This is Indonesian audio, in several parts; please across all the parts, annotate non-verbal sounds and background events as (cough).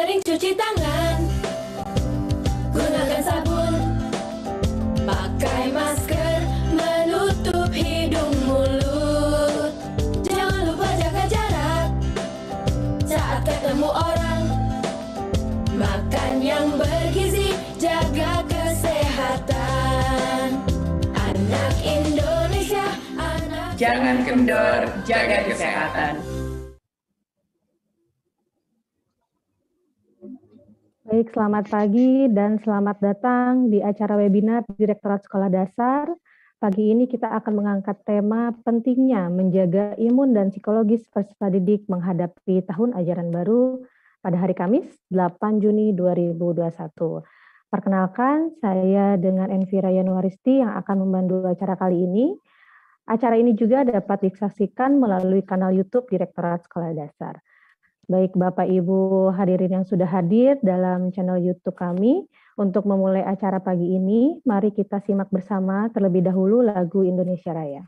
sering cuci tangan Gunakan sabun Pakai masker Menutup hidung mulut Jangan lupa jaga jarak Saat ketemu orang Makan yang bergizi Jaga kesehatan Anak Indonesia anak Jangan kendor, jaga kesehatan. Selamat pagi dan selamat datang di acara webinar Direktorat Sekolah Dasar. Pagi ini kita akan mengangkat tema pentingnya menjaga imun dan psikologis peserta didik menghadapi tahun ajaran baru pada hari Kamis 8 Juni 2021. Perkenalkan, saya dengan Envira Yanuaristi yang akan membantu acara kali ini. Acara ini juga dapat disaksikan melalui kanal YouTube Direktorat Sekolah Dasar. Baik Bapak Ibu hadirin yang sudah hadir dalam channel YouTube kami, untuk memulai acara pagi ini, mari kita simak bersama terlebih dahulu lagu Indonesia Raya.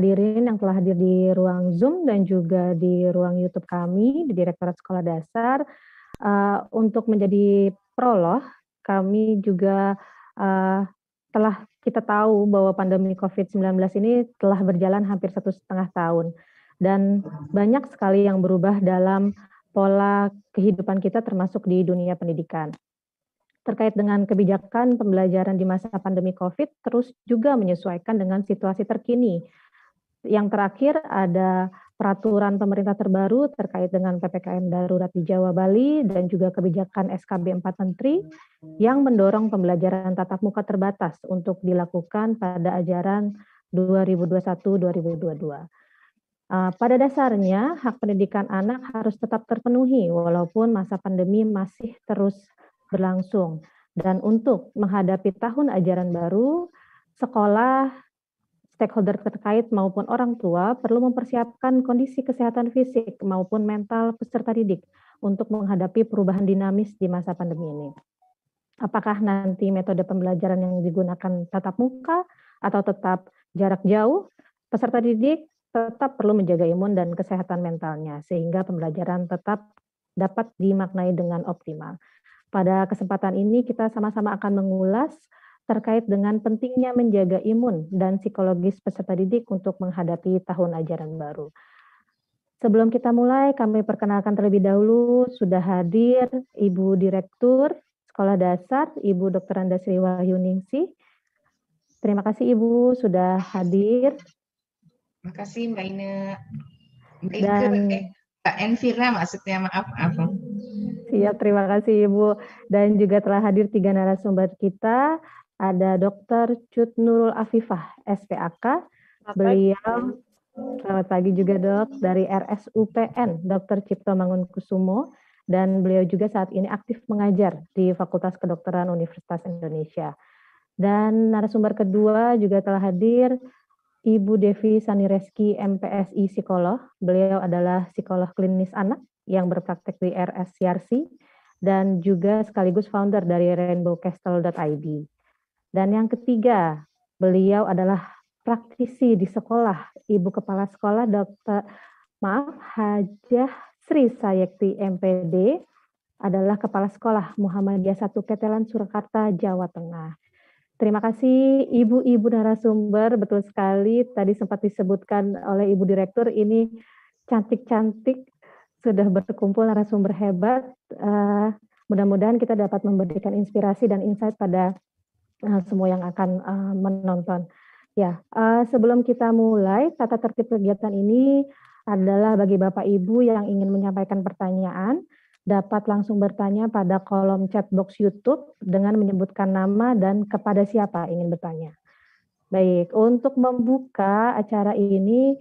hadirin yang telah hadir di ruang Zoom dan juga di ruang YouTube kami di Direktorat Sekolah Dasar. Uh, untuk menjadi proloh. kami juga uh, telah kita tahu bahwa pandemi COVID-19 ini telah berjalan hampir satu setengah tahun. Dan banyak sekali yang berubah dalam pola kehidupan kita termasuk di dunia pendidikan terkait dengan kebijakan pembelajaran di masa pandemi COVID terus juga menyesuaikan dengan situasi terkini yang terakhir ada peraturan pemerintah terbaru terkait dengan PPKM darurat di Jawa Bali dan juga kebijakan SKB 4 Menteri yang mendorong pembelajaran tatap muka terbatas untuk dilakukan pada ajaran 2021-2022. Ah, pada dasarnya, hak pendidikan anak harus tetap terpenuhi walaupun masa pandemi masih terus berlangsung. Dan untuk menghadapi tahun ajaran baru, sekolah stakeholder terkait maupun orang tua perlu mempersiapkan kondisi kesehatan fisik maupun mental peserta didik untuk menghadapi perubahan dinamis di masa pandemi ini. Apakah nanti metode pembelajaran yang digunakan tatap muka atau tetap jarak jauh, peserta didik tetap perlu menjaga imun dan kesehatan mentalnya sehingga pembelajaran tetap dapat dimaknai dengan optimal. Pada kesempatan ini kita sama-sama akan mengulas terkait dengan pentingnya menjaga imun dan psikologis peserta didik untuk menghadapi tahun ajaran baru. Sebelum kita mulai, kami perkenalkan terlebih dahulu sudah hadir Ibu Direktur Sekolah Dasar, Ibu Dr. Anda Sri Wahyuningsih. Terima kasih Ibu sudah hadir. Terima kasih Mbak Ina. Dan, eh, Mbak Envira maksudnya, maaf. maaf. Siap, terima kasih Ibu. Dan juga telah hadir tiga narasumber kita, ada Dr. Cut Nurul Afifah, SPAK. Beliau Selamat pagi juga dok dari RSUPN Dr. Cipto Mangunkusumo dan beliau juga saat ini aktif mengajar di Fakultas Kedokteran Universitas Indonesia. Dan narasumber kedua juga telah hadir Ibu Devi Sanireski MPSI psikolog. Beliau adalah psikolog klinis anak yang berpraktek di RSCRC dan juga sekaligus founder dari rainbowcastle.id. Dan yang ketiga, beliau adalah praktisi di sekolah, ibu kepala sekolah Dr. Maaf, Hajah Sri Sayekti MPD adalah kepala sekolah Muhammadiyah 1 Ketelan Surakarta, Jawa Tengah. Terima kasih ibu-ibu narasumber, betul sekali tadi sempat disebutkan oleh Ibu Direktur ini cantik-cantik sudah berkumpul narasumber hebat. Uh, Mudah-mudahan kita dapat memberikan inspirasi dan insight pada Nah, semua yang akan uh, menonton. Ya, uh, sebelum kita mulai, tata tertib kegiatan ini adalah bagi Bapak Ibu yang ingin menyampaikan pertanyaan dapat langsung bertanya pada kolom chat box YouTube dengan menyebutkan nama dan kepada siapa ingin bertanya. Baik, untuk membuka acara ini,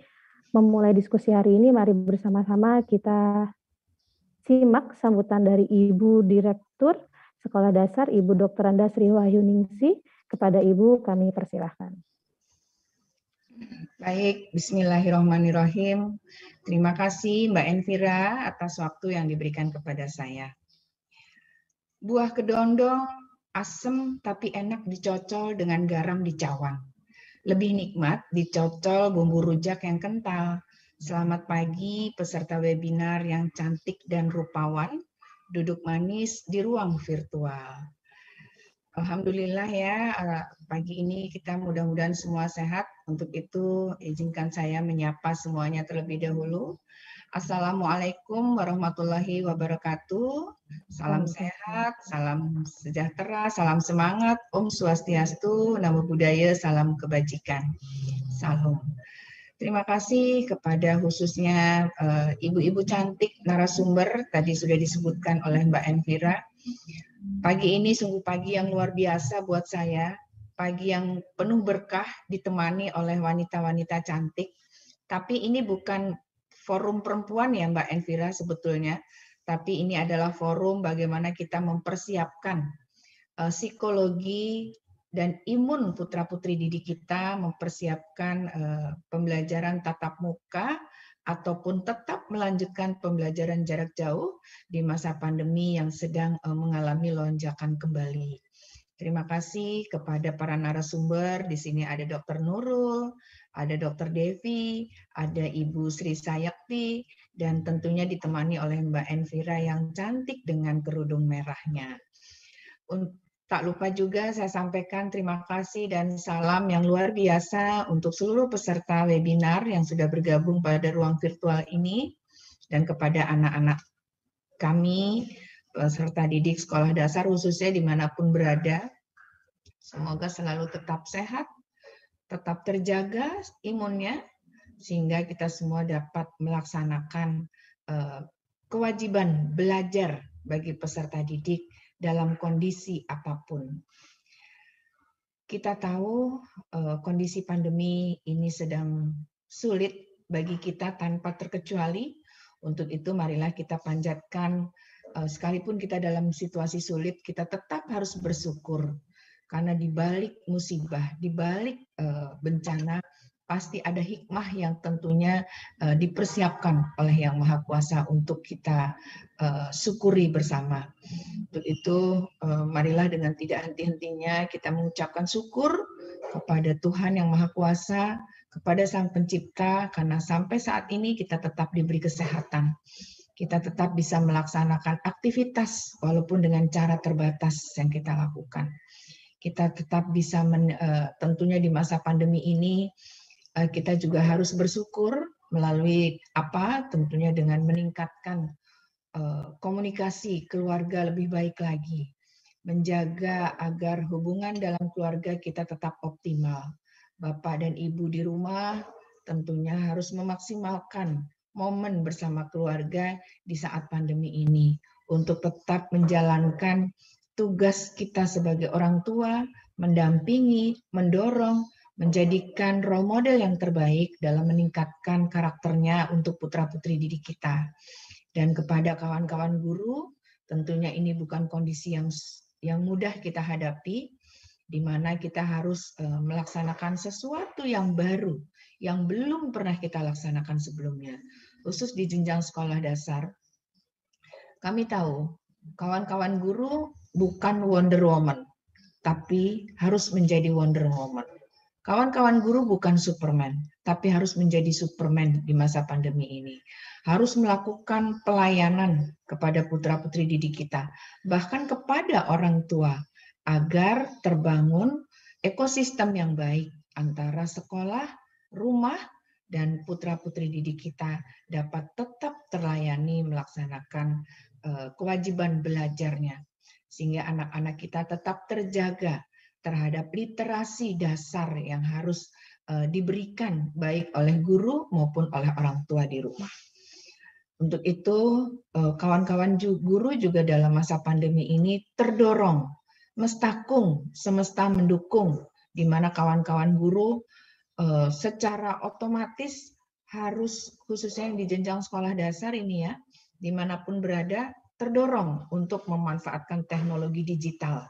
memulai diskusi hari ini, mari bersama-sama kita simak sambutan dari Ibu Direktur Sekolah Dasar Ibu Dr. Anda Sri Wahyu Wahyuningsi. Kepada Ibu kami persilahkan. Baik, Bismillahirrahmanirrahim. Terima kasih Mbak Envira atas waktu yang diberikan kepada saya. Buah kedondong asem tapi enak dicocol dengan garam di cawang. Lebih nikmat dicocol bumbu rujak yang kental. Selamat pagi peserta webinar yang cantik dan rupawan duduk manis di ruang virtual. Alhamdulillah ya, eh, pagi ini kita mudah-mudahan semua sehat. Untuk itu izinkan saya menyapa semuanya terlebih dahulu. Assalamualaikum warahmatullahi wabarakatuh. Salam sehat, salam sejahtera, salam semangat, Om Swastiastu, Namo Buddhaya, salam kebajikan. Salam. Terima kasih kepada khususnya eh, ibu-ibu uh, cantik narasumber tadi sudah disebutkan oleh Mbak Envira. Pagi ini sungguh pagi yang luar biasa buat saya, pagi yang penuh berkah ditemani oleh wanita-wanita cantik. Tapi ini bukan forum perempuan ya Mbak Envira sebetulnya, tapi ini adalah forum bagaimana kita mempersiapkan eh, psikologi dan imun putra-putri didik kita mempersiapkan eh, pembelajaran tatap muka ataupun tetap melanjutkan pembelajaran jarak jauh di masa pandemi yang sedang eh, mengalami lonjakan kembali. Terima kasih kepada para narasumber. Di sini ada Dr. Nurul, ada Dr. Devi, ada Ibu Sri Sayakti, dan tentunya ditemani oleh Mbak Envira yang cantik dengan kerudung merahnya Tak lupa juga saya sampaikan terima kasih dan salam yang luar biasa untuk seluruh peserta webinar yang sudah bergabung pada ruang virtual ini dan kepada anak-anak kami, peserta didik sekolah dasar khususnya dimanapun berada. Semoga selalu tetap sehat, tetap terjaga imunnya, sehingga kita semua dapat melaksanakan eh, kewajiban belajar bagi peserta didik dalam kondisi apapun. Kita tahu eh, kondisi pandemi ini sedang sulit bagi kita tanpa terkecuali. Untuk itu marilah kita panjatkan eh, sekalipun kita dalam situasi sulit, kita tetap harus bersyukur karena di balik musibah, di balik eh, bencana pasti ada hikmah yang tentunya uh, dipersiapkan oleh Yang Maha Kuasa untuk kita uh, syukuri bersama. Untuk itu, uh, marilah dengan tidak henti-hentinya kita mengucapkan syukur kepada Tuhan Yang Maha Kuasa, kepada Sang Pencipta, karena sampai saat ini kita tetap diberi kesehatan. Kita tetap bisa melaksanakan aktivitas, walaupun dengan cara terbatas yang kita lakukan. Kita tetap bisa, men, uh, tentunya di masa pandemi ini, Eh, kita juga harus bersyukur melalui apa tentunya dengan meningkatkan eh, komunikasi keluarga lebih baik lagi menjaga agar hubungan dalam keluarga kita tetap optimal Bapak dan Ibu di rumah tentunya harus memaksimalkan momen bersama keluarga di saat pandemi ini untuk tetap menjalankan tugas kita sebagai orang tua, mendampingi, mendorong, menjadikan role model yang terbaik dalam meningkatkan karakternya untuk putra-putri didik kita. Dan kepada kawan-kawan guru, tentunya ini bukan kondisi yang yang mudah kita hadapi di mana kita harus eh, melaksanakan sesuatu yang baru yang belum pernah kita laksanakan sebelumnya. Khusus di jenjang sekolah dasar, kami tahu kawan-kawan guru bukan Wonder Woman, tapi harus menjadi Wonder Woman Kawan-kawan guru bukan Superman, tapi harus menjadi Superman di masa pandemi ini. Harus melakukan pelayanan kepada putra-putri didik kita, bahkan kepada orang tua, agar terbangun ekosistem yang baik antara sekolah, rumah, dan putra-putri didik kita dapat tetap terlayani melaksanakan eh, kewajiban belajarnya, sehingga anak-anak kita tetap terjaga terhadap literasi dasar yang harus eh, diberikan baik oleh guru maupun oleh orang tua di rumah. Untuk itu, eh, kawan-kawan guru juga dalam masa pandemi ini terdorong, mestakung, semesta mendukung, di mana kawan-kawan guru eh, secara otomatis harus khususnya yang di jenjang sekolah dasar ini ya, dimanapun berada, terdorong untuk memanfaatkan teknologi digital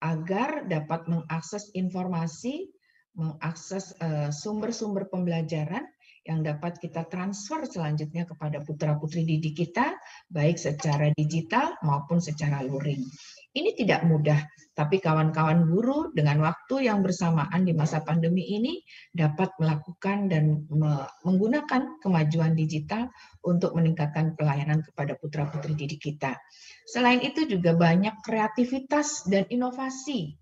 agar dapat mengakses informasi, mengakses eh, sumber-sumber pembelajaran yang dapat kita transfer selanjutnya kepada putra-putri didik kita, baik secara digital maupun secara luring. Ini tidak mudah, tapi kawan-kawan guru dengan waktu yang bersamaan di masa pandemi ini dapat melakukan dan menggunakan kemajuan digital untuk meningkatkan pelayanan kepada putra-putri didik kita. Selain itu juga banyak kreativitas dan inovasi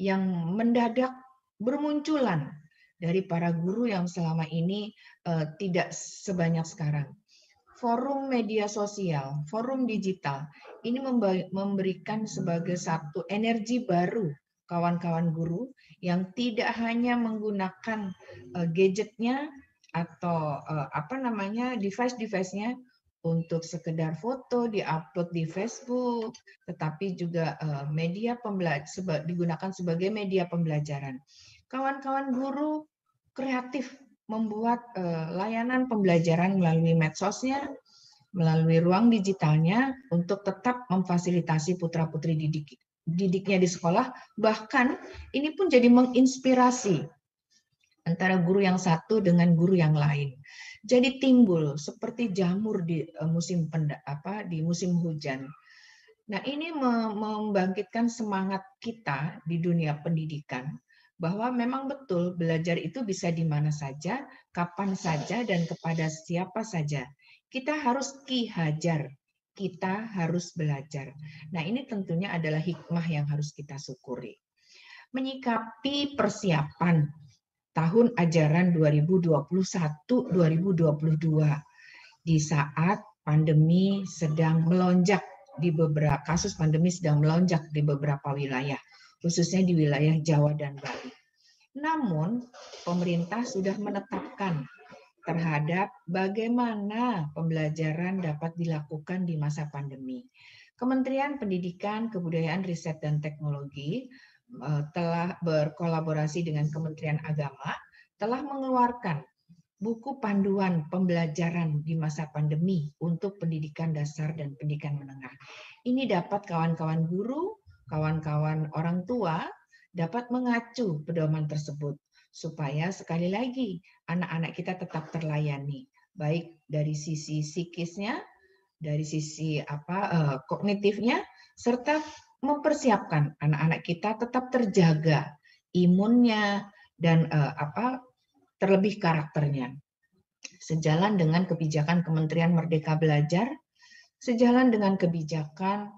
yang mendadak bermunculan dari para guru yang selama ini uh, tidak sebanyak sekarang forum media sosial, forum digital, ini memberikan sebagai satu energi baru kawan-kawan guru yang tidak hanya menggunakan eh, gadgetnya atau eh, apa namanya device-device-nya untuk sekedar foto di upload di Facebook, tetapi juga eh, media pembelajaran seba, digunakan sebagai media pembelajaran. Kawan-kawan guru kreatif membuat uh, layanan pembelajaran melalui medsosnya, melalui ruang digitalnya untuk tetap memfasilitasi putra-putri didik didiknya di sekolah, bahkan ini pun jadi menginspirasi antara guru yang satu dengan guru yang lain. Jadi timbul seperti jamur di eh, musim penda, apa di musim hujan. Nah, ini membangkitkan semangat kita di dunia pendidikan bahwa memang betul belajar itu bisa di mana saja, kapan saja, dan kepada siapa saja. Kita harus ki hajar, kita harus belajar. Nah ini tentunya adalah hikmah yang harus kita syukuri. Menyikapi persiapan tahun ajaran 2021-2022 di saat pandemi sedang melonjak di beberapa kasus pandemi sedang melonjak di beberapa wilayah khususnya di wilayah Jawa dan Bali. Namun, pemerintah sudah menetapkan terhadap bagaimana pembelajaran dapat dilakukan di masa pandemi. Kementerian Pendidikan, Kebudayaan, Riset, dan Teknologi e, telah berkolaborasi dengan Kementerian Agama telah mengeluarkan buku panduan pembelajaran di masa pandemi untuk pendidikan dasar dan pendidikan menengah. Ini dapat kawan-kawan guru kawan-kawan orang tua dapat mengacu pedoman tersebut supaya sekali lagi anak-anak kita tetap terlayani baik dari sisi psikisnya, dari sisi apa eh, kognitifnya serta mempersiapkan anak-anak kita tetap terjaga imunnya dan eh, apa terlebih karakternya. Sejalan dengan kebijakan Kementerian Merdeka Belajar, sejalan dengan kebijakan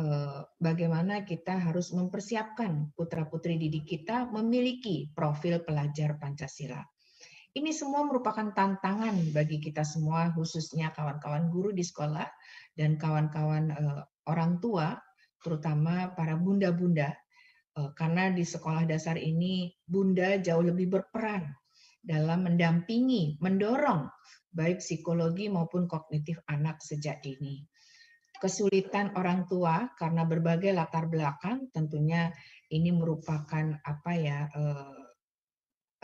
Eh, bagaimana kita harus mempersiapkan putra-putri didik kita memiliki profil pelajar Pancasila. Ini semua merupakan tantangan bagi kita semua, khususnya kawan-kawan guru di sekolah dan kawan-kawan eh, orang tua, terutama para bunda-bunda, eh, karena di sekolah dasar ini bunda jauh lebih berperan dalam mendampingi, mendorong baik psikologi maupun kognitif anak sejak dini kesulitan orang tua karena berbagai latar belakang tentunya ini merupakan apa ya eh,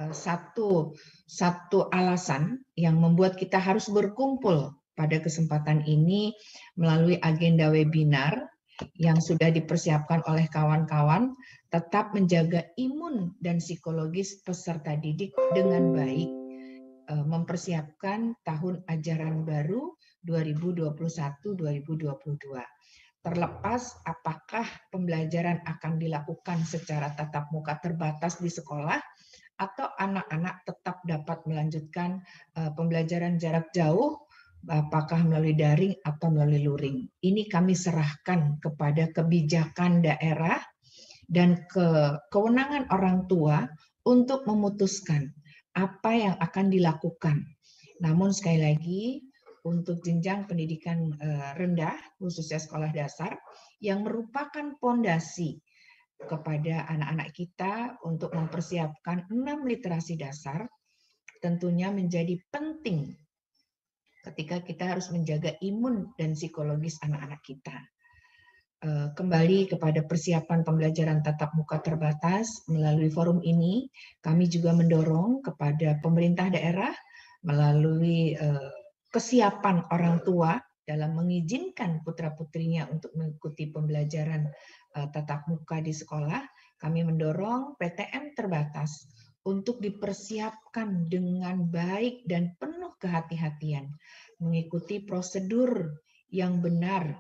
eh, satu satu alasan yang membuat kita harus berkumpul pada kesempatan ini melalui agenda webinar yang sudah dipersiapkan oleh kawan-kawan tetap menjaga imun dan psikologis peserta didik dengan baik Eh, mempersiapkan tahun ajaran baru 2021-2022. Terlepas apakah pembelajaran akan dilakukan secara tatap muka terbatas di sekolah atau anak-anak tetap dapat melanjutkan eh, pembelajaran jarak jauh apakah melalui daring atau melalui luring. Ini kami serahkan kepada kebijakan daerah dan ke kewenangan orang tua untuk memutuskan apa yang akan dilakukan. Namun sekali lagi, untuk jenjang pendidikan eh, rendah, khususnya sekolah dasar, yang merupakan pondasi kepada anak-anak kita untuk mempersiapkan enam literasi dasar, tentunya menjadi penting ketika kita harus menjaga imun dan psikologis anak-anak kita. Eh, kembali kepada persiapan pembelajaran tatap muka terbatas melalui forum ini, kami juga mendorong kepada pemerintah daerah melalui eh, kesiapan orang tua dalam mengizinkan putra-putrinya untuk mengikuti pembelajaran eh, tatap muka di sekolah, kami mendorong PTM terbatas untuk dipersiapkan dengan baik dan penuh kehati-hatian, mengikuti prosedur yang benar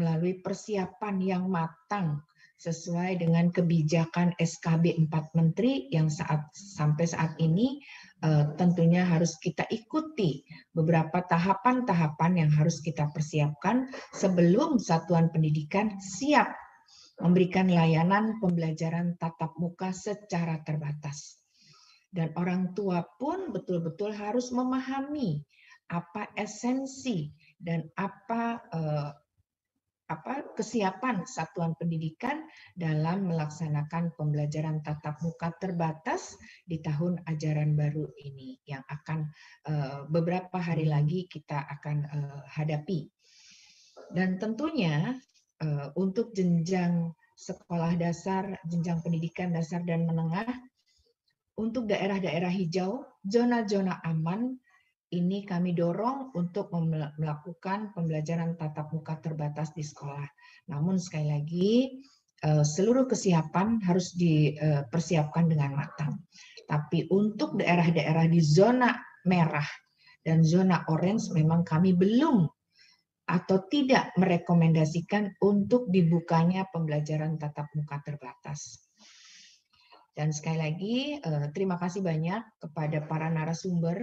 melalui persiapan yang matang sesuai dengan kebijakan SKB 4 Menteri yang saat sampai saat ini eh, tentunya harus kita ikuti beberapa tahapan-tahapan yang harus kita persiapkan sebelum satuan pendidikan siap memberikan layanan pembelajaran tatap muka secara terbatas. Dan orang tua pun betul-betul harus memahami apa esensi dan apa eh, apa kesiapan satuan pendidikan dalam melaksanakan pembelajaran tatap muka terbatas di tahun ajaran baru ini yang akan eh, beberapa hari hmm. lagi kita akan eh, hadapi. Dan tentunya eh, untuk jenjang sekolah dasar, jenjang pendidikan dasar dan menengah untuk daerah-daerah hijau, zona-zona aman ini kami dorong untuk melakukan pembelajaran tatap muka terbatas di sekolah. Namun sekali lagi eh, seluruh kesiapan harus dipersiapkan eh, dengan matang. Tapi untuk daerah-daerah di zona merah dan zona orange memang kami belum atau tidak merekomendasikan untuk dibukanya pembelajaran tatap muka terbatas. Dan sekali lagi, eh, terima kasih banyak kepada para narasumber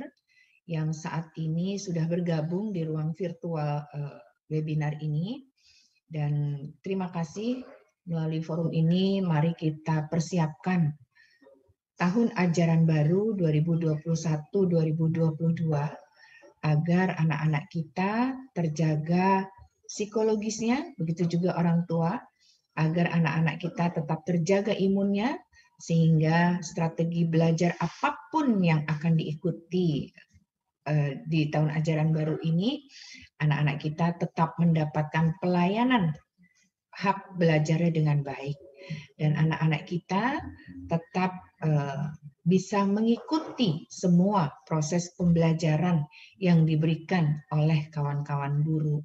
yang saat ini sudah bergabung di ruang virtual eh, webinar ini. Dan terima kasih melalui forum ini mari kita persiapkan tahun ajaran baru 2021-2022 agar anak-anak kita terjaga psikologisnya, begitu juga orang tua, agar anak-anak kita tetap terjaga imunnya sehingga strategi belajar apapun yang akan diikuti Eh, di tahun ajaran baru ini anak-anak kita tetap mendapatkan pelayanan hak belajarnya dengan baik dan anak-anak kita tetap eh, bisa mengikuti semua proses pembelajaran yang diberikan oleh kawan-kawan guru.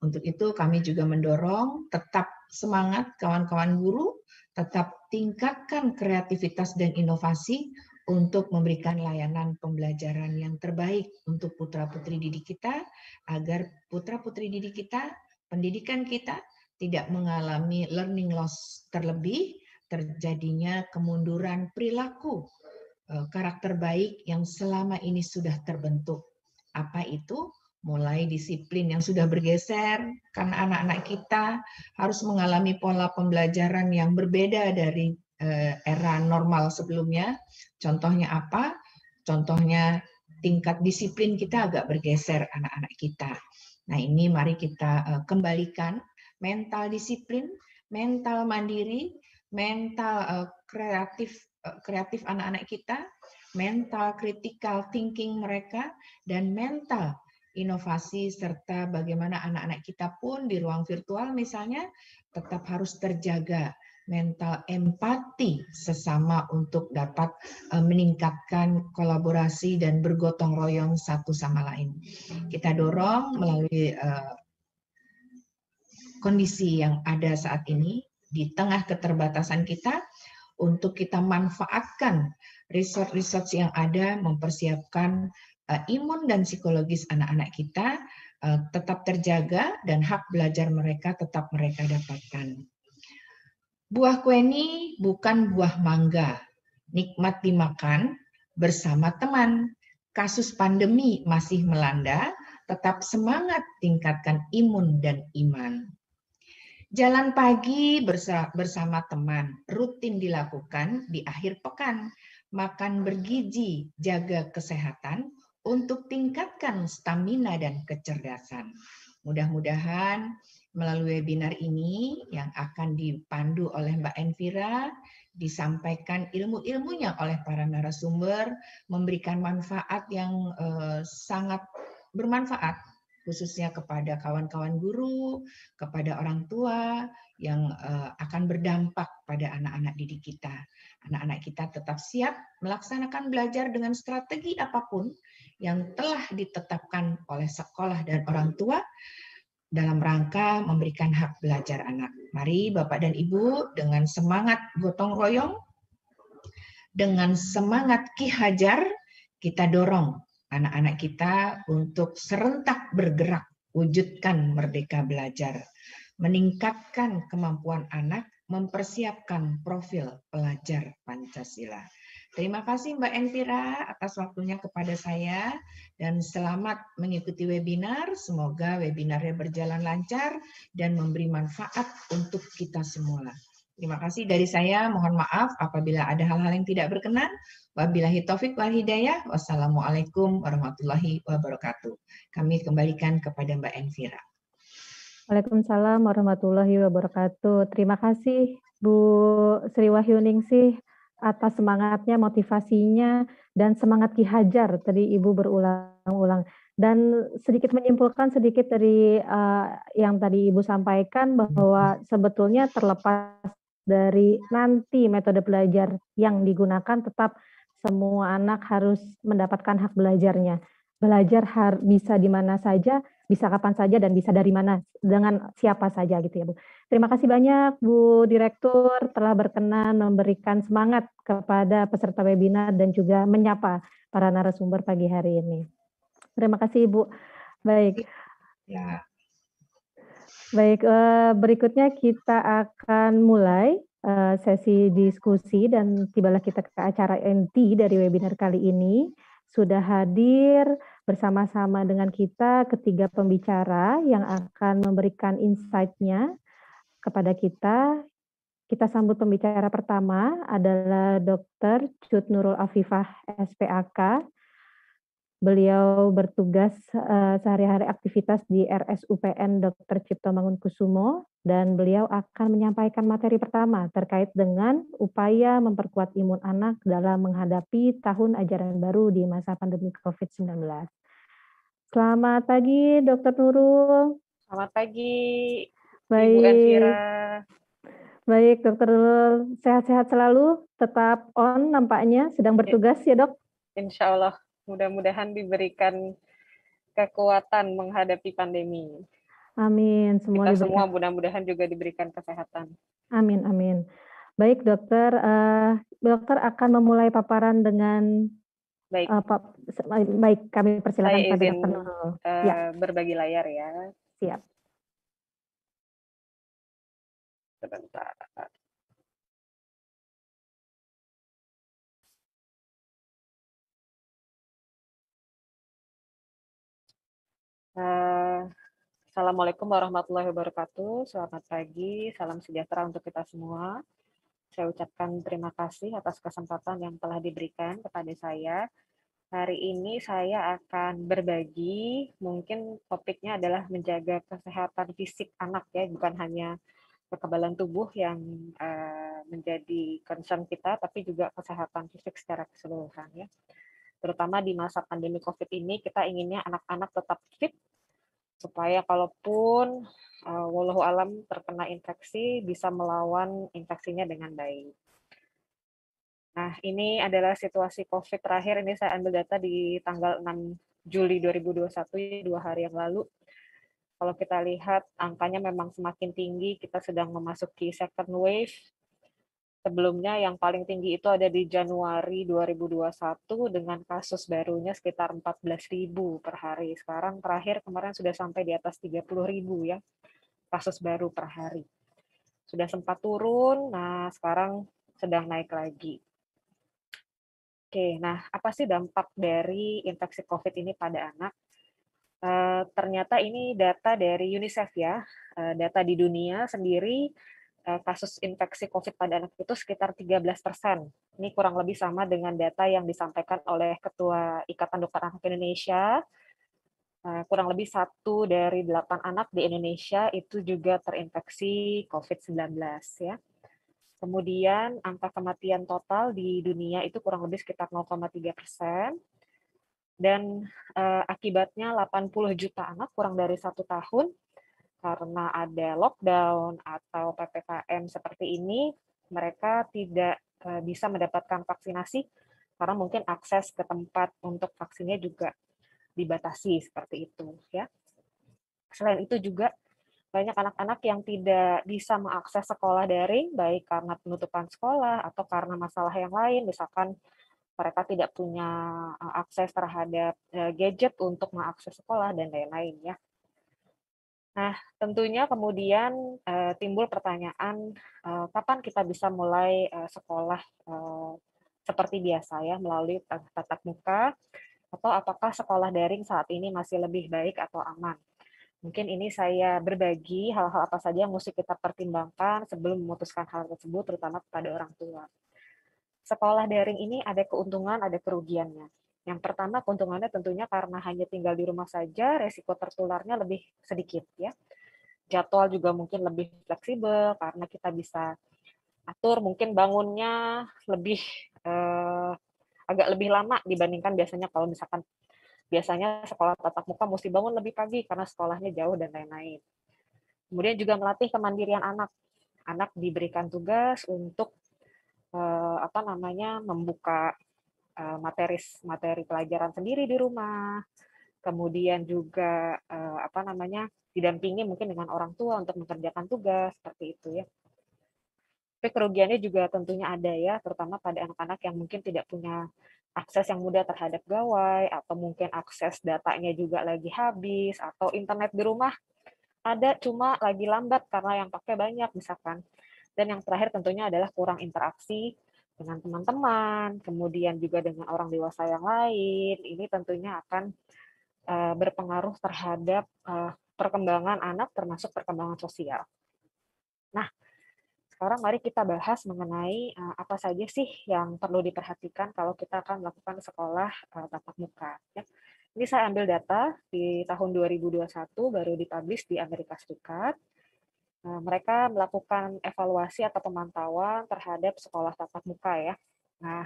Untuk itu kami juga mendorong tetap semangat kawan-kawan guru, tetap tingkatkan kreativitas dan inovasi untuk memberikan layanan pembelajaran yang terbaik untuk putra-putri didik kita, agar putra-putri didik kita, pendidikan kita, tidak mengalami learning loss terlebih, terjadinya kemunduran perilaku, eh, karakter baik yang selama ini sudah terbentuk. Apa itu? mulai disiplin yang sudah bergeser karena anak-anak kita harus mengalami pola pembelajaran yang berbeda dari Eh, era normal sebelumnya. Contohnya apa? Contohnya tingkat disiplin kita agak bergeser anak-anak kita. Nah ini mari kita eh, kembalikan mental disiplin, mental mandiri, mental eh, kreatif kreatif anak-anak kita, mental critical thinking mereka, dan mental inovasi serta bagaimana anak-anak kita pun di ruang virtual misalnya tetap harus terjaga mental empati sesama untuk dapat eh, meningkatkan kolaborasi dan bergotong royong satu sama lain. Kita dorong melalui eh, kondisi yang ada saat ini di tengah keterbatasan kita untuk kita manfaatkan riset-riset yang ada mempersiapkan eh, imun dan psikologis anak-anak kita tetap terjaga dan hak belajar mereka tetap mereka dapatkan. Buah kueni bukan buah mangga. Nikmat dimakan bersama teman. Kasus pandemi masih melanda, tetap semangat tingkatkan imun dan iman. Jalan pagi bersama teman rutin dilakukan di akhir pekan. Makan bergizi, jaga kesehatan untuk tingkatkan stamina dan kecerdasan. Mudah-mudahan melalui webinar ini yang akan dipandu oleh Mbak Envira, disampaikan ilmu-ilmunya oleh para narasumber, memberikan manfaat yang eh, sangat bermanfaat khususnya kepada kawan-kawan guru, kepada orang tua yang eh, akan berdampak pada anak-anak didik kita. Anak-anak kita tetap siap melaksanakan belajar dengan strategi apapun yang telah ditetapkan oleh sekolah dan orang tua dalam rangka memberikan hak belajar anak. Mari Bapak dan Ibu dengan semangat gotong royong, dengan semangat Ki Hajar, kita dorong anak-anak kita untuk serentak bergerak, wujudkan merdeka belajar, meningkatkan kemampuan anak, mempersiapkan profil pelajar Pancasila. Terima kasih Mbak Envira atas waktunya kepada saya dan selamat mengikuti webinar. Semoga webinarnya berjalan lancar dan memberi manfaat untuk kita semua. Terima kasih dari saya. Mohon maaf apabila ada hal-hal yang tidak berkenan. Wabillahi taufik wal hidayah. Wassalamualaikum warahmatullahi wabarakatuh. Kami kembalikan kepada Mbak Envira. Waalaikumsalam warahmatullahi wabarakatuh. Terima kasih Bu Sri Wahyuningsih atas semangatnya, motivasinya, dan semangat Ki Hajar tadi Ibu berulang-ulang. Dan sedikit menyimpulkan sedikit dari uh, yang tadi Ibu sampaikan bahwa sebetulnya terlepas dari nanti metode belajar yang digunakan tetap semua anak harus mendapatkan hak belajarnya. Belajar bisa di mana saja bisa kapan saja dan bisa dari mana dengan siapa saja gitu ya Bu. Terima kasih banyak Bu Direktur telah berkenan memberikan semangat kepada peserta webinar dan juga menyapa para narasumber pagi hari ini. Terima kasih Bu. Baik. Ya. Baik, eh, berikutnya kita akan mulai eh, sesi diskusi dan tibalah kita ke acara NT dari webinar kali ini. Sudah hadir bersama-sama dengan kita ketiga pembicara yang akan memberikan insight-nya kepada kita. Kita sambut pembicara pertama adalah Dr. Cut Nurul Afifah, SPAK, Beliau bertugas uh, sehari-hari aktivitas di RSUPN Dr. Cipto Mangunkusumo dan beliau akan menyampaikan materi pertama terkait dengan upaya memperkuat imun anak dalam menghadapi tahun ajaran baru di masa pandemi COVID-19. Selamat pagi, Dr. Nurul. Selamat pagi, Baik. Ibu Elvira. Baik, Dokter Nurul. Sehat-sehat selalu, tetap on nampaknya, sedang iya. bertugas ya, Dok? Insya Allah. Mudah-mudahan diberikan kekuatan menghadapi pandemi. Amin. Semua Kita semua mudah-mudahan juga diberikan kesehatan. Amin, amin. Baik dokter, uh, dokter akan memulai paparan dengan baik. Uh, pap baik, kami persilakan Saya pada izin, Uh, ya. Berbagi layar ya. Siap. Sebentar. Eh, Assalamualaikum warahmatullahi wabarakatuh. Selamat pagi, salam sejahtera untuk kita semua. Saya ucapkan terima kasih atas kesempatan yang telah diberikan kepada saya. Hari ini saya akan berbagi, mungkin topiknya adalah menjaga kesehatan fisik anak ya, bukan hanya kekebalan tubuh yang eh, menjadi concern kita, tapi juga kesehatan fisik secara keseluruhan ya terutama di masa pandemi COVID ini, kita inginnya anak-anak tetap fit, supaya kalaupun uh, walau alam terkena infeksi, bisa melawan infeksinya dengan baik. Nah, ini adalah situasi COVID terakhir, ini saya ambil data di tanggal 6 Juli 2021, ya, dua hari yang lalu. Kalau kita lihat angkanya memang semakin tinggi, kita sedang memasuki second wave, Sebelumnya yang paling tinggi itu ada di Januari 2021 dengan kasus barunya sekitar 14.000 per hari. Sekarang terakhir kemarin sudah sampai di atas 30.000 ya kasus baru per hari. Sudah sempat turun, nah sekarang sedang naik lagi. Oke, nah apa sih dampak dari infeksi COVID ini pada anak? E, ternyata ini data dari UNICEF ya, e, data di dunia sendiri Eh, kasus infeksi COVID pada anak itu sekitar 13 persen. Ini kurang lebih sama dengan data yang disampaikan oleh Ketua Ikatan Dokter Anak Indonesia. Eh, kurang lebih satu dari delapan anak di Indonesia itu juga terinfeksi COVID-19. ya. Kemudian angka kematian total di dunia itu kurang lebih sekitar 0,3 persen. Dan eh, akibatnya 80 juta anak kurang dari satu tahun karena ada lockdown atau PPKM seperti ini, mereka tidak eh, bisa mendapatkan vaksinasi karena mungkin akses ke tempat untuk vaksinnya juga dibatasi seperti itu ya. Selain itu juga banyak anak-anak yang tidak bisa mengakses sekolah daring baik karena penutupan sekolah atau karena masalah yang lain misalkan mereka tidak punya eh, akses terhadap eh, gadget untuk mengakses sekolah dan lain-lain ya. Nah, tentunya kemudian eh, timbul pertanyaan eh, kapan kita bisa mulai eh, sekolah seperti biasa ya melalui tatap muka atau apakah sekolah daring saat ini masih lebih baik atau aman. Mungkin ini saya berbagi hal-hal apa saja yang mesti kita pertimbangkan sebelum memutuskan hal tersebut terutama kepada orang tua. Sekolah daring ini ada keuntungan, ada kerugiannya. Yang pertama keuntungannya tentunya karena hanya tinggal di rumah saja, resiko tertularnya lebih sedikit ya. Jadwal juga mungkin lebih fleksibel karena kita bisa atur mungkin bangunnya lebih eh, agak lebih lama dibandingkan biasanya kalau misalkan biasanya sekolah tatap muka mesti bangun lebih pagi karena sekolahnya jauh dan lain-lain. Kemudian juga melatih kemandirian anak. Anak diberikan tugas untuk eh, apa namanya membuka Eh, materi materi pelajaran sendiri di rumah kemudian juga eh, apa namanya didampingi mungkin dengan orang tua untuk mengerjakan tugas seperti itu ya tapi kerugiannya juga tentunya ada ya, terutama pada anak-anak yang mungkin tidak punya akses yang mudah terhadap gawai, atau mungkin akses datanya juga lagi habis, atau internet di rumah ada cuma lagi lambat karena yang pakai banyak misalkan. Dan yang terakhir tentunya adalah kurang interaksi dengan teman-teman, kemudian juga dengan orang dewasa yang lain, ini tentunya akan eh, berpengaruh terhadap eh, perkembangan anak termasuk perkembangan sosial. Nah, sekarang mari kita bahas mengenai eh, apa saja sih yang perlu diperhatikan kalau kita akan melakukan sekolah tatap muka. Ya. Ini saya ambil data di tahun 2021 baru dipublish di Amerika Serikat. Nah, mereka melakukan evaluasi atau pemantauan terhadap sekolah tatap muka ya. Nah,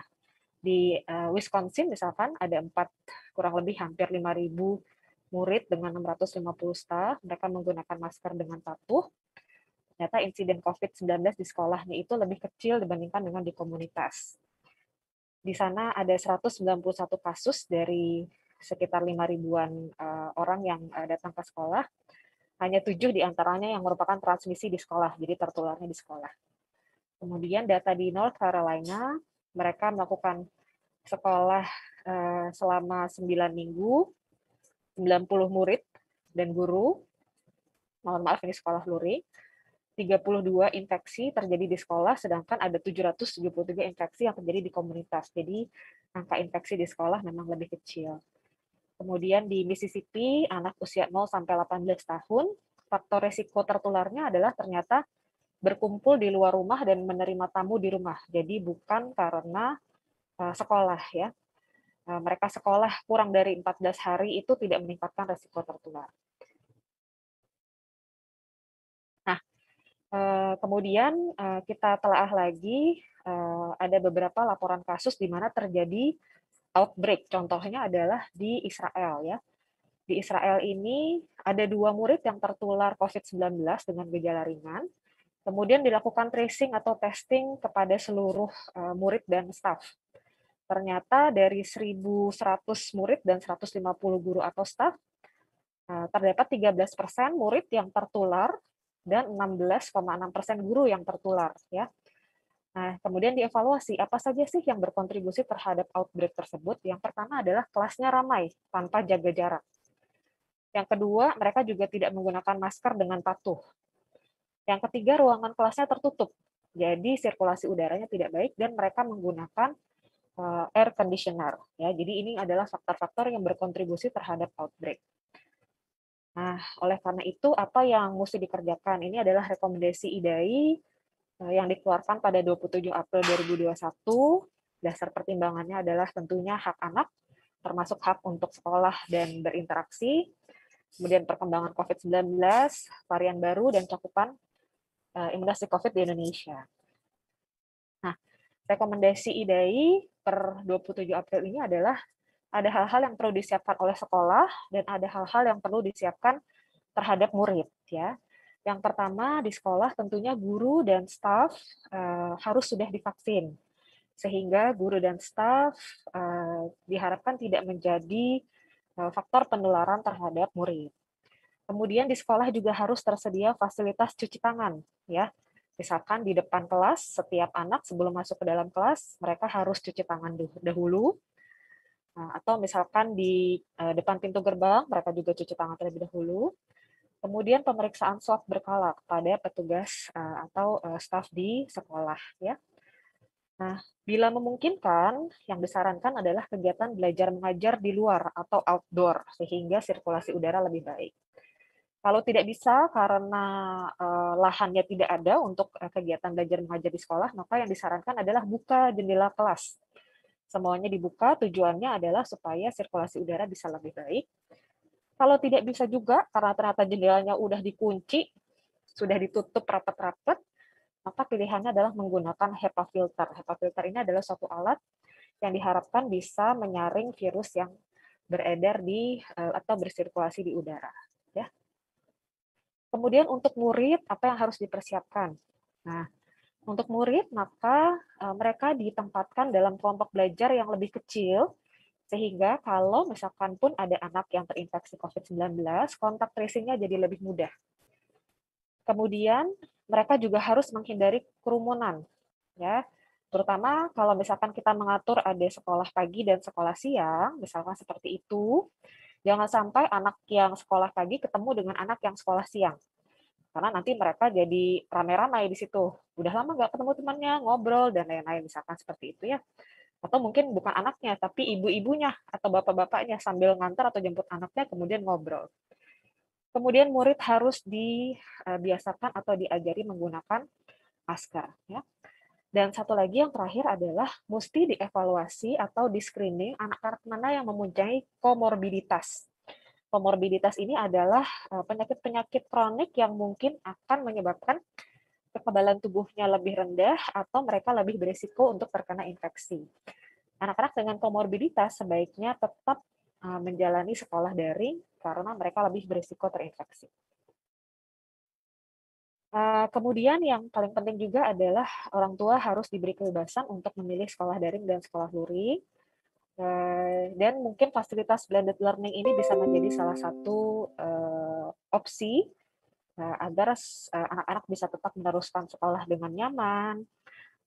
di eh, Wisconsin misalkan ada empat kurang lebih hampir 5.000 murid dengan 650 staff, mereka menggunakan masker dengan patuh. Ternyata insiden COVID-19 di sekolahnya itu lebih kecil dibandingkan dengan di komunitas. Di sana ada 191 kasus dari sekitar 5 ribuan eh, orang yang eh, datang ke sekolah hanya tujuh diantaranya yang merupakan transmisi di sekolah, jadi tertularnya di sekolah. Kemudian data di North Carolina, mereka melakukan sekolah eh, selama sembilan minggu, 90 murid dan guru, mohon maaf ini sekolah luring, 32 infeksi terjadi di sekolah, sedangkan ada 773 infeksi yang terjadi di komunitas. Jadi angka infeksi di sekolah memang lebih kecil. Kemudian di Mississippi, anak usia 0 sampai 18 tahun, faktor resiko tertularnya adalah ternyata berkumpul di luar rumah dan menerima tamu di rumah. Jadi bukan karena eh, sekolah ya. Eh, mereka sekolah kurang dari 14 hari itu tidak meningkatkan resiko tertular. Nah, eh, kemudian kita telah lagi ada beberapa laporan kasus di mana terjadi outbreak. Contohnya adalah di Israel ya. Di Israel ini ada dua murid yang tertular COVID-19 dengan gejala ringan. Kemudian dilakukan tracing atau testing kepada seluruh eh, murid dan staff. Ternyata dari 1.100 murid dan 150 guru atau staff eh, terdapat 13 persen murid yang tertular dan 16,6 persen guru yang tertular. Ya, Nah, kemudian dievaluasi apa saja sih yang berkontribusi terhadap outbreak tersebut. Yang pertama adalah kelasnya ramai tanpa jaga jarak. Yang kedua, mereka juga tidak menggunakan masker dengan patuh. Yang ketiga, ruangan kelasnya tertutup. Jadi sirkulasi udaranya tidak baik dan mereka menggunakan eh, air conditioner ya. Jadi ini adalah faktor-faktor yang berkontribusi terhadap outbreak. Nah, oleh karena itu apa yang mesti dikerjakan? Ini adalah rekomendasi IDAI Eh, yang dikeluarkan pada 27 April 2021. Dasar pertimbangannya adalah tentunya hak anak, termasuk hak untuk sekolah dan berinteraksi, kemudian perkembangan COVID-19, varian baru, dan cakupan eh, imunisasi COVID di Indonesia. Nah, rekomendasi IDAI per 27 April ini adalah ada hal-hal yang perlu disiapkan oleh sekolah dan ada hal-hal yang perlu disiapkan terhadap murid ya. Yang pertama, di sekolah tentunya guru dan staff eh, harus sudah divaksin, sehingga guru dan staff eh, diharapkan tidak menjadi eh, faktor penularan terhadap murid. Kemudian di sekolah juga harus tersedia fasilitas cuci tangan, ya. Misalkan di depan kelas, setiap anak sebelum masuk ke dalam kelas, mereka harus cuci tangan dahulu. Atau misalkan di depan pintu gerbang, mereka juga cuci tangan terlebih dahulu Kemudian pemeriksaan swab berkala kepada petugas eh, atau uh, staf di sekolah ya. Nah, bila memungkinkan, yang disarankan adalah kegiatan belajar mengajar di luar atau outdoor sehingga sirkulasi udara lebih baik. Kalau tidak bisa karena eh, lahannya tidak ada untuk kegiatan belajar mengajar di sekolah, maka yang disarankan adalah buka jendela kelas. Semuanya dibuka, tujuannya adalah supaya sirkulasi udara bisa lebih baik. Kalau tidak bisa juga, karena ternyata jendelanya udah dikunci, sudah ditutup rapat-rapat, maka pilihannya adalah menggunakan HEPA filter. HEPA filter ini adalah suatu alat yang diharapkan bisa menyaring virus yang beredar di eh, atau bersirkulasi di udara. Ya. Kemudian untuk murid, apa yang harus dipersiapkan? Nah, untuk murid, maka eh, mereka ditempatkan dalam kelompok belajar yang lebih kecil, sehingga kalau misalkan pun ada anak yang terinfeksi COVID-19, kontak tracingnya jadi lebih mudah. Kemudian mereka juga harus menghindari kerumunan, ya terutama kalau misalkan kita mengatur ada sekolah pagi dan sekolah siang, misalkan seperti itu, jangan sampai anak yang sekolah pagi ketemu dengan anak yang sekolah siang. Karena nanti mereka jadi rame ramai di situ. Udah lama nggak ketemu temannya, ngobrol, dan lain-lain, misalkan seperti itu ya atau mungkin bukan anaknya tapi ibu-ibunya atau bapak-bapaknya sambil ngantar atau jemput anaknya kemudian ngobrol. Kemudian murid harus dibiasakan atau diajari menggunakan masker ya. Dan satu lagi yang terakhir adalah mesti dievaluasi atau di screening anak-anak mana yang mempunyai komorbiditas. Komorbiditas ini adalah eh, penyakit-penyakit kronik yang mungkin akan menyebabkan kekebalan tubuhnya lebih rendah atau mereka lebih berisiko untuk terkena infeksi. Anak-anak dengan komorbiditas sebaiknya tetap e, menjalani sekolah daring karena mereka lebih berisiko terinfeksi. E, kemudian yang paling penting juga adalah orang tua harus diberi kebebasan untuk memilih sekolah daring dan sekolah luring. E, dan mungkin fasilitas blended learning ini bisa menjadi salah satu opsi Eh, agar eh, anak-anak bisa tetap meneruskan sekolah dengan nyaman,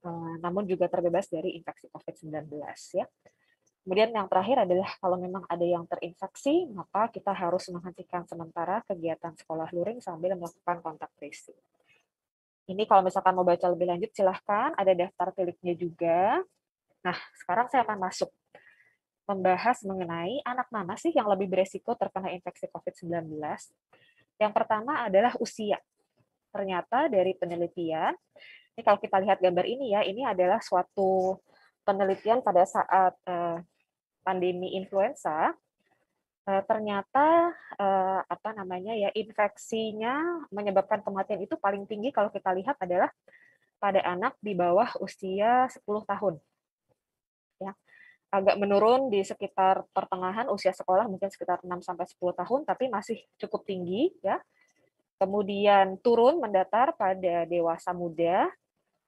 eh, namun juga terbebas dari infeksi COVID-19 ya. Kemudian yang terakhir adalah kalau memang ada yang terinfeksi, maka kita harus menghentikan sementara kegiatan sekolah luring sambil melakukan kontak tracing. Ini kalau misalkan mau baca lebih lanjut silahkan, ada daftar pilihnya juga. Nah, sekarang saya akan masuk membahas mengenai anak mana sih yang lebih beresiko terkena infeksi COVID-19. Yang pertama adalah usia. Ternyata dari penelitian, ini kalau kita lihat gambar ini ya, ini adalah suatu penelitian pada saat eh, pandemi influenza. Eh, ternyata eh, apa namanya ya infeksinya menyebabkan kematian itu paling tinggi kalau kita lihat adalah pada anak di bawah usia 10 tahun agak menurun di sekitar pertengahan usia sekolah mungkin sekitar 6 sampai 10 tahun tapi masih cukup tinggi ya. Kemudian turun mendatar pada dewasa muda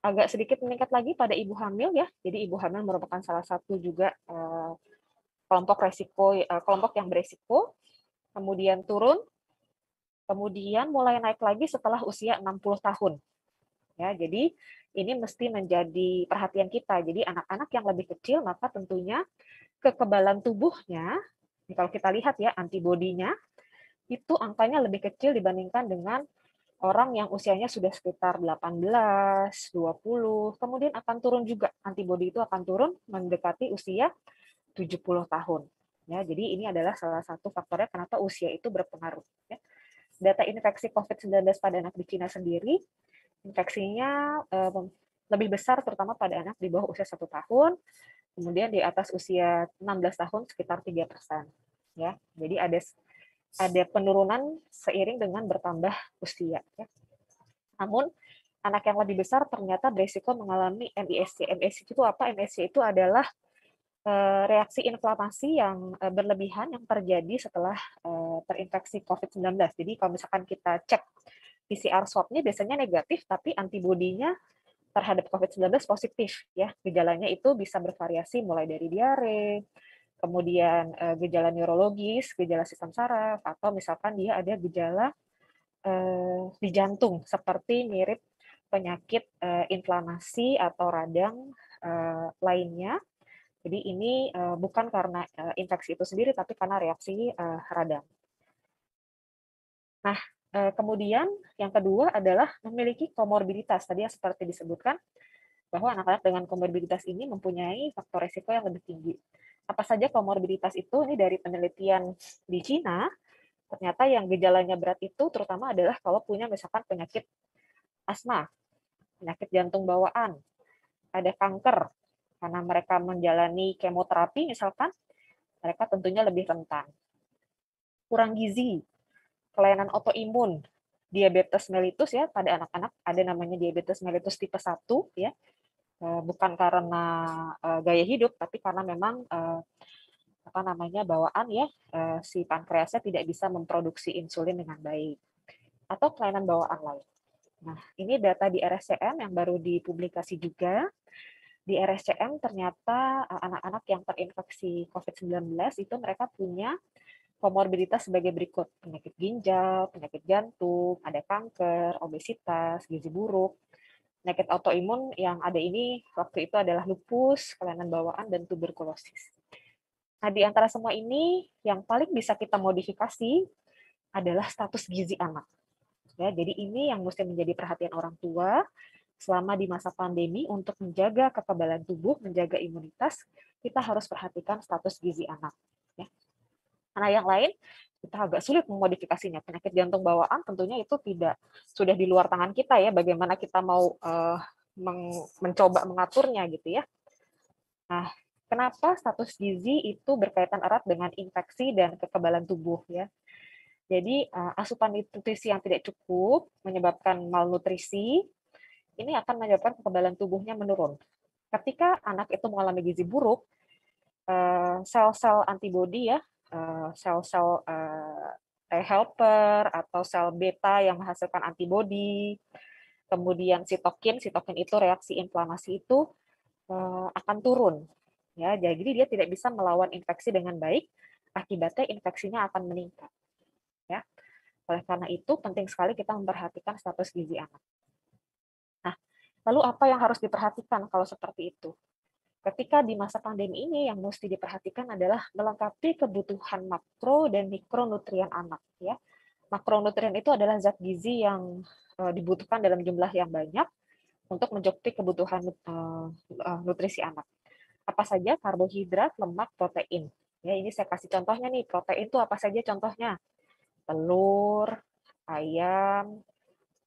agak sedikit meningkat lagi pada ibu hamil ya. Jadi ibu hamil merupakan salah satu juga eh, kelompok resiko eh, kelompok yang beresiko. Kemudian turun kemudian mulai naik lagi setelah usia 60 tahun Ya, jadi ini mesti menjadi perhatian kita. Jadi anak-anak yang lebih kecil maka tentunya kekebalan tubuhnya, kalau kita lihat ya antibodinya itu angkanya lebih kecil dibandingkan dengan orang yang usianya sudah sekitar 18, 20, kemudian akan turun juga antibodi itu akan turun mendekati usia 70 tahun. Ya, jadi ini adalah salah satu faktornya kenapa usia itu berpengaruh. Ya. Data infeksi COVID-19 pada anak di Cina sendiri infeksinya uh, lebih besar terutama pada anak di bawah usia satu tahun, kemudian di atas usia 16 tahun sekitar tiga persen. Ya, jadi ada ada penurunan seiring dengan bertambah usia. Ya. Namun anak yang lebih besar ternyata berisiko mengalami MISC. MISC itu apa? MISC itu adalah eh, reaksi inflamasi yang eh, berlebihan yang terjadi setelah terinfeksi COVID-19. Jadi kalau misalkan kita cek PCR swabnya biasanya negatif tapi antibodinya terhadap COVID-19 positif ya. Gejalanya itu bisa bervariasi mulai dari diare, kemudian eh, gejala neurologis, gejala sistem saraf atau misalkan dia ada gejala eh, di jantung seperti mirip penyakit eh, inflamasi atau radang lainnya. Jadi ini bukan karena infeksi itu sendiri, tapi karena reaksi radang. Nah, Eh, kemudian yang kedua adalah memiliki komorbiditas. Tadi yang seperti disebutkan bahwa anak-anak dengan komorbiditas ini mempunyai faktor resiko yang lebih tinggi. Apa saja komorbiditas itu? Ini dari penelitian di Cina, ternyata yang gejalanya berat itu terutama adalah kalau punya misalkan penyakit asma, penyakit jantung bawaan, ada kanker, karena mereka menjalani kemoterapi misalkan, mereka tentunya lebih rentan. Kurang gizi, kelainan autoimun, diabetes mellitus ya pada anak-anak ada namanya diabetes mellitus tipe 1 ya. Eh, bukan karena eh, gaya hidup tapi karena memang eh, apa namanya bawaan ya si pankreasnya tidak bisa memproduksi insulin dengan baik atau kelainan bawaan lain. Nah, ini data di RSCM yang baru dipublikasi juga. Di RSCM ternyata anak-anak yang terinfeksi COVID-19 itu mereka punya komorbiditas sebagai berikut: penyakit ginjal, penyakit jantung, ada kanker, obesitas, gizi buruk. Penyakit autoimun yang ada ini waktu itu adalah lupus, kelainan bawaan, dan tuberkulosis. Nah, di antara semua ini, yang paling bisa kita modifikasi adalah status gizi anak. Ya, jadi ini yang mesti menjadi perhatian orang tua selama di masa pandemi untuk menjaga kekebalan tubuh, menjaga imunitas, kita harus perhatikan status gizi anak. Karena yang lain kita agak sulit memodifikasinya. Penyakit jantung bawaan tentunya itu tidak sudah di luar tangan kita ya bagaimana kita mau uh, meng, mencoba mengaturnya gitu ya. Nah, kenapa status gizi itu berkaitan erat dengan infeksi dan kekebalan tubuh ya? Jadi uh, asupan nutrisi yang tidak cukup menyebabkan malnutrisi. Ini akan menyebabkan kekebalan tubuhnya menurun. Ketika anak itu mengalami gizi buruk, eh, sel-sel antibodi ya Eh, sel-sel T eh, helper atau sel beta yang menghasilkan antibodi. Kemudian sitokin, sitokin itu reaksi inflamasi itu eh, akan turun. Ya, jadi dia tidak bisa melawan infeksi dengan baik, akibatnya infeksinya akan meningkat. Ya. Oleh karena itu penting sekali kita memperhatikan status gizi anak. Nah, lalu apa yang harus diperhatikan kalau seperti itu? ketika di masa pandemi ini yang mesti diperhatikan adalah melengkapi kebutuhan makro dan mikronutrien anak ya. Makronutrien itu adalah zat gizi yang e, dibutuhkan dalam jumlah yang banyak untuk mencukupi kebutuhan e, e, nutrisi anak. Apa saja karbohidrat, lemak, protein. Ya, ini saya kasih contohnya nih, protein itu apa saja contohnya? Telur, ayam,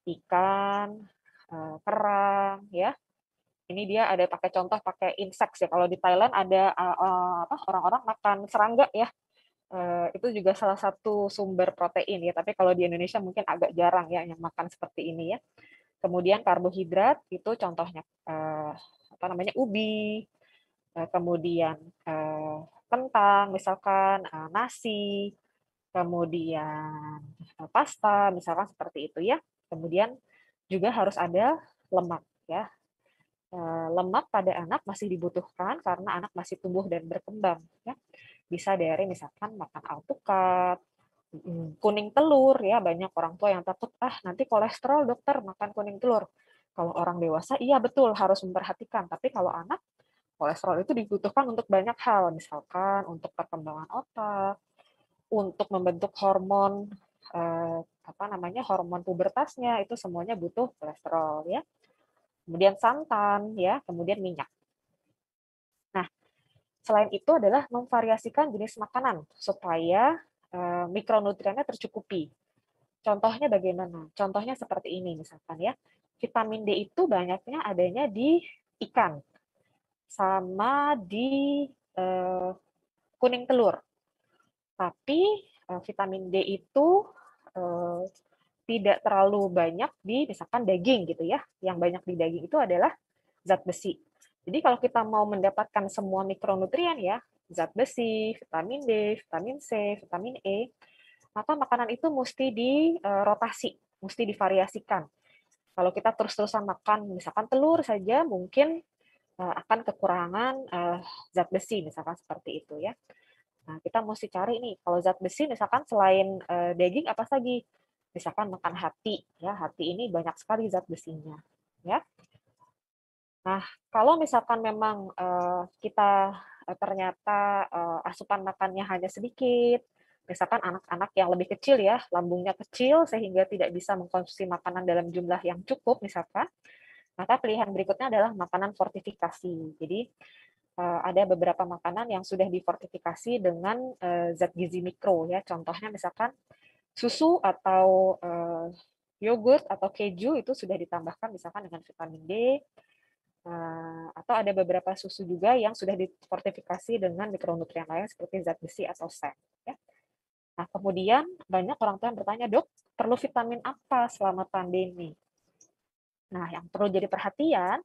ikan, kerang, ya, ini dia ada pakai contoh pakai insect ya. Kalau di Thailand ada eh, eh, apa orang-orang makan serangga ya. Eh, itu juga salah satu sumber protein ya. Tapi kalau di Indonesia mungkin agak jarang ya yang makan seperti ini ya. Kemudian karbohidrat itu contohnya apa namanya ubi, kemudian kentang misalkan nasi, kemudian pasta misalkan seperti itu ya. Kemudian juga harus ada lemak ya Eh, lemak pada anak masih dibutuhkan karena anak masih tumbuh dan berkembang ya bisa dari misalkan makan alpukat kuning telur ya banyak orang tua yang takut ah nanti kolesterol dokter makan kuning telur kalau orang dewasa iya betul harus memperhatikan tapi kalau anak kolesterol itu dibutuhkan untuk banyak hal misalkan untuk perkembangan otak untuk membentuk hormon eh, apa namanya hormon pubertasnya itu semuanya butuh kolesterol ya kemudian santan, ya, kemudian minyak. Nah, selain itu adalah memvariasikan jenis makanan supaya mikronutrisinya eh, mikronutriennya tercukupi. Contohnya bagaimana? Contohnya seperti ini misalkan ya. Vitamin D itu banyaknya adanya di ikan sama di eh, kuning telur. Tapi eh, vitamin D itu tidak terlalu banyak di misalkan daging gitu ya. Yang banyak di daging itu adalah zat besi. Jadi kalau kita mau mendapatkan semua mikronutrien ya, zat besi, vitamin D, vitamin C, vitamin E, maka makanan itu mesti dirotasi, e, mesti divariasikan. Kalau kita terus-terusan makan misalkan telur saja mungkin e, akan kekurangan e, zat besi misalkan seperti itu ya. Nah, kita mesti cari nih kalau zat besi misalkan selain daging apa lagi? misalkan makan hati ya hati ini banyak sekali zat besinya ya nah kalau misalkan memang eh, kita eh, ternyata eh, asupan makannya hanya sedikit misalkan anak-anak yang lebih kecil ya lambungnya kecil sehingga tidak bisa mengkonsumsi makanan dalam jumlah yang cukup misalkan maka pilihan berikutnya adalah makanan fortifikasi jadi ada beberapa makanan yang sudah difortifikasi dengan zat gizi mikro ya contohnya misalkan susu atau uh, yogurt atau keju itu sudah ditambahkan misalkan dengan vitamin D uh, atau ada beberapa susu juga yang sudah difortifikasi dengan mikronutrien lain seperti zat besi atau seng. Ya. Nah kemudian banyak orang tua yang bertanya dok perlu vitamin apa selama pandemi? Nah yang perlu jadi perhatian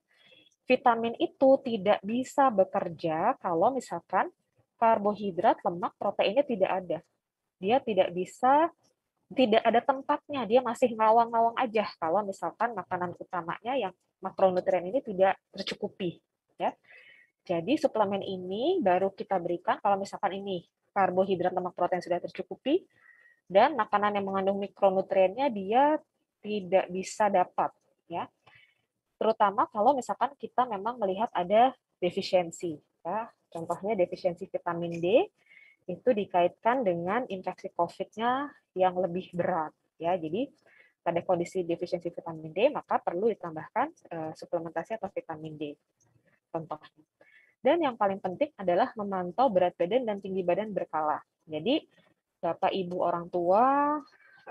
vitamin itu tidak bisa bekerja kalau misalkan karbohidrat, lemak, proteinnya tidak ada. Dia tidak bisa tidak ada tempatnya, dia masih ngawang-ngawang aja kalau misalkan makanan utamanya yang makronutrien ini tidak tercukupi, ya. Jadi suplemen ini baru kita berikan kalau misalkan ini karbohidrat lemak protein sudah tercukupi dan makanan yang mengandung mikronutriennya dia tidak bisa dapat, ya. Terutama kalau misalkan kita memang melihat ada defisiensi, ya. Contohnya defisiensi vitamin D itu dikaitkan dengan infeksi COVID-nya yang lebih berat ya. Jadi pada kondisi defisiensi vitamin D maka perlu ditambahkan uh, suplementasi atau vitamin D contohnya. Dan yang paling penting adalah memantau berat badan dan tinggi badan berkala. Jadi bapak ibu orang tua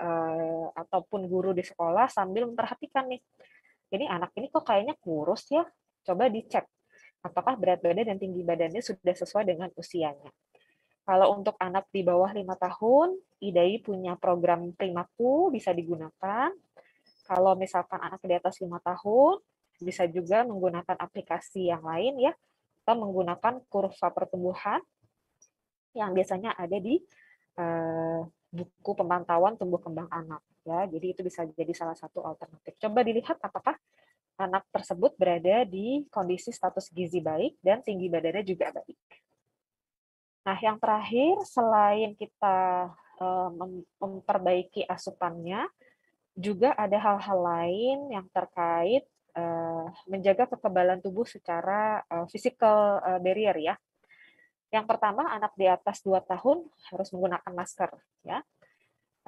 uh, ataupun guru di sekolah sambil memperhatikan nih. Jadi anak ini kok kayaknya kurus ya. Coba dicek apakah berat badan dan tinggi badannya sudah sesuai dengan usianya. Kalau untuk anak di bawah lima tahun, IDAI punya program Primaku bisa digunakan. Kalau misalkan anak di atas lima tahun, bisa juga menggunakan aplikasi yang lain ya, atau menggunakan kurva pertumbuhan yang biasanya ada di eh, buku pemantauan tumbuh kembang anak ya. Jadi itu bisa jadi salah satu alternatif. Coba dilihat apakah anak tersebut berada di kondisi status gizi baik dan tinggi badannya juga baik. Nah, yang terakhir selain kita eh, memperbaiki asupannya, juga ada hal-hal lain yang terkait eh, menjaga kekebalan tubuh secara eh, physical barrier ya. Yang pertama, anak di atas 2 tahun harus menggunakan masker ya.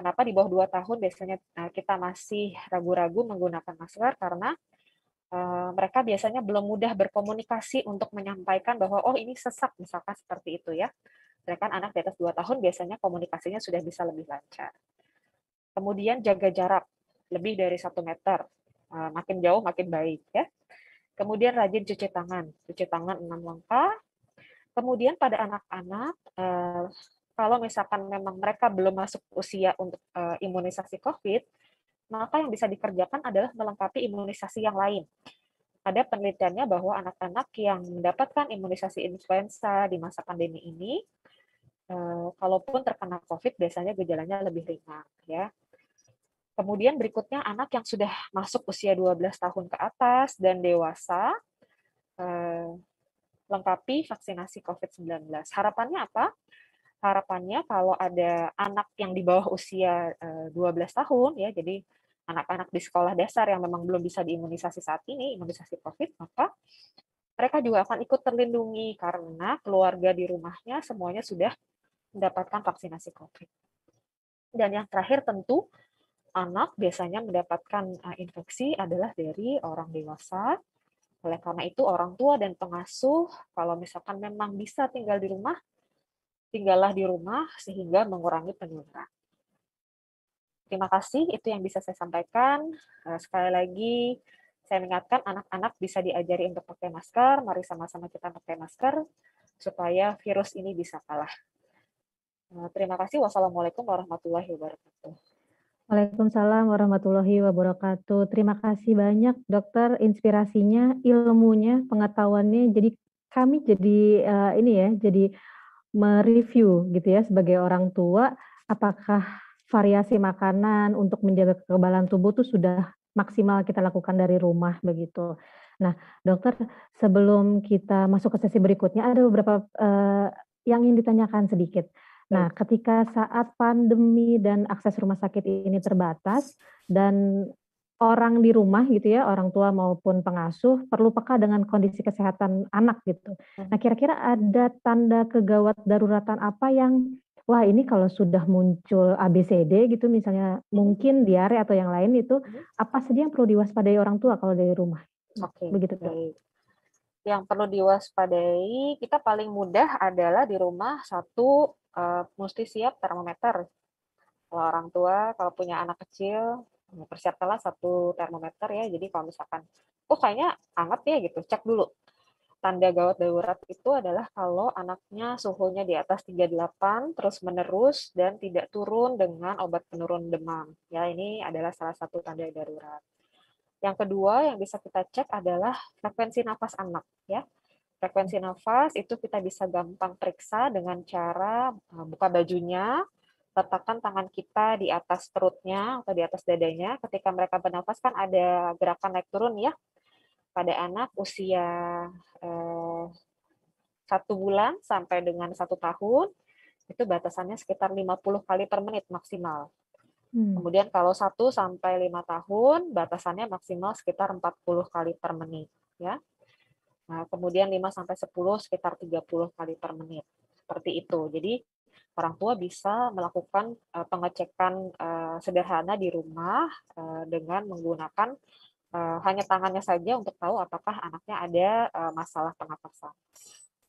Kenapa di bawah 2 tahun biasanya kita masih ragu-ragu menggunakan masker karena Eh, mereka biasanya belum mudah berkomunikasi untuk menyampaikan bahwa oh ini sesak misalkan seperti itu ya. Sedangkan anak di atas 2 tahun biasanya komunikasinya sudah bisa lebih lancar. Kemudian jaga jarak lebih dari satu meter. Eh, makin jauh makin baik ya. Kemudian rajin cuci tangan, cuci tangan enam langkah. Kemudian pada anak-anak eh, kalau misalkan memang mereka belum masuk usia untuk imunisasi COVID, maka yang bisa dikerjakan adalah melengkapi imunisasi yang lain. Ada penelitiannya bahwa anak-anak yang mendapatkan imunisasi influenza di masa pandemi ini, eh, kalaupun terkena COVID, biasanya gejalanya lebih ringan. ya. Kemudian berikutnya anak yang sudah masuk usia 12 tahun ke atas dan dewasa, eh, lengkapi vaksinasi COVID-19. Harapannya apa? harapannya kalau ada anak yang di bawah usia 12 eh, tahun ya jadi anak-anak di sekolah dasar yang memang belum bisa diimunisasi saat ini, imunisasi COVID, maka mereka juga akan ikut terlindungi karena keluarga di rumahnya semuanya sudah mendapatkan vaksinasi COVID. Dan yang terakhir tentu anak biasanya mendapatkan eh, infeksi adalah dari orang dewasa. Oleh karena itu orang tua dan pengasuh kalau misalkan memang bisa tinggal di rumah, tinggallah di rumah sehingga mengurangi penularan. Terima kasih, itu yang bisa saya sampaikan. Eh, sekali lagi, saya mengingatkan anak-anak bisa diajari untuk pakai masker. Mari sama-sama kita pakai masker supaya virus ini bisa kalah. Eh, terima kasih. Wassalamualaikum warahmatullahi wabarakatuh. Waalaikumsalam warahmatullahi wabarakatuh. Terima kasih banyak dokter inspirasinya, ilmunya, pengetahuannya. Jadi kami jadi eh, ini ya, jadi mereview gitu ya sebagai orang tua apakah variasi makanan untuk menjaga kekebalan tubuh itu sudah maksimal kita lakukan dari rumah begitu. Nah, dokter, sebelum kita masuk ke sesi berikutnya ada beberapa uh, yang ingin ditanyakan sedikit. Nah, ketika saat pandemi dan akses rumah sakit ini terbatas dan orang di rumah gitu ya, orang tua maupun pengasuh perlu peka dengan kondisi kesehatan anak gitu. Hmm. Nah, kira-kira ada tanda kegawat daruratan apa yang wah ini kalau sudah muncul ABCD gitu misalnya hmm. mungkin diare atau yang lain itu hmm. apa saja yang perlu diwaspadai orang tua kalau dari rumah? Oke. Okay. Begitu Okay. Yang perlu diwaspadai kita paling mudah adalah di rumah satu uh, mesti siap termometer. Kalau orang tua kalau punya anak kecil persiapkanlah satu termometer ya. Jadi kalau misalkan oh kayaknya anget ya gitu, cek dulu tanda gawat darurat itu adalah kalau anaknya suhunya di atas 38 terus menerus dan tidak turun dengan obat penurun demam. Ya, ini adalah salah satu tanda darurat. Yang kedua yang bisa kita cek adalah frekuensi nafas anak, ya. Frekuensi nafas itu kita bisa gampang periksa dengan cara eh, buka bajunya, letakkan tangan kita di atas perutnya atau di atas dadanya. Ketika mereka bernafas kan ada gerakan naik turun ya pada anak usia eh, satu bulan sampai dengan satu tahun itu batasannya sekitar 50 kali per menit maksimal. Hmm. Kemudian kalau 1 sampai 5 tahun batasannya maksimal sekitar 40 kali per menit ya. Nah, kemudian 5 sampai 10 sekitar 30 kali per menit. Seperti itu. Jadi orang tua bisa melakukan eh, pengecekan eh, sederhana di rumah dengan menggunakan Eh, hanya tangannya saja untuk tahu apakah anaknya ada eh, masalah pernapasan.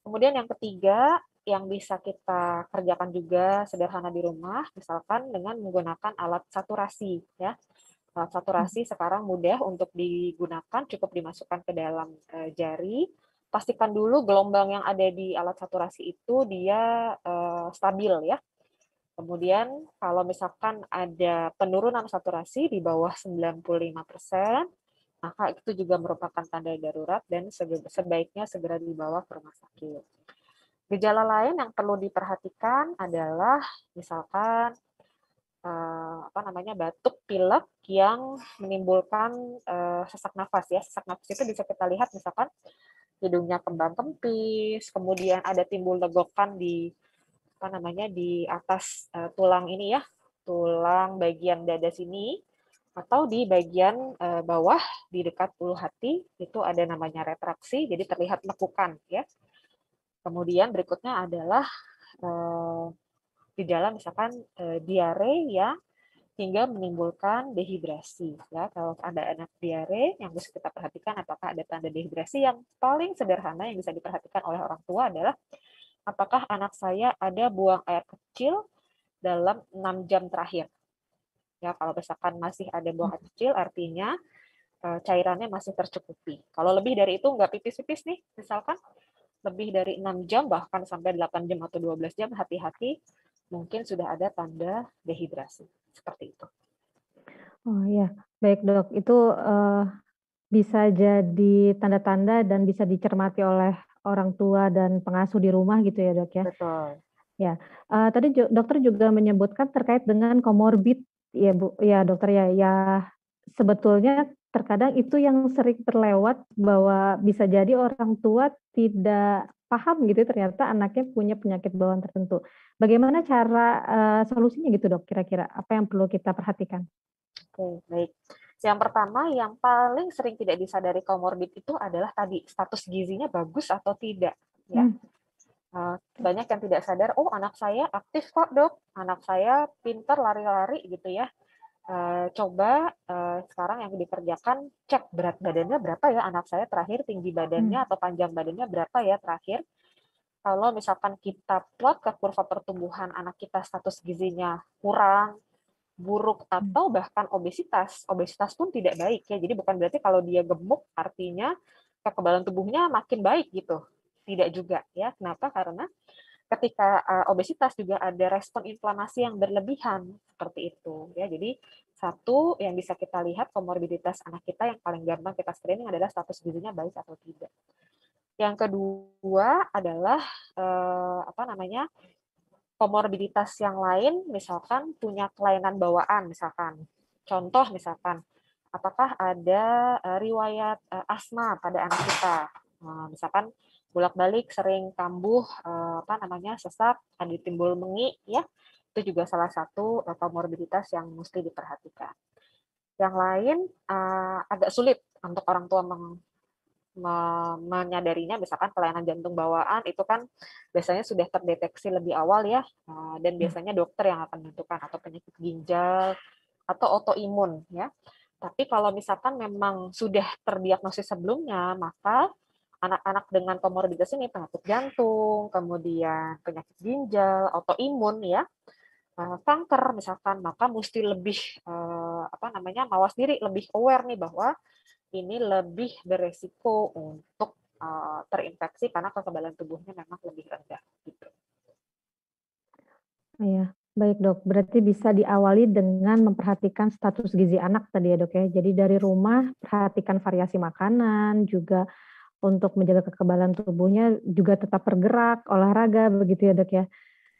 Kemudian yang ketiga yang bisa kita kerjakan juga sederhana di rumah, misalkan dengan menggunakan alat saturasi ya. Alat saturasi hmm. sekarang mudah untuk digunakan, cukup dimasukkan ke dalam eh, jari. Pastikan dulu gelombang yang ada di alat saturasi itu dia uh, stabil ya. Kemudian kalau misalkan ada penurunan saturasi di bawah 95%, maka itu juga merupakan tanda darurat dan sebaiknya segera dibawa ke rumah sakit. Gejala lain yang perlu diperhatikan adalah misalkan eh, apa namanya batuk pilek yang menimbulkan eh, sesak nafas ya. Sesak nafas itu bisa kita lihat misalkan hidungnya kembang kempis, kemudian ada timbul legokan di apa namanya di atas eh, tulang ini ya, tulang bagian dada sini atau di bagian eh, bawah di dekat bulu hati itu ada namanya retraksi jadi terlihat lekukan ya kemudian berikutnya adalah uh, eh, gejala misalkan uh, diare ya hingga menimbulkan dehidrasi ya kalau ada anak diare yang harus kita perhatikan apakah ada tanda dehidrasi yang paling sederhana yang bisa diperhatikan oleh orang tua adalah apakah anak saya ada buang air kecil dalam 6 jam terakhir Ya, kalau misalkan masih ada hati hmm. kecil artinya eh, cairannya masih tercukupi. Kalau lebih dari itu nggak pipis-pipis nih, misalkan lebih dari enam jam bahkan sampai 8 jam atau 12 jam hati-hati mungkin sudah ada tanda dehidrasi seperti itu. Oh ya, baik dok. Itu uh, bisa jadi tanda-tanda dan bisa dicermati oleh orang tua dan pengasuh di rumah gitu ya dok ya. Betul. Ya, uh, tadi dokter juga menyebutkan terkait dengan komorbid Iya Bu, ya dokter ya, ya sebetulnya terkadang itu yang sering terlewat bahwa bisa jadi orang tua tidak paham gitu ya, ternyata anaknya punya penyakit bawaan tertentu. Bagaimana cara uh, solusinya gitu dok kira-kira apa yang perlu kita perhatikan? Oke baik. Yang pertama yang paling sering tidak disadari komorbid itu adalah tadi status gizinya bagus atau tidak ya. Hmm. Eh, banyak yang tidak sadar, oh anak saya aktif kok dok, anak saya pintar lari-lari gitu ya. Eh, coba eh, sekarang yang dikerjakan cek berat badannya berapa ya anak saya terakhir tinggi badannya hmm. atau panjang badannya berapa ya terakhir kalau misalkan kita plot ke kurva pertumbuhan anak kita status gizinya kurang buruk hmm. atau bahkan obesitas obesitas pun tidak baik ya jadi bukan berarti kalau dia gemuk artinya kekebalan tubuhnya makin baik gitu tidak juga ya. Kenapa? Karena ketika uh, obesitas juga ada respon inflamasi yang berlebihan seperti itu ya. Jadi satu yang bisa kita lihat komorbiditas anak kita yang paling gampang kita screening adalah status gizinya baik atau tidak. Yang kedua adalah uh, apa namanya komorbiditas yang lain, misalkan punya kelainan bawaan, misalkan contoh misalkan apakah ada uh, riwayat uh, asma pada anak kita, uh, misalkan bolak-balik sering kambuh eh, apa namanya sesak dan timbul mengi ya itu juga salah satu eh, komorbiditas yang mesti diperhatikan yang lain eh, agak sulit untuk orang tua meng menyadarinya misalkan pelayanan jantung bawaan itu kan biasanya sudah terdeteksi lebih awal ya dan hmm. biasanya dokter yang akan menentukan atau penyakit ginjal atau autoimun ya tapi kalau misalkan memang sudah terdiagnosis sebelumnya maka anak-anak dengan komorbiditas ini penyakit jantung, kemudian penyakit ginjal, autoimun ya, eh, kanker misalkan, maka mesti lebih eh, apa namanya mawas diri, lebih aware nih bahwa ini lebih beresiko untuk eh, terinfeksi karena kekebalan tubuhnya memang lebih rendah gitu. Iya, baik dok. Berarti bisa diawali dengan memperhatikan status gizi anak tadi ya dok ya. Jadi dari rumah perhatikan variasi makanan, juga untuk menjaga kekebalan tubuhnya juga tetap bergerak, olahraga begitu ya dok ya.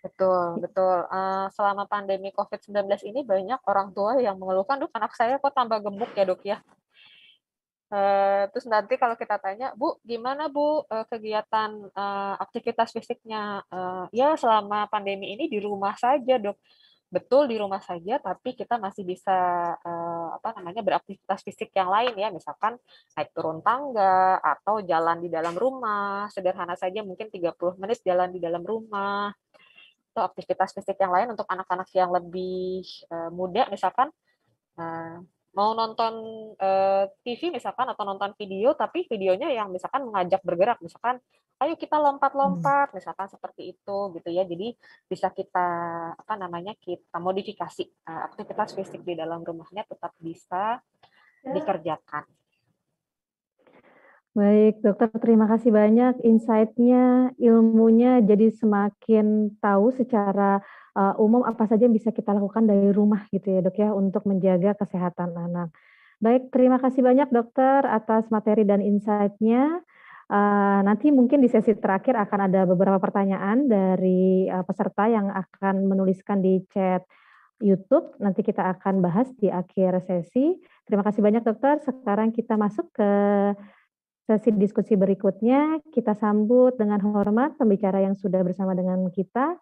Betul, betul. Uh, selama pandemi COVID-19 ini banyak orang tua yang mengeluhkan, duh anak saya kok tambah gemuk ya dok ya. Uh, terus nanti kalau kita tanya, Bu, gimana Bu uh, kegiatan uh, aktivitas fisiknya? Uh, ya selama pandemi ini di rumah saja dok betul di rumah saja tapi kita masih bisa uh, apa namanya beraktivitas fisik yang lain ya misalkan naik turun tangga atau jalan di dalam rumah sederhana saja mungkin 30 menit jalan di dalam rumah atau aktivitas fisik yang lain untuk anak-anak yang lebih uh, muda misalkan uh, mau nonton uh, eh, TV misalkan atau nonton video tapi videonya yang misalkan mengajak bergerak misalkan ayo kita lompat-lompat hmm. misalkan seperti itu gitu ya jadi bisa kita apa namanya kita modifikasi uh, aktivitas fisik di dalam rumahnya tetap bisa ya. dikerjakan Baik, dokter terima kasih banyak insight-nya, ilmunya jadi semakin tahu secara uh, umum apa saja yang bisa kita lakukan dari rumah gitu ya, Dok ya, untuk menjaga kesehatan anak. Baik, terima kasih banyak dokter atas materi dan insight-nya. Uh, nanti mungkin di sesi terakhir akan ada beberapa pertanyaan dari uh, peserta yang akan menuliskan di chat YouTube. Nanti kita akan bahas di akhir sesi. Terima kasih banyak dokter. Sekarang kita masuk ke Sesi diskusi berikutnya kita sambut dengan hormat pembicara yang sudah bersama dengan kita,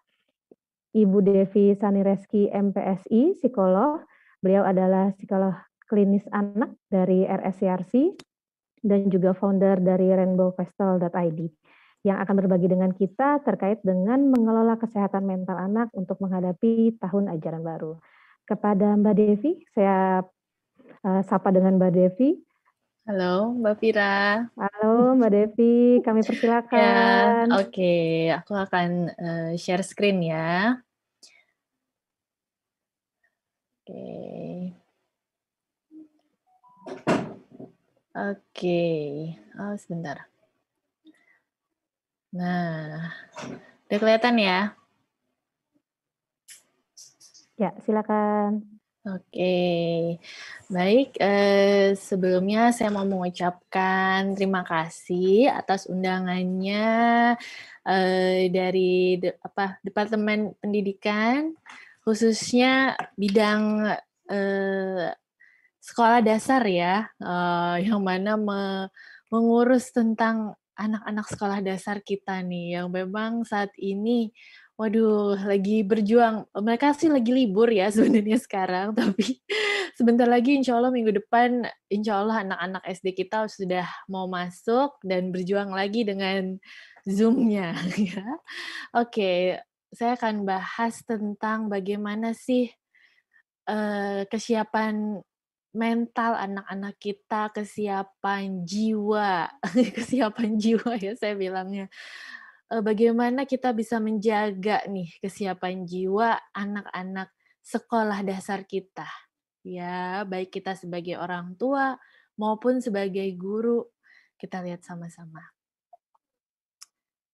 Ibu Devi Sanireski MPSI, psikolog. Beliau adalah psikolog klinis anak dari RSCRC dan juga founder dari rainbowfestival.id yang akan berbagi dengan kita terkait dengan mengelola kesehatan mental anak untuk menghadapi tahun ajaran baru. Kepada Mbak Devi, saya uh, sapa dengan Mbak Devi. Halo Mbak Fira. Halo Mbak Devi, kami persilakan. Ya, Oke, okay. aku akan uh, share screen ya. Oke. Okay. Oke, okay. oh, sebentar. Nah, udah kelihatan ya? Ya, silakan. Oke, baik. Eh, sebelumnya saya mau mengucapkan terima kasih atas undangannya eh, dari de, apa Departemen Pendidikan, khususnya bidang eh, sekolah dasar ya, eh, yang mana me, mengurus tentang anak-anak sekolah dasar kita nih, yang memang saat ini Waduh, lagi berjuang. Mereka sih lagi libur ya (laughs) sebenarnya sekarang, tapi sebentar lagi insya Allah minggu depan, insya Allah anak-anak SD kita sudah mau masuk dan berjuang lagi dengan Zoom-nya. (laughs) Ya. Oke, saya akan bahas tentang bagaimana sih eh, kesiapan mental anak-anak kita, kesiapan jiwa, (laughs) kesiapan jiwa ya saya bilangnya. Eh, bagaimana kita bisa menjaga nih kesiapan jiwa anak-anak sekolah dasar kita. Ya, baik kita sebagai orang tua maupun sebagai guru. Kita lihat sama-sama.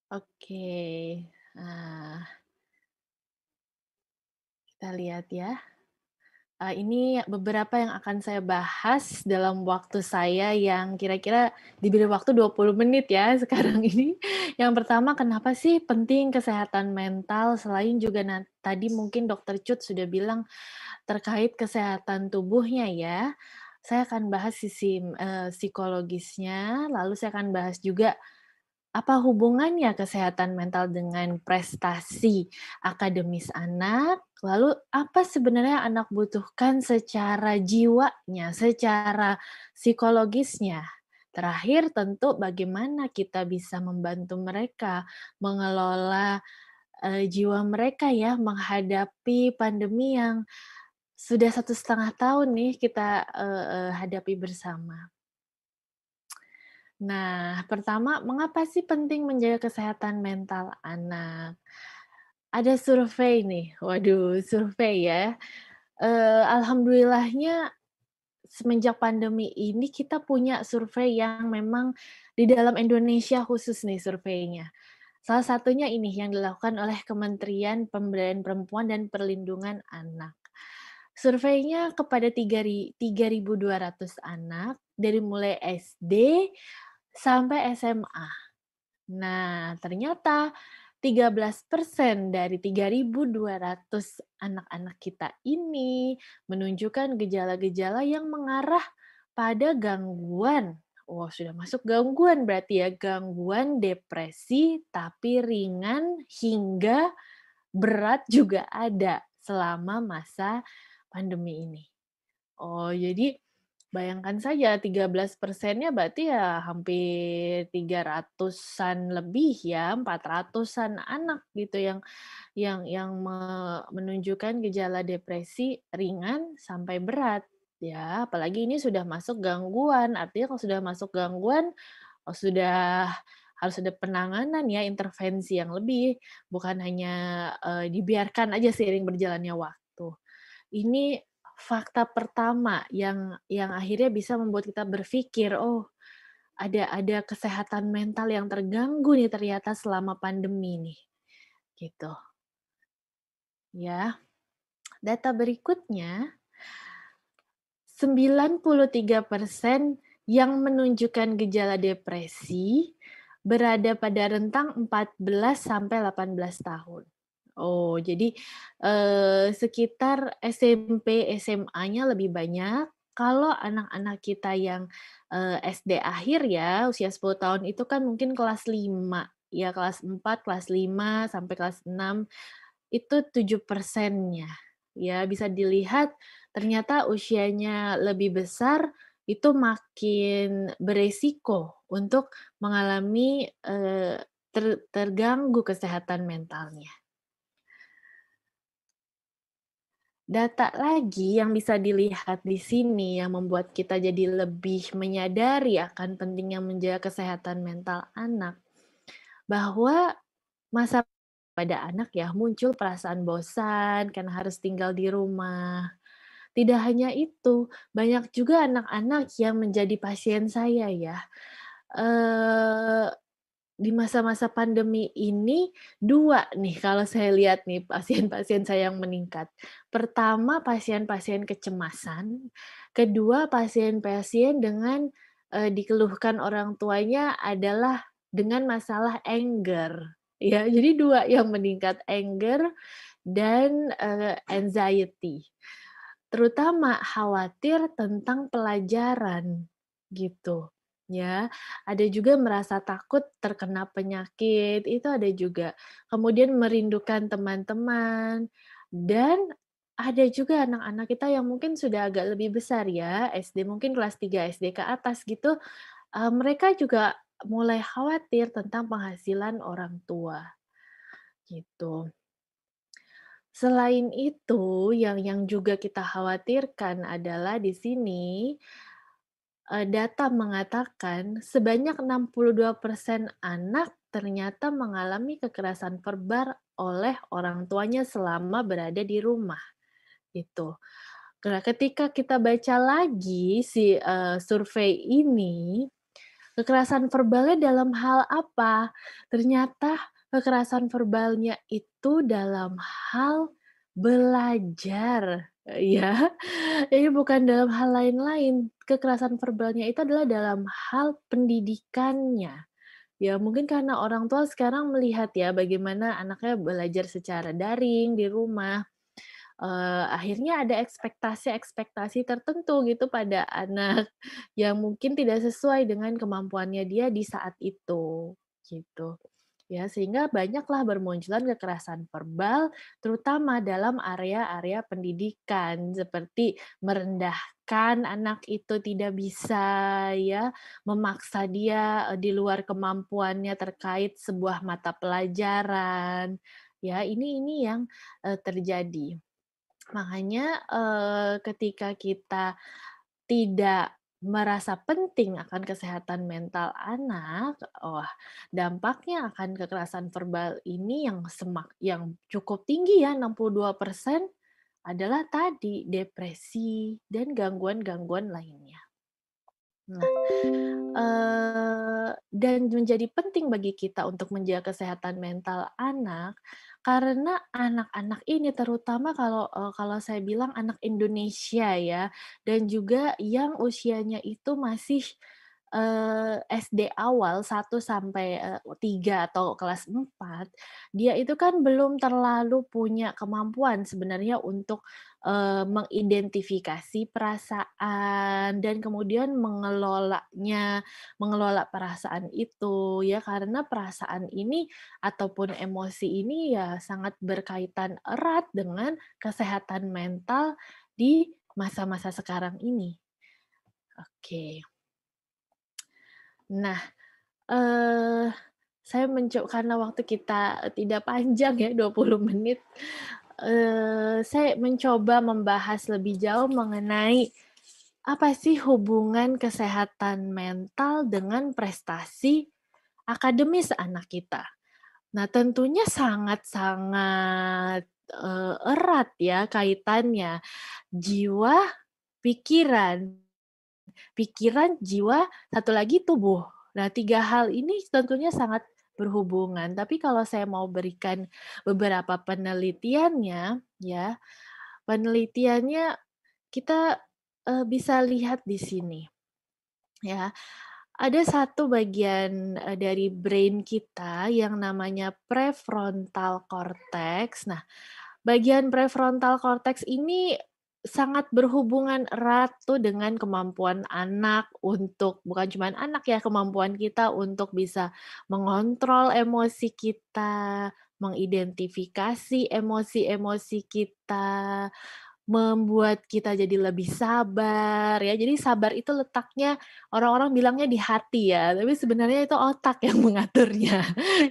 Oke. Okay. Nah, eh, kita lihat ya uh, ini beberapa yang akan saya bahas dalam waktu saya yang kira-kira diberi waktu 20 menit ya (laughs) sekarang ini. Yang pertama, kenapa sih penting kesehatan mental? Selain juga tadi mungkin Dokter Cut sudah bilang terkait kesehatan tubuhnya ya. Saya akan bahas sisi, uh, psikologisnya, lalu saya akan bahas juga apa hubungannya kesehatan mental dengan prestasi akademis anak? Lalu apa sebenarnya anak butuhkan secara jiwanya, secara psikologisnya? Terakhir tentu bagaimana kita bisa membantu mereka mengelola uh, jiwa mereka ya menghadapi pandemi yang sudah satu setengah tahun nih kita uh, uh, hadapi bersama. Nah, pertama, mengapa sih penting menjaga kesehatan mental anak? Ada survei nih, waduh, survei ya. Uh, alhamdulillahnya semenjak pandemi ini kita punya survei yang memang di dalam Indonesia khusus nih surveinya. Salah satunya ini yang dilakukan oleh Kementerian Pemberdayaan Perempuan dan Perlindungan Anak. Surveinya kepada 3.200 anak dari mulai SD, sampai SMA. Nah, ternyata 13% dari 3.200 anak-anak kita ini menunjukkan gejala-gejala yang mengarah pada gangguan. Wah, sudah masuk gangguan berarti ya, gangguan depresi tapi ringan hingga berat juga ada selama masa pandemi ini. Oh, jadi Bayangkan saja 13 persennya berarti ya hampir 300-an lebih ya, 400-an anak gitu yang yang yang menunjukkan gejala depresi ringan sampai berat ya, apalagi ini sudah masuk gangguan. Artinya kalau sudah masuk gangguan oh sudah harus ada penanganan ya, intervensi yang lebih, bukan hanya uh, dibiarkan aja seiring berjalannya waktu. Ini fakta pertama yang yang akhirnya bisa membuat kita berpikir, oh ada ada kesehatan mental yang terganggu nih ternyata selama pandemi nih. Gitu. Ya. Data berikutnya 93% yang menunjukkan gejala depresi berada pada rentang 14 sampai 18 tahun. Oh, jadi, eh, sekitar SMP, SMA-nya lebih banyak. Kalau anak-anak kita yang, eh, SD akhir ya, usia 10 tahun itu kan mungkin kelas 5, ya kelas 4, kelas 5, sampai kelas 6, itu 7 persennya Ya, bisa dilihat ternyata usianya lebih besar, itu makin beresiko untuk mengalami, eh, ter terganggu kesehatan mentalnya. data lagi yang bisa dilihat di sini yang membuat kita jadi lebih menyadari akan pentingnya menjaga kesehatan mental anak bahwa masa pada anak ya muncul perasaan bosan karena harus tinggal di rumah. Tidak hanya itu, banyak juga anak-anak yang menjadi pasien saya ya. Eh, di masa-masa pandemi ini dua nih kalau saya lihat nih pasien-pasien saya yang meningkat. Pertama pasien-pasien kecemasan, kedua pasien-pasien dengan e, dikeluhkan orang tuanya adalah dengan masalah anger. Ya, jadi dua yang meningkat anger dan e, anxiety. Terutama khawatir tentang pelajaran gitu. Ya, ada juga merasa takut terkena penyakit, itu ada juga. Kemudian merindukan teman-teman, dan ada juga anak-anak kita yang mungkin sudah agak lebih besar ya, SD mungkin kelas 3 SD ke atas gitu, eh, mereka juga mulai khawatir tentang penghasilan orang tua. Gitu. Selain itu, yang yang juga kita khawatirkan adalah di sini Eh, data mengatakan sebanyak 62% anak ternyata mengalami kekerasan verbal oleh orang tuanya selama berada di rumah. Itu. Nah, ketika kita baca lagi si uh, survei ini, kekerasan verbalnya dalam hal apa? Ternyata kekerasan verbalnya itu dalam hal belajar ya ini (laughs) bukan dalam hal lain-lain. Kekerasan verbalnya itu adalah dalam hal pendidikannya. Ya, mungkin karena orang tua sekarang melihat ya bagaimana anaknya belajar secara daring di rumah. Eh, akhirnya ada ekspektasi-ekspektasi tertentu gitu pada anak yang mungkin tidak sesuai dengan kemampuannya dia di saat itu gitu ya sehingga banyaklah bermunculan kekerasan verbal terutama dalam area-area pendidikan seperti merendahkan anak itu tidak bisa ya memaksa dia eh, di luar kemampuannya terkait sebuah mata pelajaran ya ini ini yang uh, terjadi makanya uh, ketika kita tidak merasa penting akan kesehatan mental anak, oh dampaknya akan kekerasan verbal ini yang semak yang cukup tinggi ya 62% adalah tadi depresi dan gangguan-gangguan lainnya. Nah, eh, dan menjadi penting bagi kita untuk menjaga kesehatan mental anak karena anak-anak ini terutama kalau kalau saya bilang anak Indonesia ya, dan juga yang usianya itu masih, SD awal 1 sampai, tiga 3 atau kelas 4, dia itu kan belum terlalu punya kemampuan sebenarnya untuk, uh, mengidentifikasi perasaan dan kemudian mengelolanya, mengelola perasaan itu ya, karena perasaan ini ataupun emosi ini ya sangat berkaitan erat dengan kesehatan mental di masa-masa sekarang ini. Oke. Nah, uh, saya mencoba karena waktu kita tidak panjang ya 20 menit, Eh, saya mencoba membahas lebih jauh mengenai apa sih hubungan kesehatan mental dengan prestasi akademis anak kita. Nah, tentunya sangat-sangat uh, erat ya kaitannya jiwa, pikiran, pikiran, jiwa, satu lagi tubuh. Nah, tiga hal ini tentunya sangat berhubungan. Tapi kalau saya mau berikan beberapa penelitiannya, ya penelitiannya kita uh, bisa lihat di sini, ya ada satu bagian eh, dari brain kita yang namanya prefrontal cortex. Nah, bagian prefrontal cortex ini sangat berhubungan erat tuh dengan kemampuan anak untuk bukan cuma anak ya, kemampuan kita untuk bisa mengontrol emosi kita, mengidentifikasi emosi-emosi kita, membuat kita jadi lebih sabar ya. Jadi sabar itu letaknya orang-orang bilangnya di hati ya, tapi sebenarnya itu otak yang (laughs) mengaturnya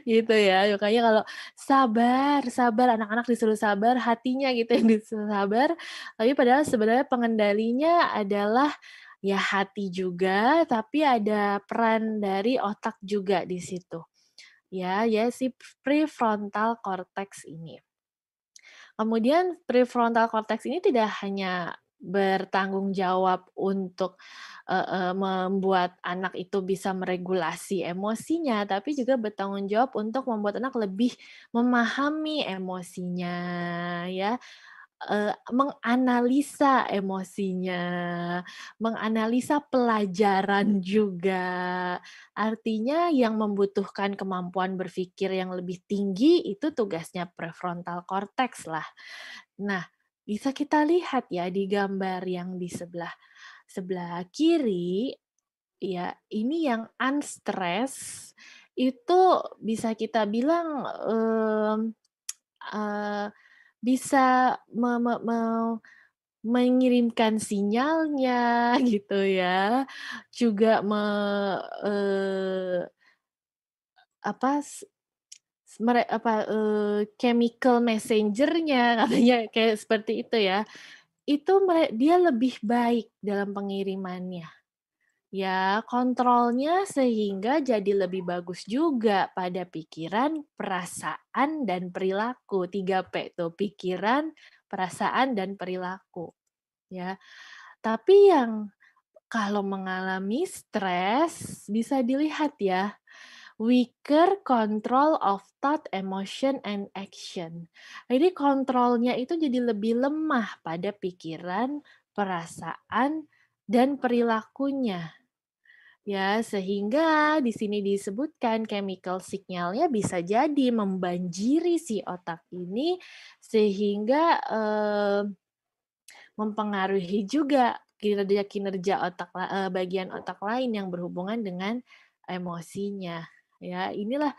gitu ya. Makanya kalau sabar, sabar anak-anak disuruh sabar, hatinya gitu yang (laughs) disuruh sabar. Tapi padahal sebenarnya pengendalinya adalah ya hati juga, tapi ada peran dari otak juga di situ. Ya, ya si prefrontal cortex ini. Kemudian prefrontal cortex ini tidak hanya bertanggung jawab untuk uh, uh, membuat anak itu bisa meregulasi emosinya, tapi juga bertanggung jawab untuk membuat anak lebih memahami emosinya, ya uh, menganalisa emosinya, menganalisa pelajaran juga. Artinya yang membutuhkan kemampuan berpikir yang lebih tinggi itu tugasnya prefrontal cortex lah. Nah, bisa kita lihat ya di gambar yang di sebelah sebelah kiri, ya ini yang unstress itu bisa kita bilang, mmm, eh, bisa me me me mengirimkan sinyalnya (laughs) gitu ya juga me, uh, apa mere, apa uh, chemical messengernya (laughs) katanya kayak seperti itu ya itu dia lebih baik dalam pengirimannya Ya, kontrolnya sehingga jadi lebih bagus juga pada pikiran, perasaan, dan perilaku. 3P tuh, pikiran, perasaan, dan perilaku. Ya, tapi yang kalau mengalami stres bisa dilihat ya, weaker control of thought, emotion, and action. Jadi kontrolnya itu jadi lebih lemah pada pikiran, perasaan, dan perilakunya. Ya, sehingga di sini disebutkan chemical signalnya bisa jadi membanjiri si otak ini sehingga eh, mempengaruhi juga kinerja-kinerja otak eh, bagian otak lain yang berhubungan dengan emosinya. Ya, inilah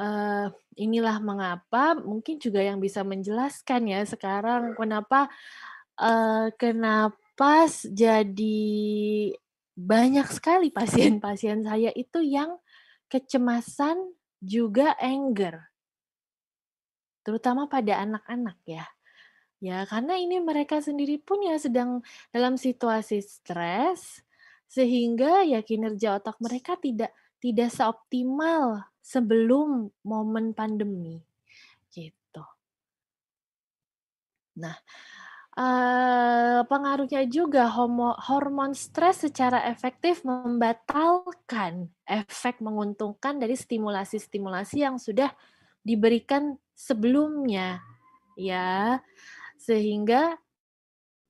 eh, inilah mengapa mungkin juga yang bisa menjelaskan ya sekarang kenapa eh, kenapa pas jadi banyak sekali pasien-pasien saya itu yang kecemasan juga anger. Terutama pada anak-anak ya. Ya, karena ini mereka sendiri pun ya sedang dalam situasi stres sehingga ya kinerja otak mereka tidak tidak seoptimal sebelum momen pandemi. Gitu. Nah, Eh, pengaruhnya juga homo, hormon stres secara efektif membatalkan efek menguntungkan dari stimulasi-stimulasi yang sudah diberikan sebelumnya ya sehingga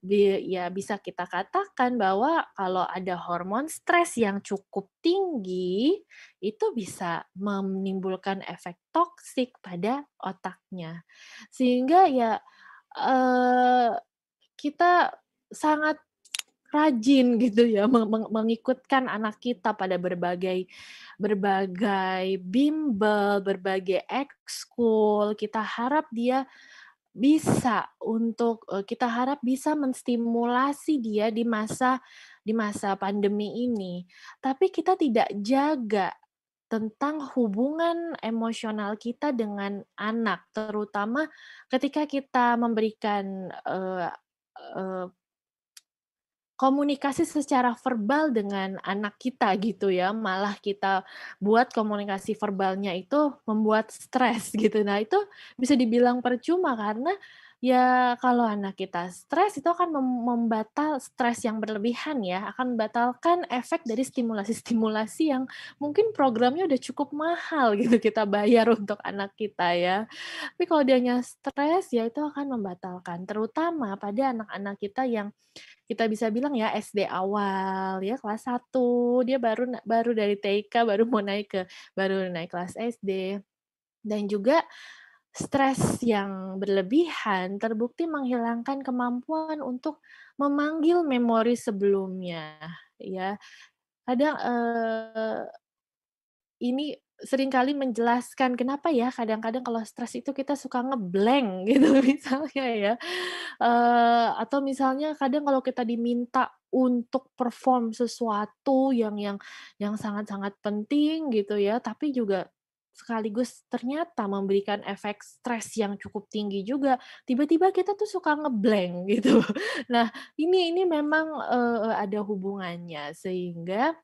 ya bisa kita katakan bahwa kalau ada hormon stres yang cukup tinggi itu bisa menimbulkan efek toksik pada otaknya sehingga ya eh, kita sangat rajin gitu ya meng mengikutkan anak kita pada berbagai berbagai bimbel, berbagai ekskul. Kita harap dia bisa untuk eh, kita harap bisa menstimulasi dia di masa di masa pandemi ini. Tapi kita tidak jaga tentang hubungan emosional kita dengan anak, terutama ketika kita memberikan uh, Eh, komunikasi secara verbal dengan anak kita gitu ya malah kita buat komunikasi verbalnya itu membuat stres (laughs) gitu nah itu bisa dibilang percuma karena Ya, kalau anak kita stres itu akan mem- membatal stres yang berlebihan ya, akan batalkan efek dari stimulasi-stimulasi yang mungkin programnya udah cukup mahal (laughs) gitu kita bayar untuk anak kita ya. Tapi kalau dia dianya stres ya itu akan membatalkan terutama pada anak-anak kita yang kita bisa bilang ya SD awal ya kelas 1 dia baru baru dari TK baru mau naik ke baru naik kelas SD dan juga Stres yang berlebihan terbukti menghilangkan kemampuan untuk memanggil memori sebelumnya, ya. Kadang eh, ini seringkali menjelaskan kenapa ya kadang-kadang kalau stres itu kita suka ngeblank (laughs) gitu misalnya ya uh, atau misalnya kadang kalau kita diminta untuk perform sesuatu yang yang yang sangat-sangat penting gitu ya tapi juga sekaligus ternyata memberikan efek stres yang cukup tinggi juga. Tiba-tiba kita tuh suka ngeblank (laughs) gitu. Nah, ini ini memang uh, ada hubungannya sehingga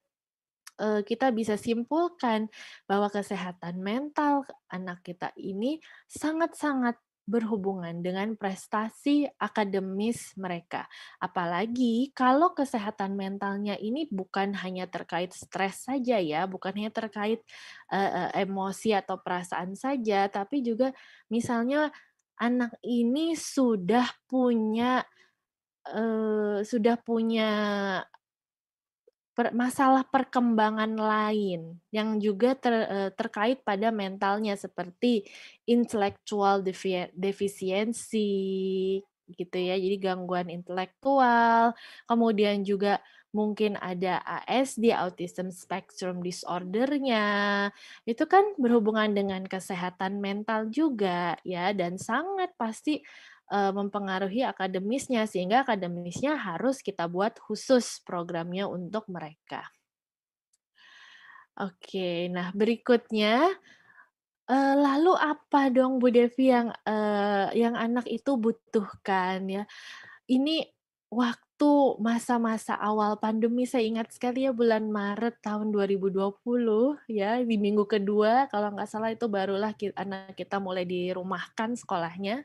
uh, kita bisa simpulkan bahwa kesehatan mental anak kita ini sangat-sangat berhubungan dengan prestasi akademis mereka. Apalagi kalau kesehatan mentalnya ini bukan hanya terkait stres saja ya, bukan hanya terkait uh, emosi atau perasaan saja, tapi juga misalnya anak ini sudah punya uh, sudah punya per, masalah perkembangan lain yang juga ter, eh, terkait pada mentalnya seperti intellectual defisiensi gitu ya. Jadi gangguan intelektual, kemudian juga mungkin ada ASD, autism spectrum disordernya. Itu kan berhubungan dengan kesehatan mental juga ya dan sangat pasti Eh, mempengaruhi akademisnya sehingga akademisnya harus kita buat khusus programnya untuk mereka. Oke, nah berikutnya eh, lalu apa dong Bu Devi yang eh, yang anak itu butuhkan ya? Ini waktu masa-masa awal pandemi saya ingat sekali ya bulan Maret tahun 2020 ya di minggu kedua kalau nggak salah itu barulah anak kita mulai dirumahkan sekolahnya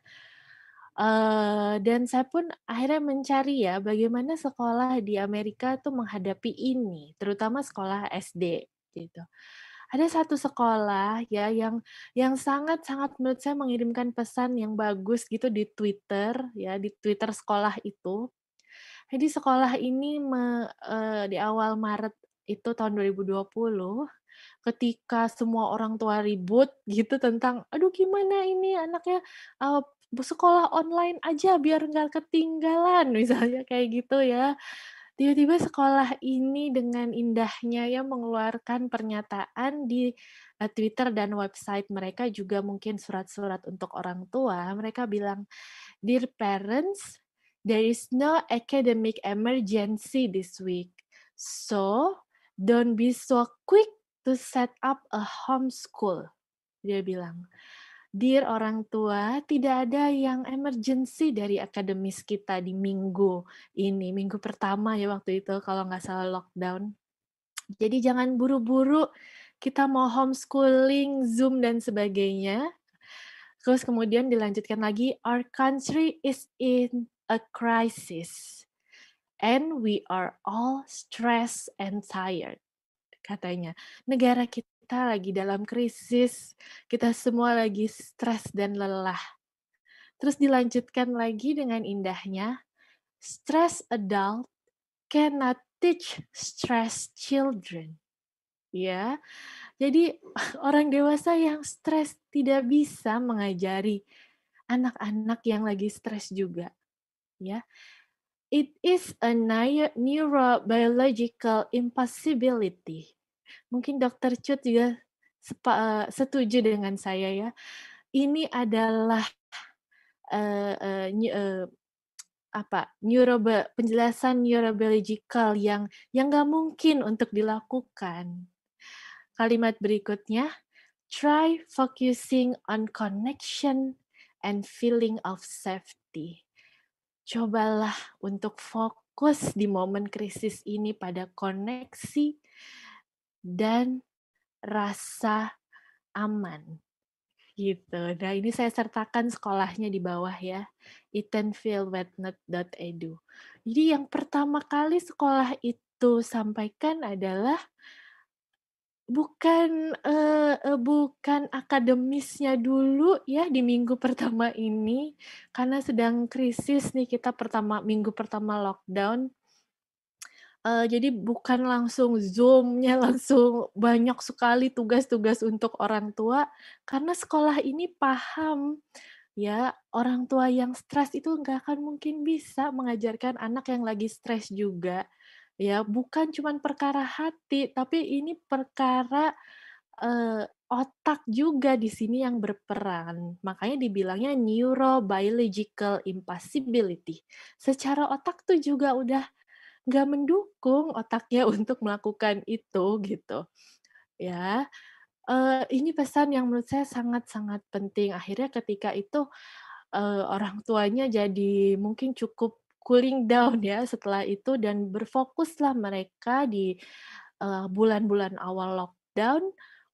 dan saya pun akhirnya mencari ya, bagaimana sekolah di Amerika tuh menghadapi ini, terutama sekolah SD, gitu. Ada satu sekolah ya, yang yang sangat-sangat menurut saya mengirimkan pesan yang bagus gitu di Twitter ya, di Twitter sekolah itu. Jadi sekolah ini me uh, di awal Maret itu tahun 2020, ketika semua orang tua ribut gitu tentang, "Aduh gimana ini anaknya, uh, sekolah online aja biar nggak ketinggalan (laughs) misalnya kayak gitu ya tiba-tiba sekolah ini dengan indahnya ya mengeluarkan pernyataan di eh, Twitter dan website mereka juga mungkin surat-surat untuk orang tua mereka bilang dear parents there is no academic emergency this week so don't be so quick to set up a homeschool dia bilang dear orang tua, tidak ada yang emergency dari akademis kita di minggu ini, minggu pertama ya waktu itu kalau nggak salah lockdown. Jadi jangan buru-buru kita mau homeschooling, Zoom dan sebagainya. Terus kemudian dilanjutkan lagi, our country is in a crisis and we are all stressed and tired katanya. Negara kita kita lagi dalam krisis, kita semua lagi stres dan lelah. Terus dilanjutkan lagi dengan indahnya, stress adult cannot teach stress children. Ya. Jadi (laughs) orang dewasa yang stres tidak bisa mengajari anak-anak yang lagi stres juga. Ya. It is a neurobiological impossibility mungkin Dokter Cut juga sepa, eh, setuju dengan saya ya. Ini adalah uh, uh, uh, apa neuro penjelasan neurobiological yang yang nggak mungkin untuk dilakukan. Kalimat berikutnya, try focusing on connection and feeling of safety. Cobalah untuk fokus di momen krisis ini pada koneksi dan rasa aman gitu. Nah ini saya sertakan sekolahnya di bawah ya, itenfieldwet.net.edu. Jadi yang pertama kali sekolah itu sampaikan adalah bukan uh, uh, bukan akademisnya dulu ya di minggu pertama ini karena sedang krisis nih kita pertama minggu pertama lockdown uh, jadi bukan langsung zoomnya (laughs) langsung banyak sekali tugas-tugas untuk orang tua, karena sekolah ini paham, ya, orang tua yang stres itu nggak akan mungkin bisa mengajarkan anak yang lagi stres juga, ya. Bukan cuman perkara hati, tapi ini perkara, uh, otak juga di sini yang berperan. Makanya dibilangnya neurobiological impossibility. Secara otak tuh juga udah nggak mendukung otaknya (laughs) untuk melakukan itu gitu ya uh, ini pesan yang menurut saya sangat-sangat penting akhirnya ketika itu uh, orang tuanya jadi mungkin cukup cooling (laughs) down ya setelah itu dan berfokuslah mereka di eh, bulan-bulan uh, bulan -bulan awal lockdown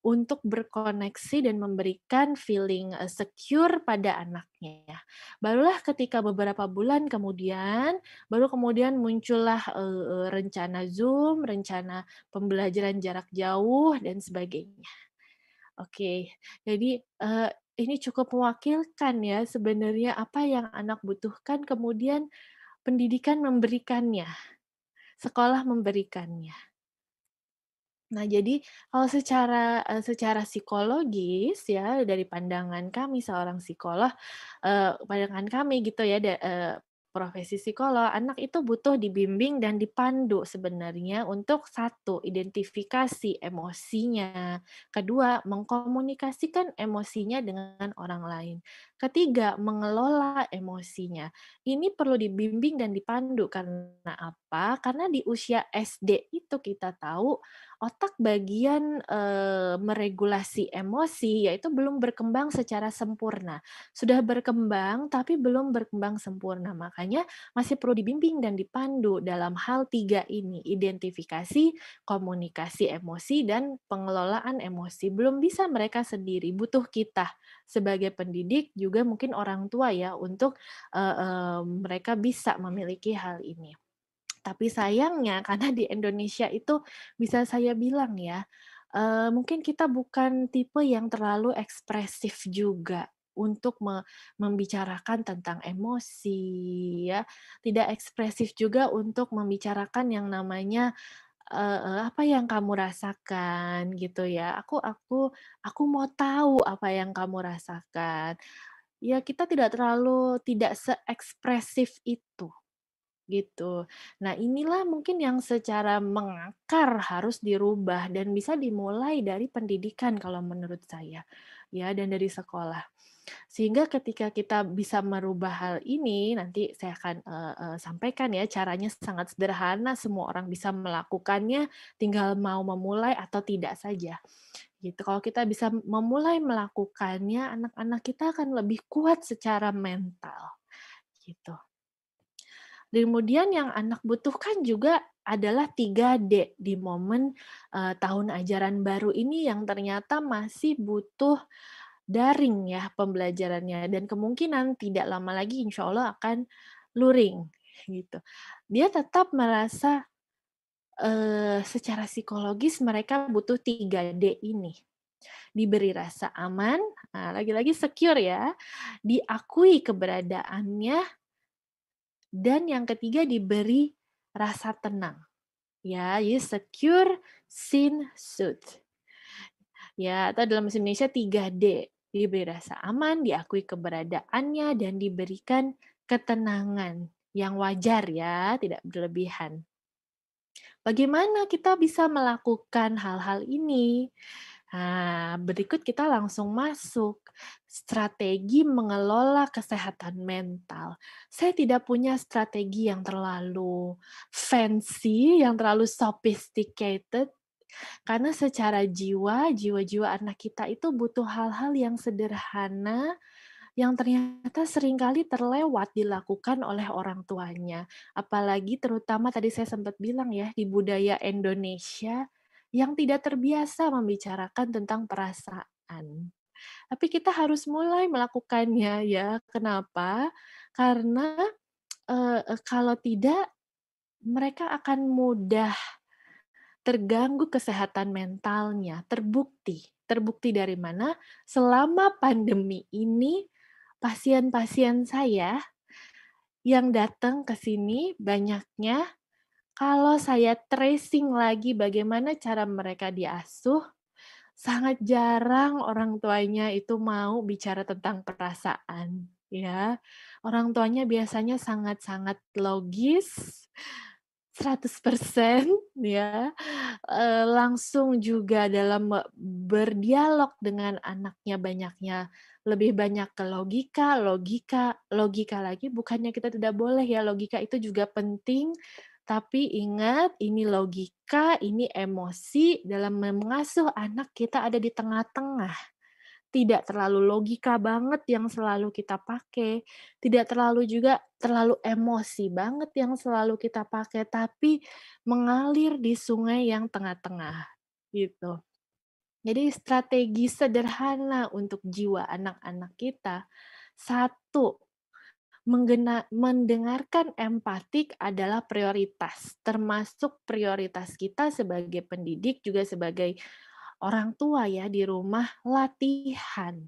untuk berkoneksi dan memberikan feeling eh, secure pada anaknya. Ya. Barulah ketika beberapa bulan kemudian, baru kemudian muncullah eh, eh, rencana Zoom, rencana pembelajaran jarak jauh dan sebagainya. Oke, okay. jadi uh, ini cukup mewakilkan ya sebenarnya apa yang anak butuhkan kemudian pendidikan memberikannya, sekolah memberikannya. Nah, jadi kalau secara secara psikologis ya, dari pandangan kami seorang psikolog, eh, pandangan kami gitu ya, eh, profesi psikolog, anak itu butuh dibimbing dan dipandu sebenarnya untuk satu identifikasi emosinya, kedua mengkomunikasikan emosinya dengan orang lain, ketiga mengelola emosinya. Ini perlu dibimbing dan dipandu karena apa? Karena di usia SD itu kita tahu otak bagian e, meregulasi emosi yaitu belum berkembang secara sempurna. Sudah berkembang tapi belum berkembang sempurna. Makanya masih perlu dibimbing dan dipandu dalam hal tiga ini, identifikasi, komunikasi emosi dan pengelolaan emosi. Belum bisa mereka sendiri, butuh kita sebagai pendidik juga mungkin orang tua ya untuk e, e, mereka bisa memiliki hal ini. Tapi sayangnya karena di Indonesia itu bisa saya bilang ya, mungkin kita bukan tipe yang terlalu ekspresif juga untuk membicarakan tentang emosi ya tidak ekspresif juga untuk membicarakan yang namanya uh, apa yang kamu rasakan gitu ya aku aku aku mau tahu apa yang kamu rasakan ya kita tidak terlalu tidak seekspresif itu Gitu. Nah, inilah mungkin yang secara mengakar harus dirubah dan bisa dimulai dari pendidikan kalau menurut saya. Ya, dan dari sekolah. Sehingga ketika kita bisa merubah hal ini, nanti saya akan uh, uh, sampaikan ya caranya sangat sederhana, semua orang bisa melakukannya, tinggal mau memulai atau tidak saja gitu. Kalau kita bisa memulai melakukannya, anak-anak kita akan lebih kuat secara mental, gitu. Kemudian yang anak butuhkan juga adalah 3D di momen uh, tahun ajaran baru ini yang ternyata masih butuh daring ya pembelajarannya dan kemungkinan tidak lama lagi insya Allah akan luring gitu. Dia tetap merasa eh, secara psikologis mereka butuh 3D ini. Diberi rasa aman, ah, lagi-lagi nah, secure ya, diakui keberadaannya dan yang ketiga diberi rasa tenang. Ya, jadi secure, sin, suit, Ya, atau dalam bahasa Indonesia 3D. Diberi rasa aman, diakui keberadaannya, dan diberikan ketenangan yang wajar ya, tidak berlebihan. Bagaimana kita bisa melakukan hal-hal ini? Nah, berikut kita langsung masuk. Strategi mengelola kesehatan mental. Saya tidak punya strategi yang terlalu fancy, yang terlalu sophisticated, karena secara jiwa, jiwa-jiwa anak kita itu butuh hal-hal yang sederhana, yang ternyata seringkali terlewat dilakukan oleh orang tuanya. Apalagi terutama tadi saya sempat bilang ya, di budaya Indonesia, yang tidak terbiasa membicarakan tentang perasaan. Tapi kita harus mulai melakukannya ya. Kenapa? Karena eh, eh, kalau tidak mereka akan mudah terganggu kesehatan mentalnya, terbukti. Terbukti dari mana? Selama pandemi ini pasien-pasien saya yang datang ke sini banyaknya kalau saya tracing lagi bagaimana cara mereka diasuh, sangat jarang orang tuanya itu mau bicara tentang perasaan, ya. Orang tuanya biasanya sangat-sangat logis, 100% (laughs) ya eh, langsung juga dalam berdialog dengan anaknya banyaknya lebih banyak ke logika logika logika lagi bukannya kita tidak boleh ya logika itu juga penting tapi ingat, ini logika, ini emosi dalam mengasuh anak kita ada di tengah-tengah. Tidak terlalu logika banget yang selalu kita pakai, tidak terlalu juga terlalu emosi banget yang selalu kita pakai, tapi mengalir di sungai yang tengah-tengah gitu. Jadi strategi sederhana untuk jiwa anak-anak kita satu menggena, mendengarkan empatik adalah prioritas, termasuk prioritas kita sebagai pendidik juga sebagai orang tua ya di rumah latihan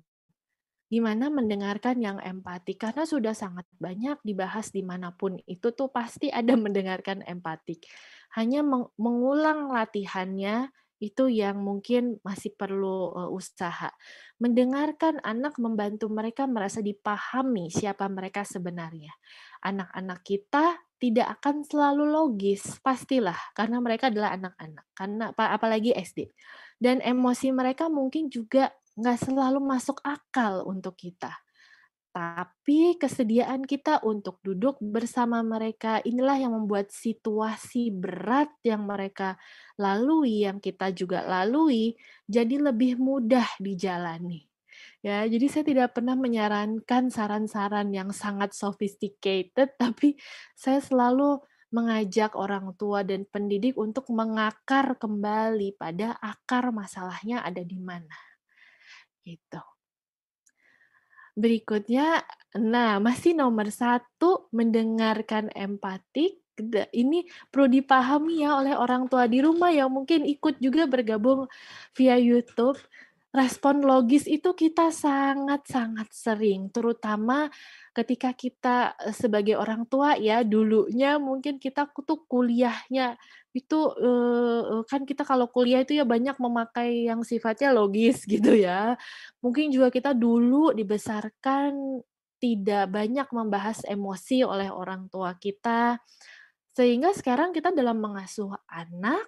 gimana mendengarkan yang empatik karena sudah sangat banyak dibahas dimanapun itu tuh pasti ada (laughs) mendengarkan empatik hanya mengulang latihannya itu yang mungkin masih perlu usaha. Mendengarkan anak membantu mereka merasa dipahami siapa mereka sebenarnya. Anak-anak kita tidak akan selalu logis, pastilah karena mereka adalah anak-anak. Karena apalagi SD. Dan emosi mereka mungkin juga nggak selalu masuk akal untuk kita. Tapi kesediaan kita untuk duduk bersama mereka inilah yang membuat situasi berat yang mereka lalui, yang kita juga lalui, jadi lebih mudah dijalani. Ya, jadi saya tidak pernah menyarankan saran-saran yang sangat sophisticated, (laughs) tapi saya selalu mengajak orang tua dan pendidik untuk mengakar kembali pada akar masalahnya ada di mana. Gitu. Berikutnya, nah masih nomor satu mendengarkan empatik. Ini perlu dipahami ya oleh orang tua di rumah yang mungkin ikut juga bergabung via YouTube. Respon logis itu kita sangat-sangat sering, terutama ketika kita eh, sebagai orang tua ya dulunya mungkin kita tuh kuliahnya itu eh, kan kita kalau kuliah itu ya banyak memakai yang sifatnya logis (laughs) gitu ya. Mungkin juga kita dulu dibesarkan tidak banyak membahas emosi oleh orang tua kita. Sehingga sekarang kita dalam mengasuh anak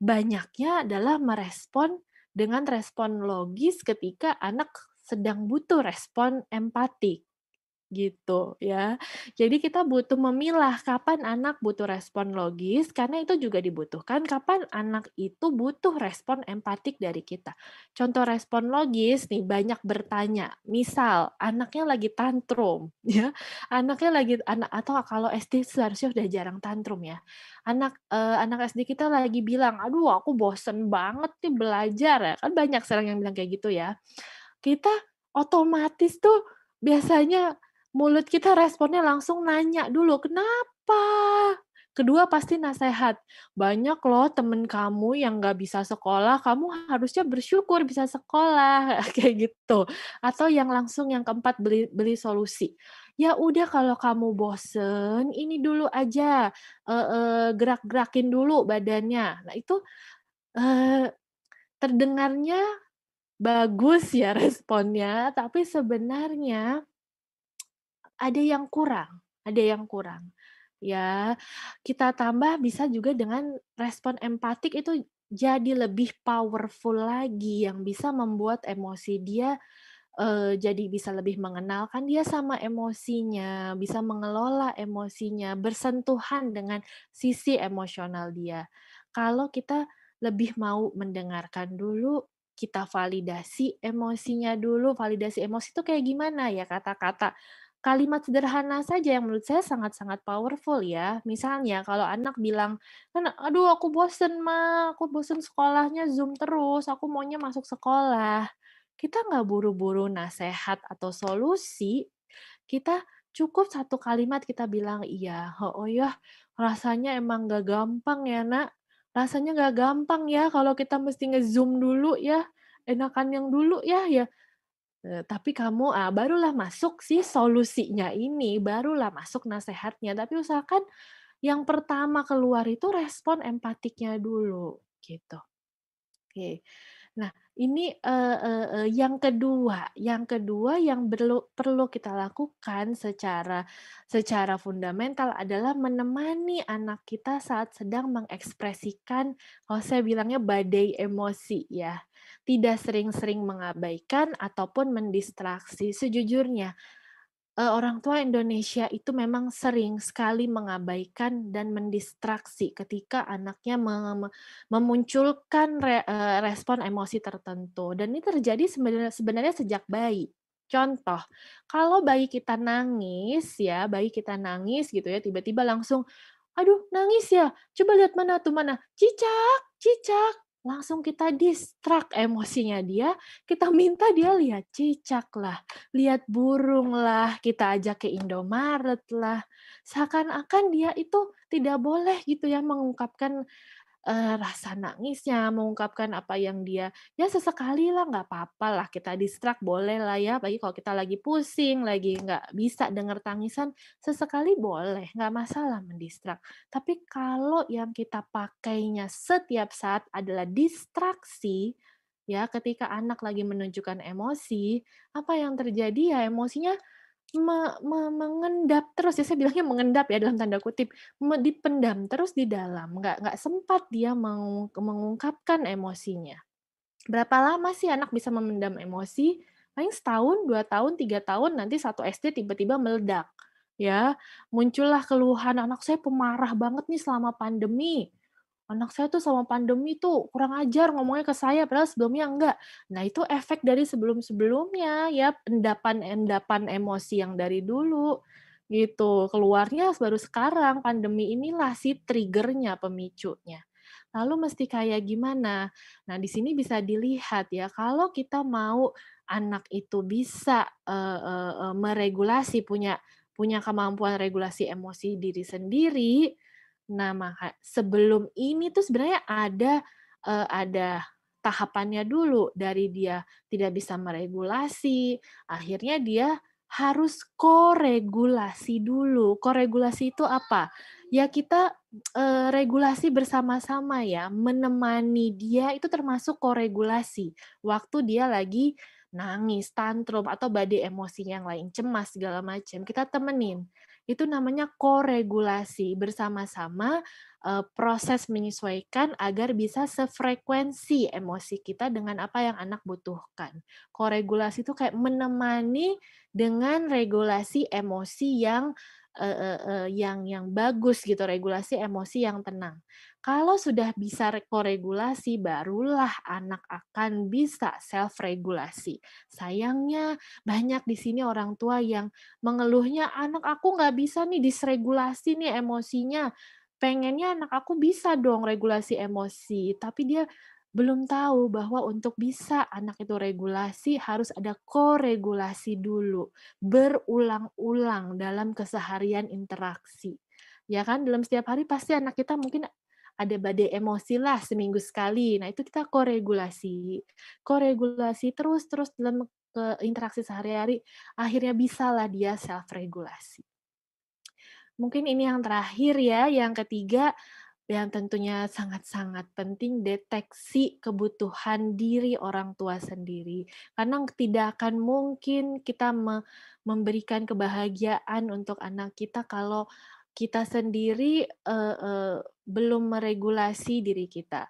banyaknya adalah merespon dengan respon logis ketika anak sedang butuh respon empatik gitu ya. Jadi kita butuh memilah kapan anak butuh respon logis karena itu juga dibutuhkan kapan anak itu butuh respon empatik dari kita. Contoh respon logis nih banyak bertanya. Misal anaknya lagi tantrum (laughs) ya. Anaknya lagi anak atau kalau SD seharusnya sudah jarang tantrum ya. Anak eh, anak SD kita lagi bilang, "Aduh, aku bosen banget nih belajar." Ya. Kan banyak sekarang yang bilang kayak gitu ya. Kita otomatis tuh biasanya mulut kita responnya langsung nanya dulu, kenapa? Kedua pasti nasihat Banyak loh temen kamu yang nggak bisa sekolah, kamu harusnya bersyukur bisa sekolah, (laughs) kayak gitu. Atau yang langsung yang keempat beli beli solusi. Ya udah kalau kamu bosen, ini dulu aja e, e, gerak-gerakin dulu badannya. Nah itu e, terdengarnya bagus ya (laughs) responnya, tapi sebenarnya ada yang kurang, ada yang kurang. Ya, kita tambah bisa juga dengan respon empatik itu jadi lebih powerful lagi yang bisa membuat emosi dia uh, jadi bisa lebih mengenalkan dia sama emosinya, bisa mengelola emosinya, bersentuhan dengan sisi emosional dia. Kalau kita lebih mau mendengarkan dulu, kita validasi emosinya dulu, validasi emosi itu kayak gimana ya kata-kata kalimat sederhana saja yang menurut saya sangat-sangat powerful ya. Misalnya kalau anak bilang, kan aduh aku bosen ma, aku bosen sekolahnya Zoom terus, aku maunya masuk sekolah. Kita nggak buru-buru nasehat atau solusi, kita cukup satu kalimat kita bilang, iya, oh, oh rasanya emang nggak gampang ya nak, rasanya nggak gampang ya kalau kita mesti nge-zoom dulu ya, enakan yang dulu ya, ya tapi kamu ah, barulah masuk sih solusinya ini, barulah masuk nasehatnya. Tapi usahakan yang pertama keluar itu respon empatiknya dulu, gitu. Oke. Nah, ini uh, uh, uh, yang kedua, yang kedua yang perlu perlu kita lakukan secara secara fundamental adalah menemani anak kita saat sedang mengekspresikan, kalau saya bilangnya badai emosi ya tidak sering-sering mengabaikan ataupun mendistraksi. Sejujurnya, e, orang tua Indonesia itu memang sering sekali mengabaikan dan mendistraksi ketika anaknya memunculkan e, respon emosi tertentu. Dan ini terjadi sebenarnya sejak bayi. Contoh, kalau bayi kita nangis ya, bayi kita nangis gitu ya, tiba-tiba langsung aduh nangis ya coba lihat mana tuh mana cicak cicak langsung kita distrak emosinya dia, kita minta dia lihat cicak lah, lihat burung lah, kita ajak ke Indomaret lah. Seakan-akan dia itu tidak boleh gitu ya mengungkapkan eh, rasa nangisnya, mengungkapkan apa yang dia ya sesekali lah nggak apa-apa lah kita distract boleh lah ya, apalagi kalau kita lagi pusing, lagi nggak bisa dengar tangisan, sesekali boleh, nggak masalah mendistrak. Tapi kalau yang kita pakainya setiap saat adalah distraksi, ya ketika anak lagi menunjukkan emosi, apa yang terjadi ya emosinya me me mengendap terus ya saya bilangnya mengendap ya dalam tanda kutip dipendam terus di dalam nggak nggak sempat dia mengungkapkan emosinya berapa lama sih anak bisa memendam emosi paling setahun dua tahun tiga tahun nanti satu SD tiba-tiba meledak ya muncullah keluhan anak saya pemarah banget nih selama pandemi anak saya tuh sama pandemi tuh kurang ajar ngomongnya ke saya padahal sebelumnya enggak. Nah, itu efek dari sebelum-sebelumnya ya endapan-endapan emosi yang dari dulu gitu. Keluarnya baru sekarang pandemi inilah si triggernya, pemicunya. Lalu mesti kayak gimana? Nah, di sini bisa dilihat ya kalau kita mau anak itu bisa uh, uh, uh, meregulasi punya punya kemampuan regulasi emosi diri sendiri, Nah, maka sebelum ini tuh sebenarnya ada uh, ada tahapannya dulu dari dia tidak bisa meregulasi, akhirnya dia harus koregulasi dulu. Koregulasi itu apa? Ya kita e, regulasi bersama-sama ya, menemani dia itu termasuk koregulasi. Waktu dia lagi nangis, tantrum atau badai emosi yang lain, cemas segala macam, kita temenin itu namanya koregulasi bersama-sama uh, proses menyesuaikan agar bisa sefrekuensi emosi kita dengan apa yang anak butuhkan. Koregulasi itu kayak menemani dengan regulasi emosi yang uh, uh, uh, yang yang bagus gitu, regulasi emosi yang tenang. Kalau sudah bisa koregulasi, barulah anak akan bisa self-regulasi. Sayangnya banyak di sini orang tua yang mengeluhnya, anak aku nggak bisa nih disregulasi nih emosinya. Pengennya anak aku bisa dong regulasi emosi, tapi dia belum tahu bahwa untuk bisa anak itu regulasi harus ada koregulasi dulu, berulang-ulang dalam keseharian interaksi. Ya kan, dalam setiap hari pasti anak kita mungkin ada badai emosi lah seminggu sekali. Nah, itu kita koregulasi. Koregulasi terus-terus dalam ke interaksi sehari-hari, akhirnya bisalah dia self-regulasi. Mungkin ini yang terakhir ya, yang ketiga, yang tentunya sangat-sangat penting deteksi kebutuhan diri orang tua sendiri karena tidak akan mungkin kita memberikan kebahagiaan untuk anak kita kalau kita sendiri uh, uh, belum meregulasi diri kita.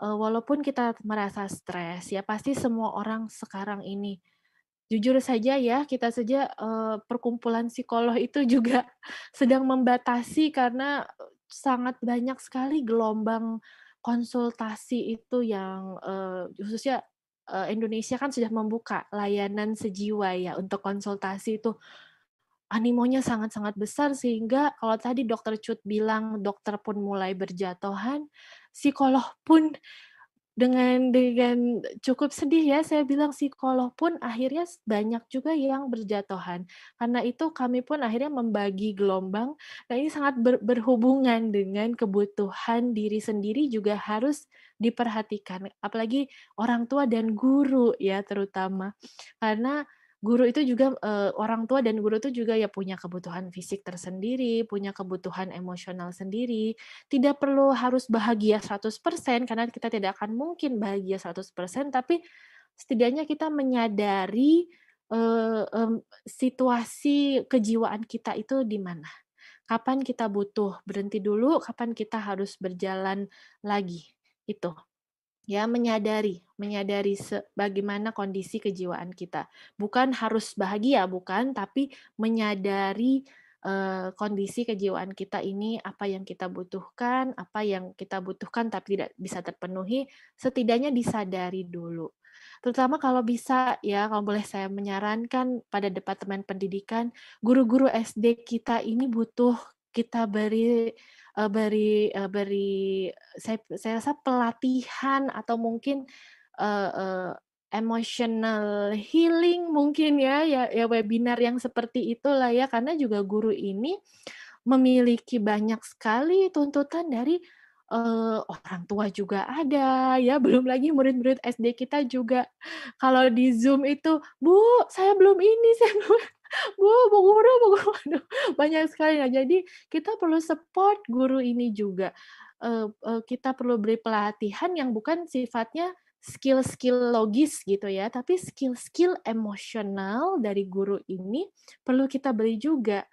Uh, walaupun kita merasa stres, ya pasti semua orang sekarang ini. Jujur saja ya, kita saja uh, perkumpulan psikolog itu (laughs) juga sedang membatasi karena sangat banyak sekali gelombang konsultasi itu yang uh, khususnya Indonesia kan sudah membuka layanan sejiwa ya untuk konsultasi itu animonya sangat-sangat besar sehingga kalau tadi dokter Cut bilang dokter pun mulai berjatuhan, psikolog pun dengan dengan cukup sedih ya saya bilang psikolog pun akhirnya banyak juga yang berjatuhan karena itu kami pun akhirnya membagi gelombang nah ini sangat ber, berhubungan dengan kebutuhan diri sendiri juga harus diperhatikan apalagi orang tua dan guru ya terutama karena guru itu juga eh, orang tua dan guru itu juga ya punya kebutuhan fisik tersendiri, punya kebutuhan emosional sendiri. Tidak perlu harus bahagia 100% karena kita tidak akan mungkin bahagia 100%, tapi setidaknya kita menyadari eh, eh, situasi kejiwaan kita itu di mana. Kapan kita butuh berhenti dulu, kapan kita harus berjalan lagi. Itu ya menyadari menyadari bagaimana kondisi kejiwaan kita bukan harus bahagia bukan tapi menyadari eh, kondisi kejiwaan kita ini apa yang kita butuhkan apa yang kita butuhkan tapi tidak bisa terpenuhi setidaknya disadari dulu terutama kalau bisa ya kalau boleh saya menyarankan pada departemen pendidikan guru-guru SD kita ini butuh kita beri uh, beri uh, beri saya saya rasa pelatihan atau mungkin uh, uh, emotional healing mungkin ya ya ya webinar yang seperti itulah ya karena juga guru ini memiliki banyak sekali tuntutan dari uh, orang tua juga ada ya (laughs) belum lagi murid-murid SD kita juga kalau di Zoom itu Bu saya belum ini (laughs) saya belum Bu, bu guru, bu guru, aduh, banyak sekali. Nah, jadi kita perlu support guru ini juga. Uh, uh, kita perlu beri pelatihan yang bukan sifatnya skill-skill logis gitu ya, tapi skill-skill emosional dari guru ini perlu kita beri juga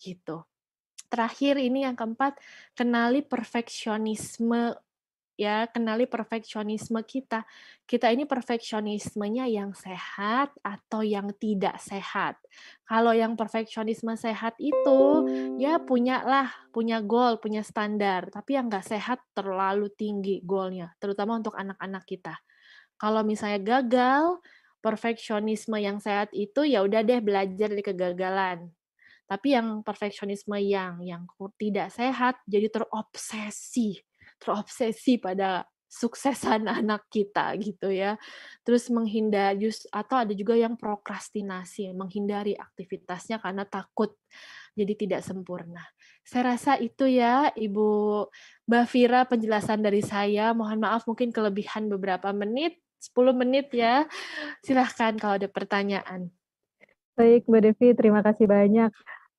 gitu. Terakhir ini yang keempat, kenali perfeksionisme ya kenali perfeksionisme kita. Kita ini perfeksionismenya yang sehat atau yang tidak sehat. Kalau yang perfeksionisme sehat itu ya punyalah, punya goal, punya standar, tapi yang nggak sehat terlalu tinggi goalnya, terutama untuk anak-anak kita. Kalau misalnya gagal, perfeksionisme yang sehat itu ya udah deh belajar dari kegagalan. Tapi yang perfeksionisme yang yang tidak sehat jadi terobsesi terobsesi pada suksesan (laughs) anak kita gitu ya. Terus menghindar just atau ada juga yang prokrastinasi, menghindari aktivitasnya karena takut jadi tidak sempurna. Saya rasa itu ya Ibu Bafira penjelasan dari saya. Mohon maaf mungkin kelebihan beberapa menit, 10 menit ya. Silahkan kalau ada pertanyaan. Baik, Mbak Devi, terima kasih banyak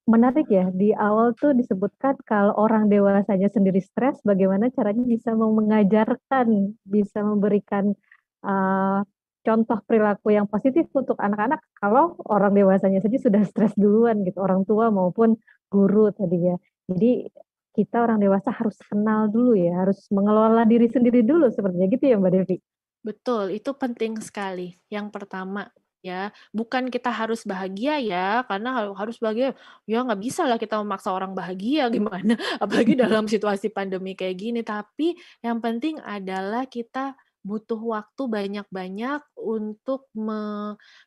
menarik ya di awal tuh disebutkan kalau orang dewasanya sendiri stres bagaimana caranya bisa mengajarkan bisa memberikan uh, contoh perilaku yang positif untuk anak-anak kalau orang dewasanya saja sudah stres duluan gitu orang tua maupun guru tadi ya jadi kita orang dewasa harus kenal dulu ya harus mengelola diri sendiri dulu sepertinya gitu ya Mbak Devi Betul, itu penting sekali. Yang pertama, ya bukan kita harus bahagia ya karena harus bahagia ya nggak bisa lah kita memaksa orang bahagia (laughs) gimana apalagi dalam (laughs) situasi pandemi kayak gini tapi yang penting adalah kita butuh waktu banyak-banyak untuk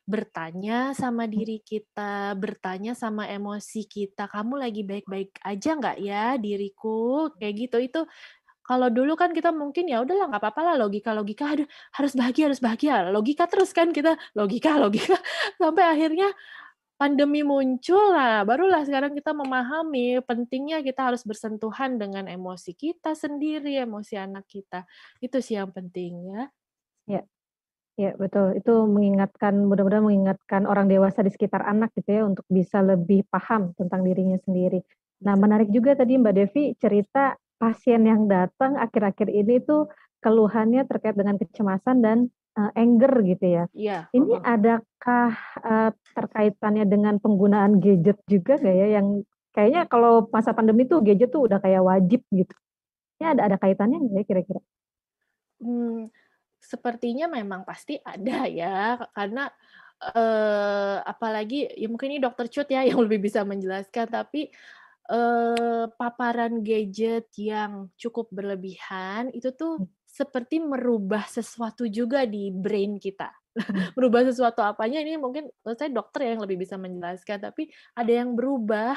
bertanya sama diri kita, bertanya sama emosi kita. Kamu lagi baik-baik aja nggak ya diriku? Kayak gitu. Itu kalau dulu kan kita mungkin ya udahlah nggak apa-apa lah logika-logika aduh harus bahagia harus bahagia. Logika terus kan kita logika (laughs) logika sampai akhirnya pandemi muncul lah barulah sekarang kita memahami pentingnya kita harus bersentuhan dengan emosi kita sendiri, emosi anak kita. Itu sih yang penting ya. Ya. Ya, betul. Itu mengingatkan mudah-mudahan mengingatkan orang dewasa di sekitar anak gitu ya untuk bisa lebih paham tentang dirinya sendiri. Nah, menarik juga tadi Mbak Devi cerita pasien yang datang akhir-akhir ini tuh keluhannya terkait dengan kecemasan dan uh, anger gitu ya. Iya. Ini uh-huh. adakah uh, terkaitannya dengan penggunaan gadget juga gak ya yang kayaknya kalau masa pandemi tuh gadget tuh udah kayak wajib gitu. Ini ada ada kaitannya nggak ya kira-kira? Hmm, sepertinya memang pasti ada ya karena eh, apalagi ya mungkin ini dokter Cut ya (laughs) yang lebih bisa menjelaskan tapi eh, paparan gadget yang cukup berlebihan, itu tuh hmm. seperti merubah sesuatu juga di brain kita. Hmm. (laughs) Merubah sesuatu apanya ini mungkin saya dokter yang lebih bisa menjelaskan, tapi ada yang berubah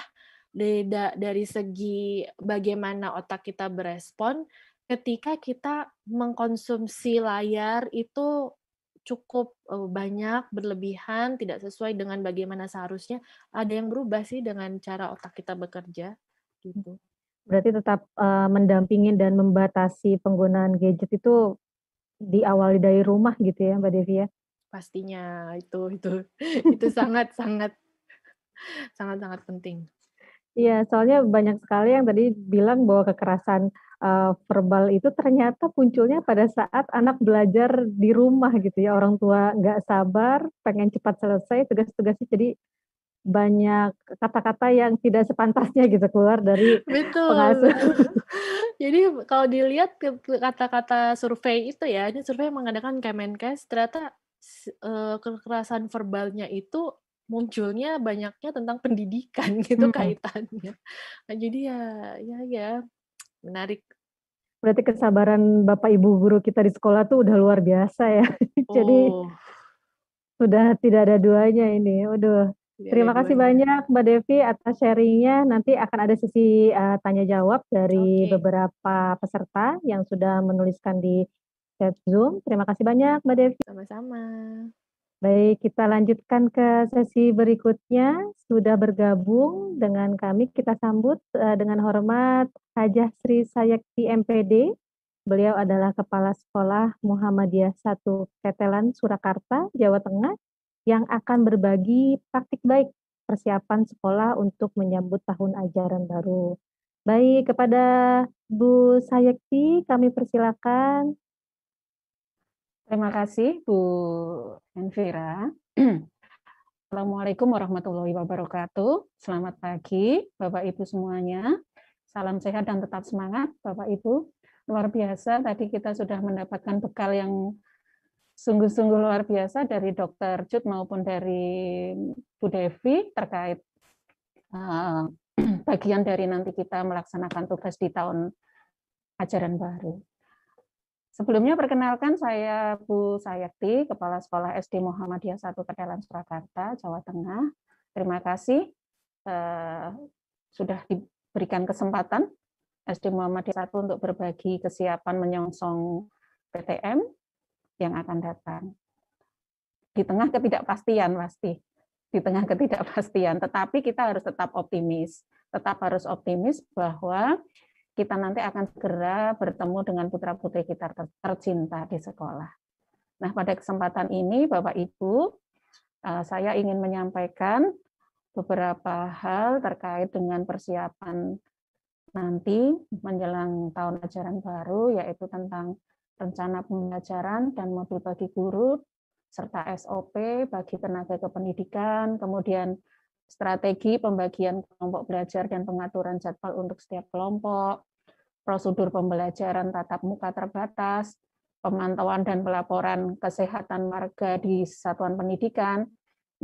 dari segi bagaimana otak kita berespon ketika kita mengkonsumsi layar itu cukup banyak, berlebihan, tidak sesuai dengan bagaimana seharusnya. Ada yang berubah sih dengan cara otak kita bekerja hmm. gitu. Berarti tetap uh, mendampingi dan membatasi penggunaan gadget itu diawali dari rumah gitu ya, Mbak Devi ya? Pastinya itu itu (laughs) itu sangat sangat sangat sangat penting. Iya, soalnya banyak sekali yang tadi bilang bahwa kekerasan uh, verbal itu ternyata munculnya pada saat anak belajar di rumah gitu ya orang tua nggak sabar pengen cepat selesai tugas-tugasnya jadi banyak kata-kata yang tidak sepantasnya gitu keluar dari Betul. pengasuh. (laughs) Jadi kalau dilihat kata-kata survei itu ya, ini survei yang mengadakan Kemenkes ternyata eh, kekerasan verbalnya itu munculnya banyaknya tentang pendidikan gitu hmm. kaitannya. Nah, jadi ya ya ya menarik berarti kesabaran Bapak Ibu guru kita di sekolah tuh udah luar biasa ya. Oh. (laughs) Jadi sudah tidak ada duanya ini. Waduh. Ya, Terima kasih banyak Mbak Devi atas sharingnya. Nanti akan ada sesi uh, eh, tanya jawab dari okay. beberapa peserta yang sudah menuliskan di chat Zoom. Terima kasih banyak Mbak Devi. Sama-sama. Baik, kita lanjutkan ke sesi berikutnya. Sudah bergabung dengan kami, kita sambut eh, dengan hormat Hajah Sri Sayakti MPD. Beliau adalah Kepala Sekolah Muhammadiyah 1 Ketelan, Surakarta, Jawa Tengah, yang akan berbagi praktik baik persiapan sekolah untuk menyambut tahun ajaran baru. Baik, kepada Bu Sayakti kami persilakan Terima kasih Bu Envira. Assalamualaikum warahmatullahi wabarakatuh. Selamat pagi Bapak Ibu semuanya. Salam sehat dan tetap semangat Bapak Ibu. Luar biasa tadi kita sudah mendapatkan bekal yang sungguh-sungguh luar biasa dari Dokter Jud maupun dari Bu Devi terkait eh, (clears throat) bagian dari nanti kita melaksanakan tugas di tahun ajaran baru. Sebelumnya perkenalkan saya Bu Sayakti, Kepala Sekolah SD Muhammadiyah 1 Kedalam Surakarta, Jawa Tengah. Terima kasih eh, sudah diberikan kesempatan SD Muhammadiyah 1 untuk berbagi kesiapan menyongsong PTM yang akan datang. Di tengah ketidakpastian pasti, di tengah ketidakpastian, tetapi kita harus tetap optimis, tetap harus optimis bahwa kita nanti akan segera bertemu dengan putra-putri kita tercinta di sekolah. Nah, pada kesempatan ini, Bapak Ibu, eh, saya ingin menyampaikan beberapa hal terkait dengan persiapan nanti menjelang tahun ajaran baru, yaitu tentang rencana pembelajaran dan modul bagi guru, serta SOP bagi tenaga kependidikan, kemudian strategi pembagian kelompok belajar dan pengaturan jadwal untuk setiap kelompok, prosedur pembelajaran tatap muka terbatas, pemantauan dan pelaporan kesehatan warga di satuan pendidikan,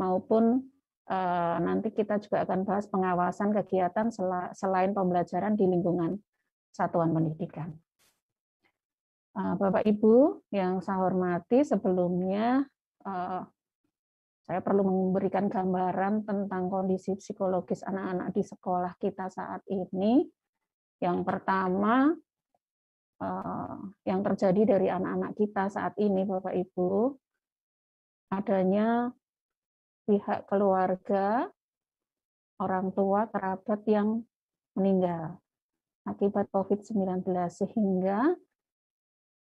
maupun eh, nanti kita juga akan bahas pengawasan kegiatan selain pembelajaran di lingkungan satuan pendidikan. Eh, Bapak Ibu yang saya hormati, sebelumnya eh, saya perlu memberikan gambaran tentang kondisi psikologis anak-anak di sekolah kita saat ini. Yang pertama, eh, yang terjadi dari anak-anak kita saat ini, Bapak Ibu, adanya pihak keluarga, orang tua, kerabat yang meninggal akibat COVID-19 sehingga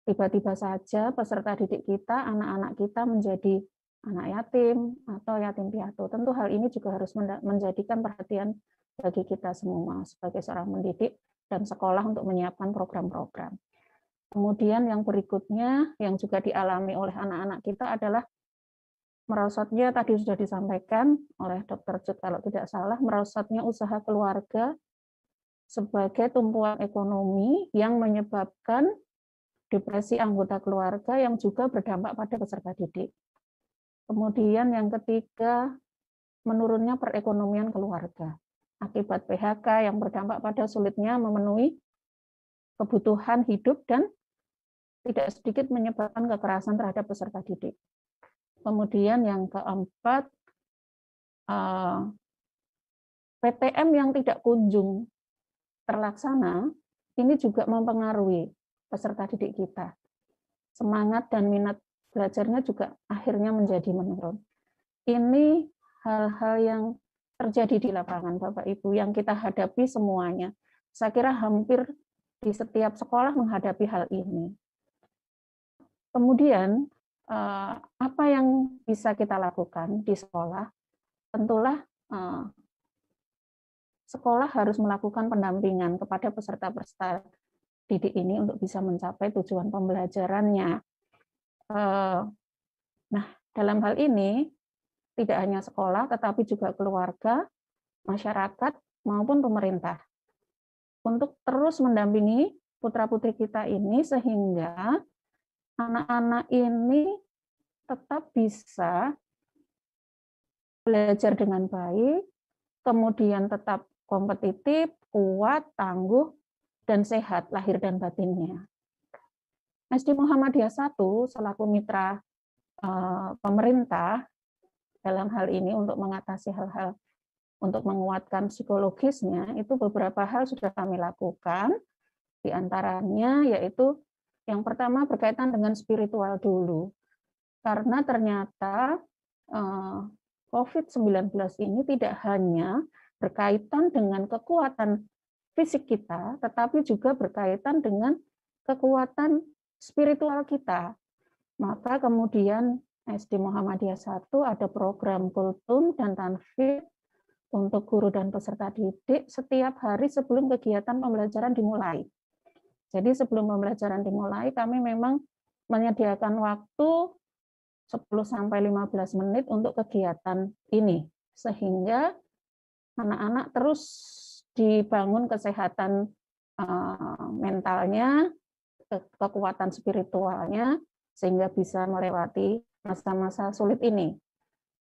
tiba-tiba saja peserta didik kita, anak-anak kita menjadi anak yatim atau yatim piatu. Tentu hal ini juga harus menjadikan perhatian bagi kita semua sebagai seorang mendidik dan sekolah untuk menyiapkan program-program. Kemudian yang berikutnya yang juga dialami oleh anak-anak kita adalah merosotnya tadi sudah disampaikan oleh Dr. Jud kalau tidak salah, merosotnya usaha keluarga sebagai tumpuan ekonomi yang menyebabkan depresi anggota keluarga yang juga berdampak pada peserta didik. Kemudian yang ketiga, menurunnya perekonomian keluarga akibat PHK yang berdampak pada sulitnya memenuhi kebutuhan hidup dan tidak sedikit menyebabkan kekerasan terhadap peserta didik. Kemudian yang keempat, eh, PTM yang tidak kunjung terlaksana ini juga mempengaruhi peserta didik kita. Semangat dan minat belajarnya juga akhirnya menjadi menurun. Ini hal-hal yang terjadi di lapangan Bapak Ibu yang kita hadapi semuanya. Saya kira hampir di setiap sekolah menghadapi hal ini. Kemudian eh, apa yang bisa kita lakukan di sekolah? Tentulah eh, sekolah harus melakukan pendampingan kepada peserta-peserta didik ini untuk bisa mencapai tujuan pembelajarannya. Nah, dalam hal ini tidak hanya sekolah, tetapi juga keluarga, masyarakat, maupun pemerintah. Untuk terus mendampingi putra-putri kita ini sehingga anak-anak ini tetap bisa belajar dengan baik, kemudian tetap kompetitif, kuat, tangguh, dan sehat lahir dan batinnya. SD Muhammadiyah 1 selaku mitra eh, pemerintah dalam hal ini untuk mengatasi hal-hal untuk menguatkan psikologisnya itu beberapa hal sudah kami lakukan di antaranya yaitu yang pertama berkaitan dengan spiritual dulu karena ternyata eh, COVID-19 ini tidak hanya berkaitan dengan kekuatan fisik kita tetapi juga berkaitan dengan kekuatan spiritual kita. Maka kemudian SD Muhammadiyah 1 ada program kultum dan tanfid untuk guru dan peserta didik setiap hari sebelum kegiatan pembelajaran dimulai. Jadi sebelum pembelajaran dimulai, kami memang menyediakan waktu 10-15 menit untuk kegiatan ini. Sehingga anak-anak terus dibangun kesehatan eh, mentalnya, kekuatan spiritualnya sehingga bisa melewati masa-masa sulit ini.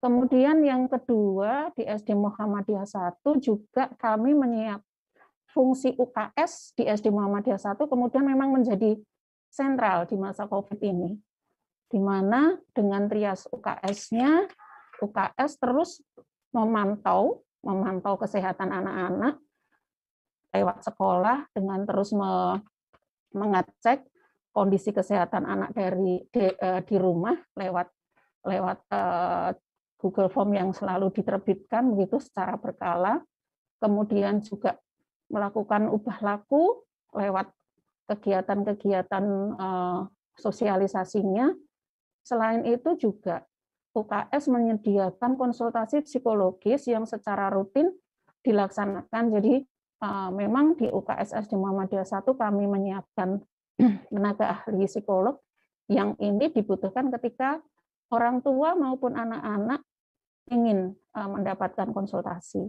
Kemudian yang kedua di SD Muhammadiyah 1 juga kami menyiap fungsi UKS di SD Muhammadiyah 1 kemudian memang menjadi sentral di masa Covid ini. Di mana dengan trias UKS-nya UKS terus memantau memantau kesehatan anak-anak lewat sekolah dengan terus mengecek kondisi kesehatan anak dari di, uh, di rumah lewat lewat uh, Google Form yang selalu diterbitkan begitu secara berkala. Kemudian juga melakukan ubah laku lewat kegiatan-kegiatan e, sosialisasinya. Selain itu juga UKS menyediakan konsultasi psikologis yang secara rutin dilaksanakan. Jadi Ah, memang di UKSS di Muhammadiyah 1 kami menyiapkan (clears throat) tenaga ahli psikolog yang ini dibutuhkan ketika orang tua maupun anak-anak ingin eh, mendapatkan konsultasi.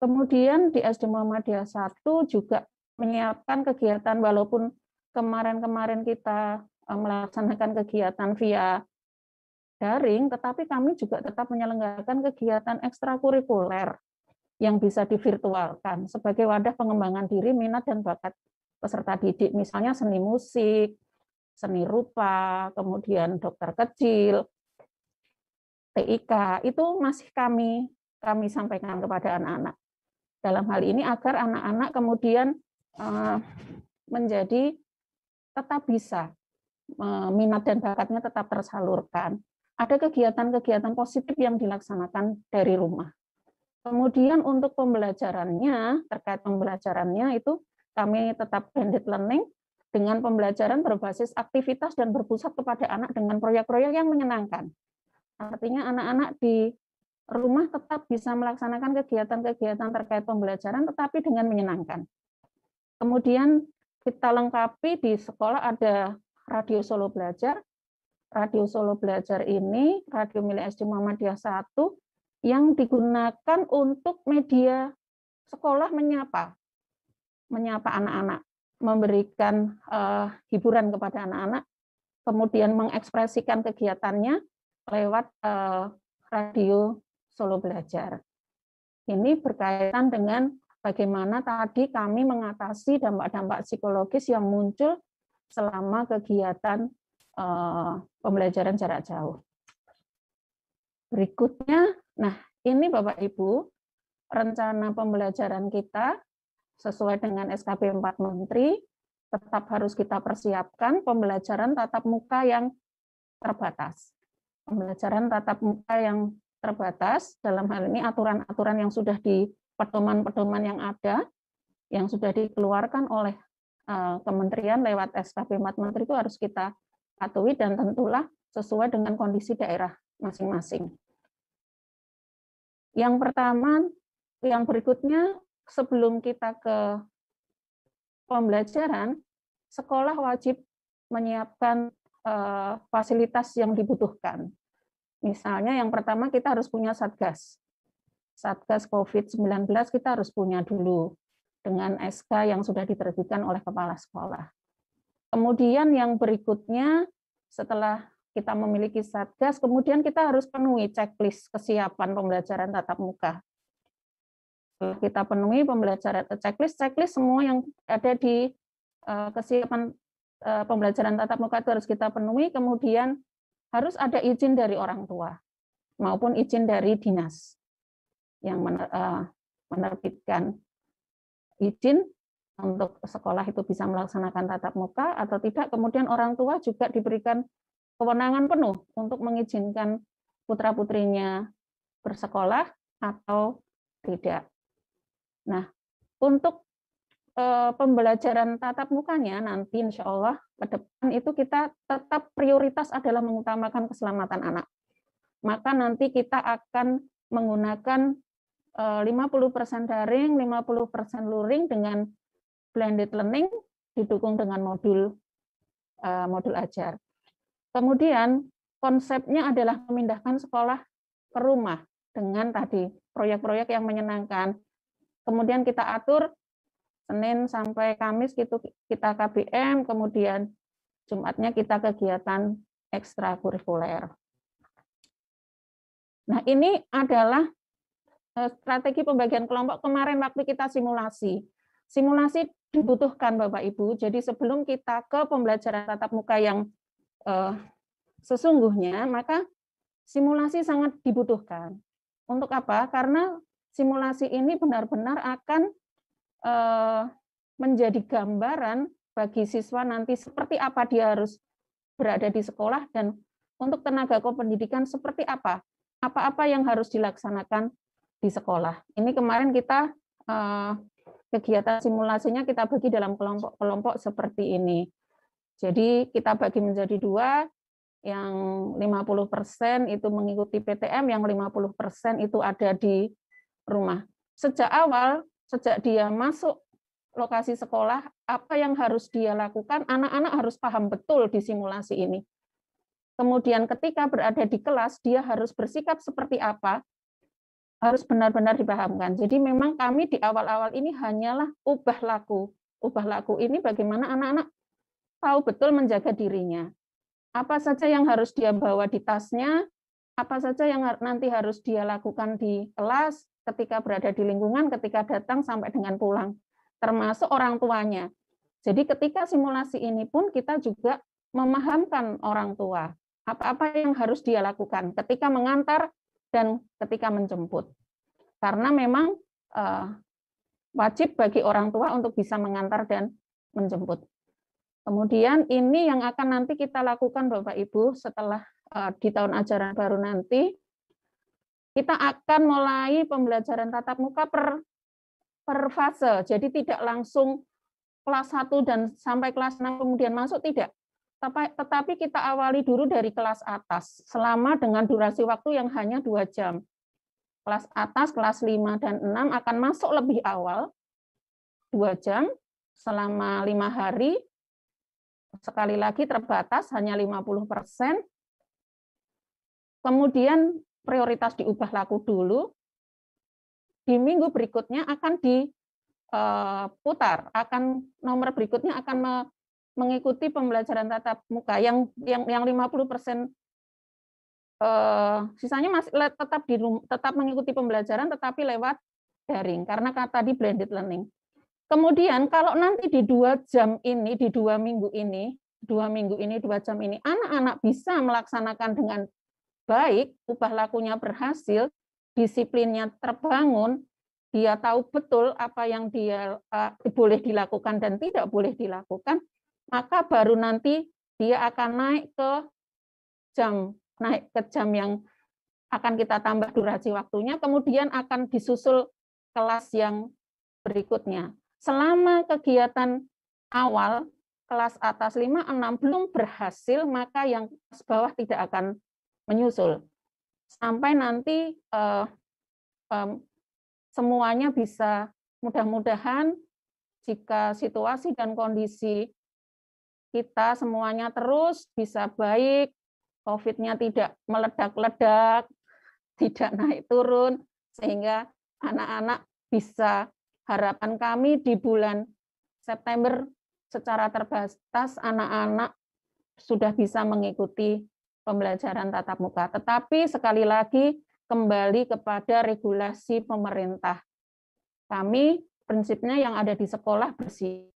Kemudian di SD Muhammadiyah 1 juga menyiapkan kegiatan walaupun kemarin-kemarin kita eh, melaksanakan kegiatan via daring, tetapi kami juga tetap menyelenggarakan kegiatan ekstrakurikuler yang bisa divirtualkan sebagai wadah pengembangan diri, minat, dan bakat peserta didik. Misalnya seni musik, seni rupa, kemudian dokter kecil, TIK, itu masih kami kami sampaikan kepada anak-anak. Dalam hal ini agar anak-anak kemudian eh, menjadi tetap bisa eh, minat dan bakatnya tetap tersalurkan. Ada kegiatan-kegiatan positif yang dilaksanakan dari rumah. Kemudian untuk pembelajarannya, terkait pembelajarannya itu kami tetap blended learning dengan pembelajaran berbasis aktivitas dan berpusat kepada anak dengan proyek-proyek yang menyenangkan. Artinya anak-anak di rumah tetap bisa melaksanakan kegiatan-kegiatan terkait pembelajaran tetapi dengan menyenangkan. Kemudian kita lengkapi di sekolah ada Radio Solo Belajar. Radio Solo Belajar ini radio milik SD Muhammadiyah 1 yang digunakan untuk media sekolah menyapa, menyapa anak-anak, memberikan uh, hiburan kepada anak-anak, kemudian mengekspresikan kegiatannya lewat uh, radio Solo Belajar. Ini berkaitan dengan bagaimana tadi kami mengatasi dampak-dampak psikologis yang muncul selama kegiatan uh, pembelajaran jarak jauh. Berikutnya, nah ini Bapak Ibu, rencana pembelajaran kita sesuai dengan SKP 4 Menteri, tetap harus kita persiapkan pembelajaran tatap muka yang terbatas. Pembelajaran tatap muka yang terbatas, dalam hal ini aturan-aturan yang sudah di pedoman-pedoman yang ada, yang sudah dikeluarkan oleh eh, kementerian lewat SKP 4 Menteri itu harus kita patuhi dan tentulah sesuai dengan kondisi daerah masing-masing. Yang pertama, yang berikutnya sebelum kita ke pembelajaran, sekolah wajib menyiapkan eh, fasilitas yang dibutuhkan. Misalnya yang pertama kita harus punya satgas. Satgas COVID-19 kita harus punya dulu dengan SK yang sudah diterbitkan oleh kepala sekolah. Kemudian yang berikutnya setelah kita memiliki satgas, kemudian kita harus penuhi checklist kesiapan pembelajaran tatap muka. Kita penuhi pembelajaran eh, checklist, checklist semua yang ada di eh, kesiapan eh, pembelajaran tatap muka itu harus kita penuhi, kemudian harus ada izin dari orang tua maupun izin dari dinas yang menerbitkan izin untuk sekolah itu bisa melaksanakan tatap muka atau tidak. Kemudian orang tua juga diberikan kewenangan penuh untuk mengizinkan putra-putrinya bersekolah atau tidak. Nah, untuk e, pembelajaran tatap mukanya nanti insya Allah ke depan itu kita tetap prioritas adalah mengutamakan keselamatan anak. Maka nanti kita akan menggunakan e, eh, 50% daring, 50% luring dengan blended learning didukung dengan modul e, modul ajar. Kemudian konsepnya adalah memindahkan sekolah ke rumah dengan tadi proyek-proyek yang menyenangkan. Kemudian kita atur Senin sampai Kamis gitu kita KBM, kemudian Jumatnya kita kegiatan ekstrakurikuler. Nah, ini adalah eh, strategi pembagian kelompok kemarin waktu kita simulasi. Simulasi dibutuhkan Bapak Ibu. Jadi sebelum kita ke pembelajaran tatap muka yang uh, sesungguhnya maka simulasi sangat dibutuhkan. Untuk apa? Karena simulasi ini benar-benar akan uh, menjadi gambaran bagi siswa nanti seperti apa dia harus berada di sekolah dan untuk tenaga kependidikan seperti apa, apa-apa yang harus dilaksanakan di sekolah. Ini kemarin kita eh, kegiatan simulasinya kita bagi dalam kelompok-kelompok seperti ini. Jadi kita bagi menjadi dua, yang 50% itu mengikuti PTM, yang 50% itu ada di rumah. Sejak awal, sejak dia masuk lokasi sekolah, apa yang harus dia lakukan, anak-anak harus paham betul di simulasi ini. Kemudian ketika berada di kelas, dia harus bersikap seperti apa, harus benar-benar dipahamkan. Jadi memang kami di awal-awal ini hanyalah ubah laku. Ubah laku ini bagaimana anak-anak tahu betul menjaga dirinya. Apa saja yang harus dia bawa di tasnya, apa saja yang nanti harus dia lakukan di kelas, ketika berada di lingkungan, ketika datang sampai dengan pulang, termasuk orang tuanya. Jadi ketika simulasi ini pun kita juga memahamkan orang tua apa-apa yang harus dia lakukan ketika mengantar dan ketika menjemput. Karena memang eh, wajib bagi orang tua untuk bisa mengantar dan menjemput. Kemudian ini yang akan nanti kita lakukan Bapak Ibu setelah eh, di tahun ajaran baru nanti kita akan mulai pembelajaran tatap muka per per fase. Jadi tidak langsung kelas 1 dan sampai kelas 6 kemudian masuk tidak. Tetapi kita awali dulu dari kelas atas selama dengan durasi waktu yang hanya dua jam. Kelas atas, kelas 5 dan 6 akan masuk lebih awal dua jam selama lima hari sekali lagi terbatas hanya 50%. Kemudian prioritas diubah laku dulu. Di minggu berikutnya akan diputar, eh, akan nomor berikutnya akan mengikuti pembelajaran tatap muka yang yang yang 50 persen eh, sisanya masih tetap di tetap mengikuti pembelajaran tetapi lewat daring karena kata di blended learning. Kemudian kalau nanti di dua jam ini, di dua minggu ini, dua minggu ini, dua jam ini, anak-anak bisa melaksanakan dengan baik, ubah lakunya berhasil, disiplinnya terbangun, dia tahu betul apa yang dia uh, boleh dilakukan dan tidak boleh dilakukan, maka baru nanti dia akan naik ke jam naik ke jam yang akan kita tambah durasi waktunya, kemudian akan disusul kelas yang berikutnya selama kegiatan awal kelas atas 5 6 belum berhasil maka yang kelas bawah tidak akan menyusul sampai nanti eh, eh, semuanya bisa mudah-mudahan jika situasi dan kondisi kita semuanya terus bisa baik, COVID-nya tidak meledak-ledak, tidak naik turun, sehingga anak-anak bisa harapan kami di bulan September secara terbatas anak-anak sudah bisa mengikuti pembelajaran tatap muka. Tetapi sekali lagi kembali kepada regulasi pemerintah. Kami prinsipnya yang ada di sekolah bersih.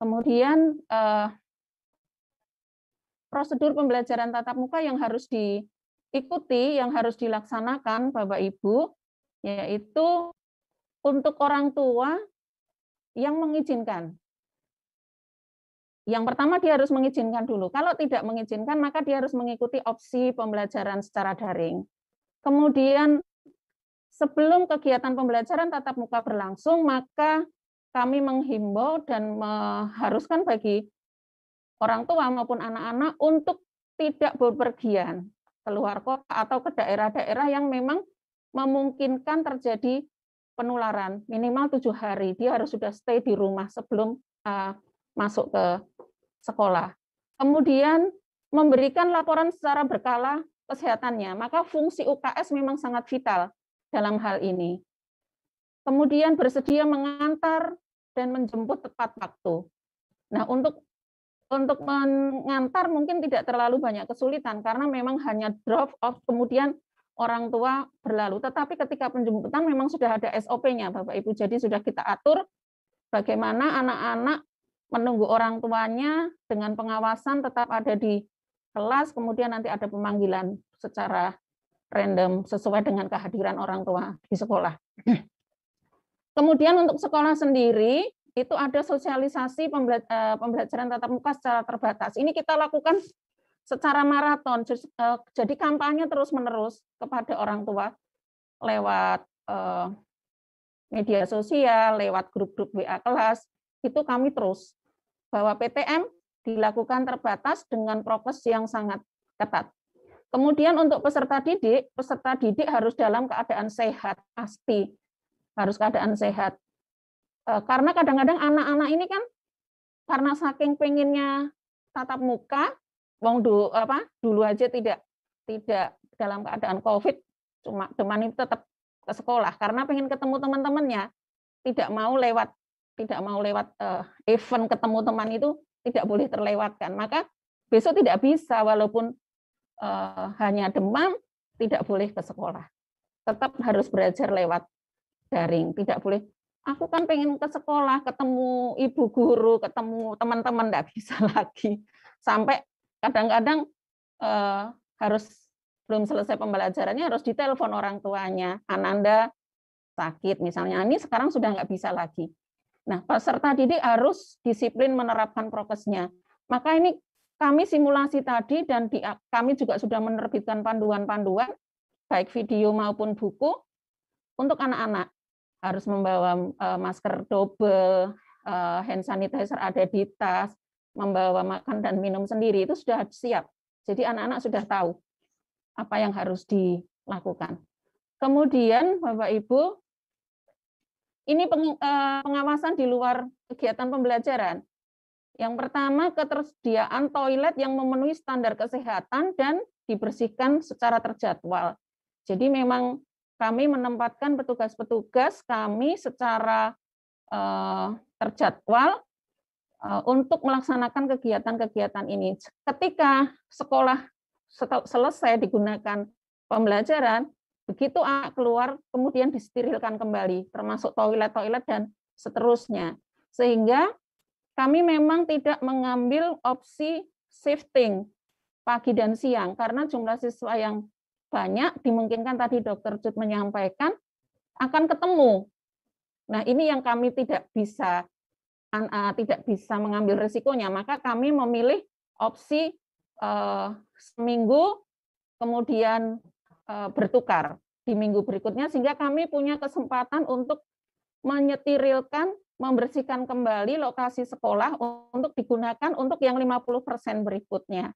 Kemudian eh, prosedur pembelajaran tatap muka yang harus diikuti, yang harus dilaksanakan Bapak Ibu, yaitu untuk orang tua yang mengizinkan. Yang pertama dia harus mengizinkan dulu. Kalau tidak mengizinkan, maka dia harus mengikuti opsi pembelajaran secara daring. Kemudian sebelum kegiatan pembelajaran tatap muka berlangsung, maka kami menghimbau dan mengharuskan bagi orang tua maupun anak-anak untuk tidak berpergian keluar kota atau ke daerah-daerah yang memang memungkinkan terjadi penularan minimal tujuh hari dia harus sudah stay di rumah sebelum uh, masuk ke sekolah kemudian memberikan laporan secara berkala kesehatannya maka fungsi UKS memang sangat vital dalam hal ini kemudian bersedia mengantar dan menjemput tepat waktu nah untuk untuk mengantar mungkin tidak terlalu banyak kesulitan karena memang hanya drop off kemudian orang tua berlalu. Tetapi ketika penjemputan memang sudah ada SOP-nya, Bapak Ibu. Jadi sudah kita atur bagaimana anak-anak menunggu orang tuanya dengan pengawasan tetap ada di kelas, kemudian nanti ada pemanggilan secara random sesuai dengan kehadiran orang tua di sekolah. (clears throat) Kemudian untuk sekolah sendiri itu ada sosialisasi eh, pembelajaran tatap muka secara terbatas. Ini kita lakukan secara maraton. Eh, jadi kampanye terus-menerus kepada orang tua lewat eh, media sosial, lewat grup-grup WA kelas, itu kami terus bahwa PTM dilakukan terbatas dengan prokes yang sangat ketat. Kemudian untuk peserta didik, peserta didik harus dalam keadaan sehat, pasti harus keadaan sehat. Eh, karena kadang-kadang anak-anak ini kan karena saking pengennya tatap muka, wong dulu apa dulu aja tidak tidak dalam keadaan covid cuma demam itu tetap ke sekolah karena pengen ketemu teman-temannya tidak mau lewat tidak mau lewat uh, event ketemu teman itu tidak boleh terlewatkan maka besok tidak bisa walaupun uh, hanya demam tidak boleh ke sekolah tetap harus belajar lewat daring tidak boleh aku kan pengen ke sekolah ketemu ibu guru ketemu teman-teman tidak bisa (laughs) lagi sampai kadang-kadang uh, harus belum selesai pembelajarannya harus ditelepon orang tuanya ananda sakit misalnya nah, ini sekarang sudah nggak bisa lagi nah peserta didik harus disiplin menerapkan prokesnya maka ini kami simulasi tadi dan di, kami juga sudah menerbitkan panduan-panduan baik video maupun buku untuk anak-anak harus membawa eh, masker double, eh, hand sanitizer ada di tas, membawa makan dan minum sendiri itu sudah siap. Jadi anak-anak sudah tahu apa yang harus dilakukan. Kemudian Bapak Ibu, ini eh, pengawasan di luar kegiatan pembelajaran. Yang pertama, ketersediaan toilet yang memenuhi standar kesehatan dan dibersihkan secara terjadwal. Jadi memang kami menempatkan petugas-petugas kami secara eh, terjadwal Eh, untuk melaksanakan kegiatan-kegiatan ini. Ketika sekolah selesai digunakan pembelajaran, begitu A keluar kemudian disterilkan kembali, termasuk toilet-toilet dan seterusnya. Sehingga kami memang tidak mengambil opsi shifting pagi dan siang karena jumlah siswa yang banyak dimungkinkan tadi dokter Cut menyampaikan akan ketemu. Nah, ini yang kami tidak bisa Eh, tidak bisa mengambil resikonya, maka kami memilih opsi eh, seminggu kemudian eh, bertukar di minggu berikutnya sehingga kami punya kesempatan untuk menyetirilkan membersihkan kembali lokasi sekolah untuk digunakan untuk yang 50% berikutnya.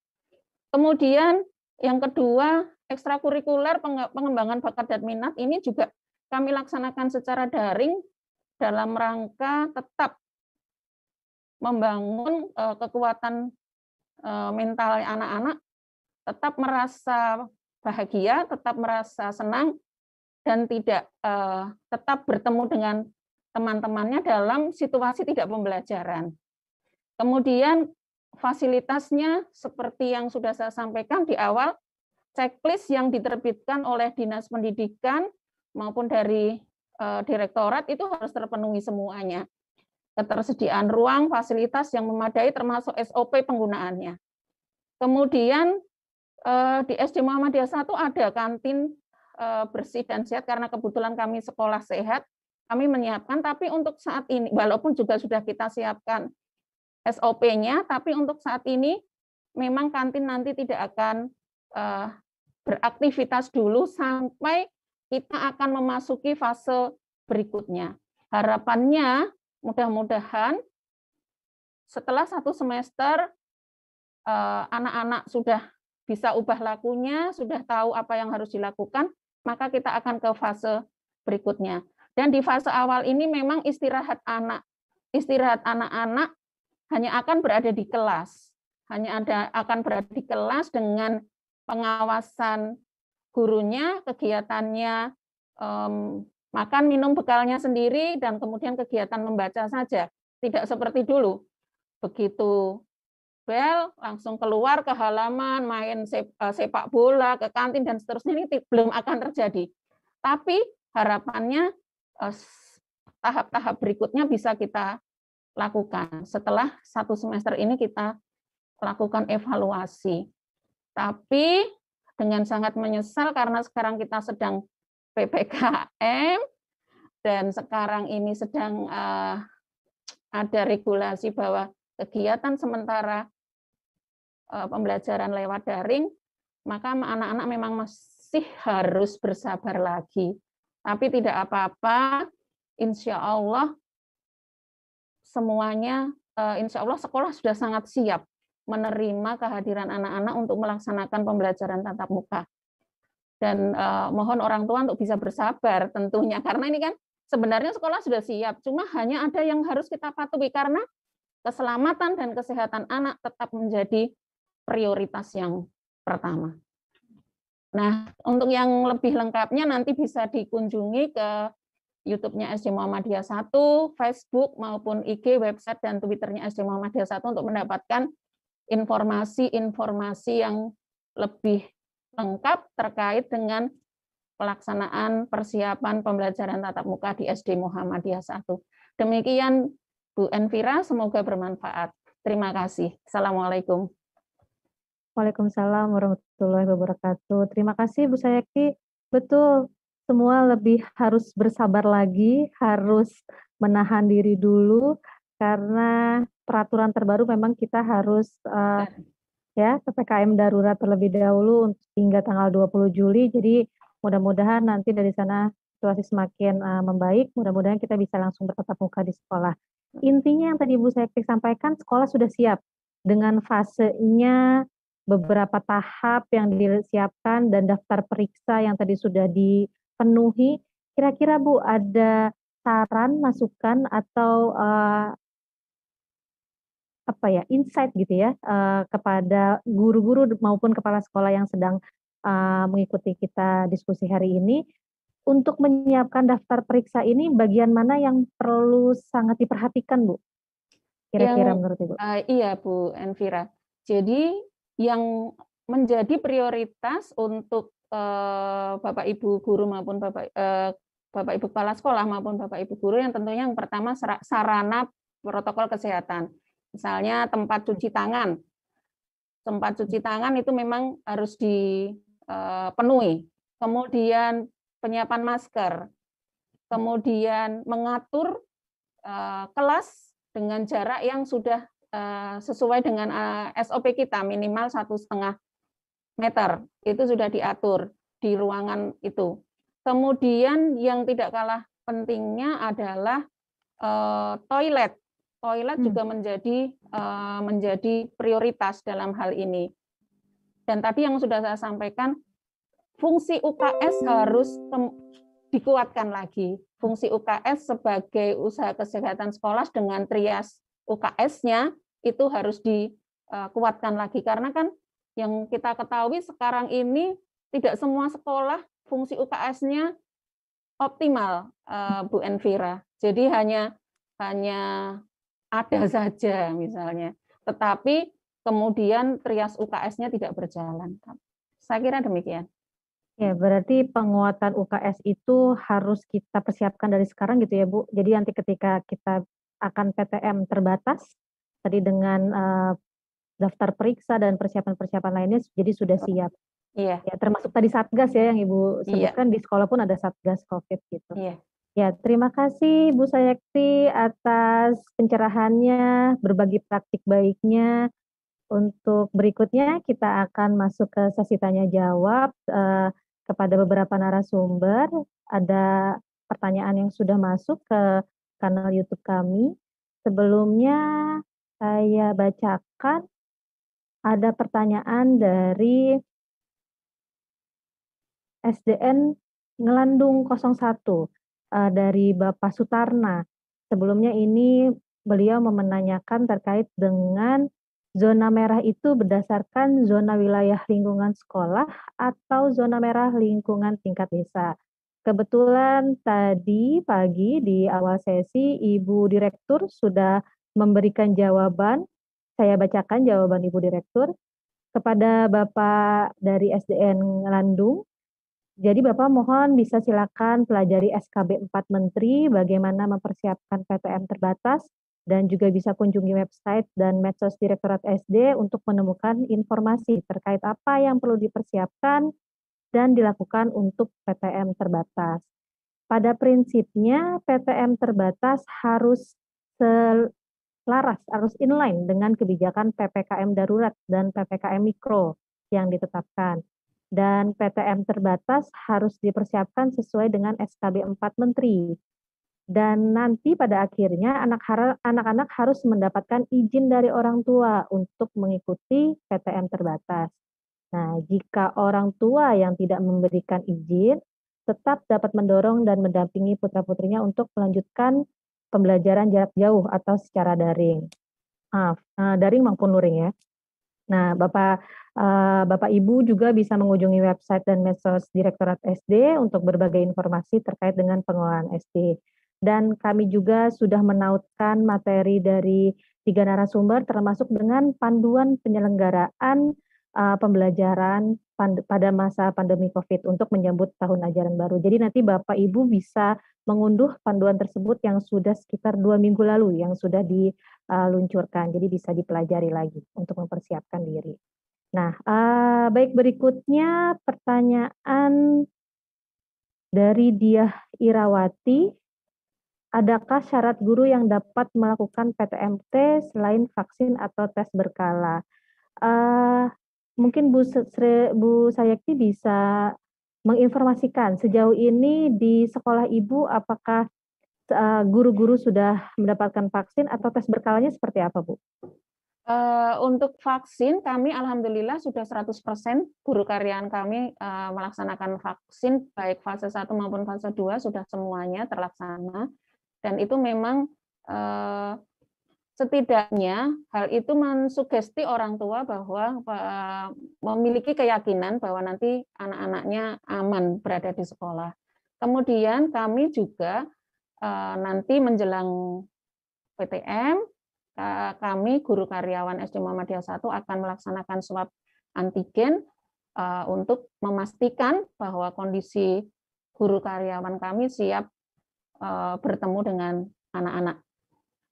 Kemudian yang kedua, ekstrakurikuler pengembangan bakat dan minat ini juga kami laksanakan secara daring dalam rangka tetap membangun uh, kekuatan uh, mental anak-anak tetap merasa bahagia, tetap merasa senang dan tidak uh, tetap bertemu dengan teman-temannya dalam situasi tidak pembelajaran. Kemudian fasilitasnya seperti yang sudah saya sampaikan di awal, checklist yang diterbitkan oleh Dinas Pendidikan maupun dari direktorat itu harus terpenuhi semuanya ketersediaan ruang, fasilitas yang memadai termasuk SOP penggunaannya. Kemudian eh, di SD Muhammadiyah 1 ada kantin eh, bersih dan sehat karena kebetulan kami sekolah sehat, kami menyiapkan tapi untuk saat ini walaupun juga sudah kita siapkan SOP-nya tapi untuk saat ini memang kantin nanti tidak akan eh, beraktivitas dulu sampai kita akan memasuki fase berikutnya. Harapannya mudah-mudahan setelah satu semester eh, anak-anak sudah bisa ubah lakunya, sudah tahu apa yang harus dilakukan, maka kita akan ke fase berikutnya. Dan di fase awal ini memang istirahat anak, istirahat anak-anak hanya akan berada di kelas, hanya ada akan berada di kelas dengan pengawasan gurunya, kegiatannya, makan minum bekalnya sendiri dan kemudian kegiatan membaca saja tidak seperti dulu begitu bel langsung keluar ke halaman main eh, sepak bola ke kantin dan seterusnya ini belum akan terjadi tapi harapannya eh, tahap-tahap berikutnya bisa kita lakukan setelah satu semester ini kita lakukan evaluasi tapi dengan sangat menyesal karena sekarang kita sedang PPKM dan sekarang ini sedang uh, ada regulasi bahwa kegiatan sementara uh, pembelajaran lewat daring, maka anak-anak memang masih harus bersabar lagi. Tapi tidak apa-apa, insya Allah semuanya, uh, insya Allah sekolah sudah sangat siap menerima kehadiran anak-anak untuk melaksanakan pembelajaran tatap muka dan uh, mohon orang tua untuk bisa bersabar tentunya karena ini kan sebenarnya sekolah sudah siap cuma hanya ada yang harus kita patuhi karena keselamatan dan kesehatan anak tetap menjadi prioritas yang pertama. Nah, untuk yang lebih lengkapnya nanti bisa dikunjungi ke YouTube-nya SD Muhammadiyah 1, Facebook maupun IG, website dan Twitter-nya SD Muhammadiyah 1 untuk mendapatkan informasi-informasi yang lebih lengkap terkait dengan pelaksanaan persiapan pembelajaran tatap muka di SD Muhammadiyah 1. Demikian Bu Envira, semoga bermanfaat. Terima kasih. Assalamualaikum. Waalaikumsalam warahmatullahi wabarakatuh. Terima kasih Bu Sayaki. Betul, semua lebih harus bersabar lagi, harus menahan diri dulu, karena peraturan terbaru memang kita harus uh, ya PPKM darurat terlebih dahulu hingga tanggal 20 Juli. Jadi mudah-mudahan nanti dari sana situasi semakin uh, membaik, mudah-mudahan kita bisa langsung bertatap muka di sekolah. Intinya yang tadi Ibu Sekti sampaikan, sekolah sudah siap dengan fasenya beberapa tahap yang disiapkan dan daftar periksa yang tadi sudah dipenuhi. Kira-kira Bu ada saran, masukan atau uh, apa ya insight gitu ya uh, kepada guru-guru maupun kepala sekolah yang sedang uh, mengikuti kita diskusi hari ini untuk menyiapkan daftar periksa ini bagian mana yang perlu sangat diperhatikan Bu? Kira-kira menurut Ibu? Uh, iya Bu Envira. Jadi yang menjadi prioritas untuk uh, Bapak Ibu guru maupun Bapak uh, Bapak Ibu kepala sekolah maupun Bapak Ibu guru yang tentunya yang pertama sarana protokol kesehatan Misalnya tempat cuci tangan. Tempat cuci tangan itu memang harus dipenuhi. Eh, Kemudian penyiapan masker. Kemudian mengatur eh, kelas dengan jarak yang sudah eh, sesuai dengan SOP kita minimal satu setengah meter itu sudah diatur di ruangan itu. Kemudian yang tidak kalah pentingnya adalah toilet toilet hmm. juga menjadi eh, menjadi prioritas dalam hal ini. Dan tadi yang sudah saya sampaikan, fungsi UKS harus dikuatkan lagi. Fungsi UKS sebagai usaha kesehatan sekolah dengan trias UKS-nya itu harus dikuatkan eh, lagi karena kan yang kita ketahui sekarang ini tidak semua sekolah fungsi UKS-nya optimal, eh, Bu Envira. Jadi hanya hanya ada saja misalnya. Tetapi kemudian trias UKS-nya tidak berjalan. Saya kira demikian. Ya, berarti penguatan UKS itu harus kita persiapkan dari sekarang gitu ya, Bu. Jadi nanti ketika kita akan PTM terbatas tadi dengan uh, daftar periksa dan persiapan-persiapan lainnya jadi sudah siap. Iya. Ya, termasuk tadi Satgas ya yang Ibu iya. sebutkan iya. di sekolah pun ada Satgas Covid gitu. Iya. Ya, terima kasih Bu Sayakti atas pencerahannya, berbagi praktik baiknya. Untuk berikutnya kita akan masuk ke sesi tanya jawab eh, kepada beberapa narasumber. Ada pertanyaan yang sudah masuk ke kanal YouTube kami. Sebelumnya saya bacakan ada pertanyaan dari SDN Ngelandung 01 uh, dari Bapak Sutarna. Sebelumnya ini beliau memenanyakan terkait dengan zona merah itu berdasarkan zona wilayah lingkungan sekolah atau zona merah lingkungan tingkat desa. Kebetulan tadi pagi di awal sesi Ibu Direktur sudah memberikan jawaban. Saya bacakan jawaban Ibu Direktur kepada Bapak dari SDN Landung jadi Bapak mohon bisa silakan pelajari SKB 4 Menteri bagaimana mempersiapkan PTM terbatas dan juga bisa kunjungi website dan medsos Direktorat SD untuk menemukan informasi terkait apa yang perlu dipersiapkan dan dilakukan untuk PTM terbatas. Pada prinsipnya PTM terbatas harus selaras, harus inline dengan kebijakan PPKM darurat dan PPKM mikro yang ditetapkan dan PTM terbatas harus dipersiapkan sesuai dengan SKB 4 Menteri. Dan nanti pada akhirnya anak-anak harus mendapatkan izin dari orang tua untuk mengikuti PTM terbatas. Nah, jika orang tua yang tidak memberikan izin, tetap dapat mendorong dan mendampingi putra-putrinya untuk melanjutkan pembelajaran jarak jauh atau secara daring. Ah, daring maupun luring ya. Nah, Bapak uh, Bapak Ibu juga bisa mengunjungi website dan medsos Direktorat SD untuk berbagai informasi terkait dengan pengelolaan SD. Dan kami juga sudah menautkan materi dari tiga narasumber termasuk dengan panduan penyelenggaraan uh, pembelajaran pand pada masa pandemi COVID untuk menyambut tahun ajaran baru. Jadi nanti Bapak Ibu bisa mengunduh panduan tersebut yang sudah sekitar dua minggu lalu yang sudah di uh, luncurkan. Jadi bisa dipelajari lagi untuk mempersiapkan diri. Nah, uh, baik berikutnya pertanyaan dari Diah Irawati. Adakah syarat guru yang dapat melakukan PTMT selain vaksin atau tes berkala? Uh, mungkin Bu, Sre, Bu Sayakti bisa menginformasikan sejauh ini di sekolah ibu apakah Eh, guru-guru sudah mendapatkan vaksin atau tes berkalanya seperti apa, Bu? Uh, untuk vaksin kami alhamdulillah sudah 100% guru karyawan kami uh, melaksanakan vaksin baik fase 1 maupun fase 2 sudah semuanya terlaksana dan itu memang uh, setidaknya hal itu mensugesti orang tua bahwa uh, memiliki keyakinan bahwa nanti anak-anaknya aman berada di sekolah. Kemudian kami juga Eh, nanti menjelang PTM eh, kami guru karyawan SD Muhammadiyah 1 akan melaksanakan swab antigen eh, untuk memastikan bahwa kondisi guru karyawan kami siap bertemu dengan anak-anak.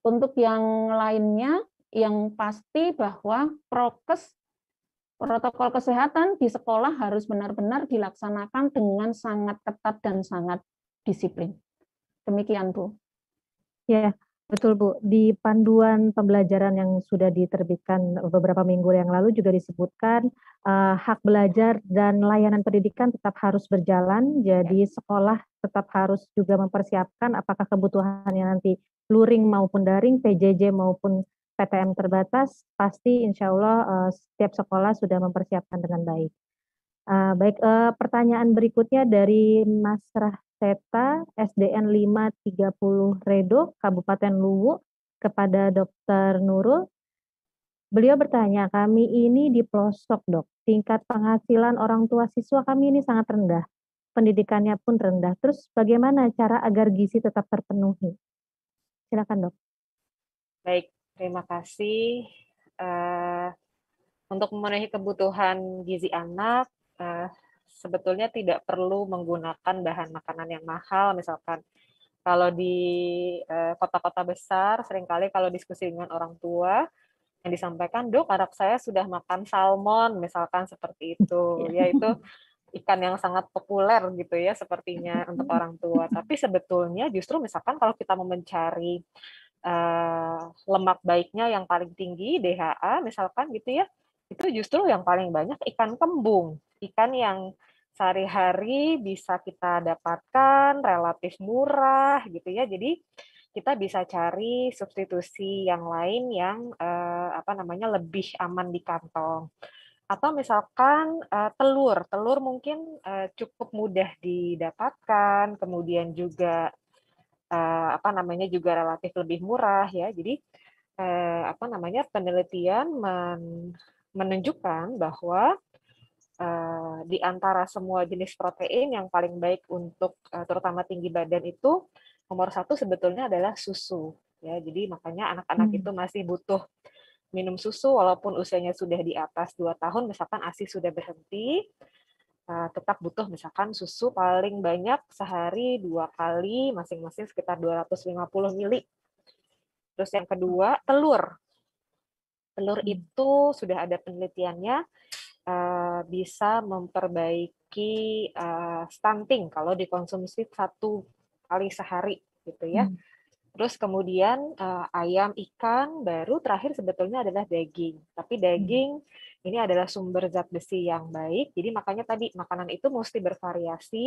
Untuk yang lainnya, yang pasti bahwa prokes protokol kesehatan di sekolah harus benar-benar dilaksanakan dengan sangat ketat dan sangat disiplin. Demikian, Bu. Ya, betul, Bu. Di panduan pembelajaran yang sudah diterbitkan beberapa minggu yang lalu juga disebutkan uh, hak belajar dan layanan pendidikan tetap harus berjalan. Ya. Jadi sekolah tetap harus juga mempersiapkan apakah kebutuhannya nanti luring maupun daring, PJJ maupun PTM terbatas, pasti insya Allah uh, setiap sekolah sudah mempersiapkan dengan baik. Uh, baik, uh, pertanyaan berikutnya dari Mas Rahseta, SDN 530 Redo, Kabupaten Luwu, kepada Dr. Nurul. Beliau bertanya, kami ini di pelosok dok, tingkat penghasilan orang tua siswa kami ini sangat rendah, pendidikannya pun rendah. Terus bagaimana cara agar gizi tetap terpenuhi? Silakan dok. Baik, terima kasih. Uh, untuk memenuhi kebutuhan gizi anak, Eh, sebetulnya tidak perlu menggunakan bahan makanan yang mahal misalkan kalau di eh, kota-kota uh, besar seringkali kalau diskusi dengan orang tua yang disampaikan dok anak saya sudah makan salmon misalkan seperti itu yaitu ya, ikan yang sangat populer gitu ya sepertinya untuk orang tua tapi sebetulnya justru misalkan kalau kita mau mencari uh, lemak baiknya yang paling tinggi DHA misalkan gitu ya itu justru yang paling banyak ikan kembung ikan yang sehari-hari bisa kita dapatkan relatif murah gitu ya. Jadi kita bisa cari substitusi yang lain yang eh, apa namanya lebih aman di kantong. Atau misalkan eh, telur, telur mungkin eh, cukup mudah didapatkan, kemudian juga eh, apa namanya juga relatif lebih murah ya. Jadi eh, apa namanya penelitian men menunjukkan bahwa Eh, di antara semua jenis protein yang paling baik untuk eh, terutama tinggi badan itu nomor satu sebetulnya adalah susu ya jadi makanya anak-anak hmm. itu masih butuh minum susu walaupun usianya sudah di atas 2 tahun misalkan ASI sudah berhenti eh, tetap butuh misalkan susu paling banyak sehari dua kali masing-masing sekitar 250 ml Terus yang kedua telur. Telur hmm. itu sudah ada penelitiannya Eh, bisa memperbaiki uh, stunting kalau dikonsumsi satu kali sehari gitu ya. Hmm. Terus kemudian uh, ayam, ikan, baru terakhir sebetulnya adalah daging. Tapi daging hmm. ini adalah sumber zat besi yang baik. Jadi makanya tadi makanan itu mesti bervariasi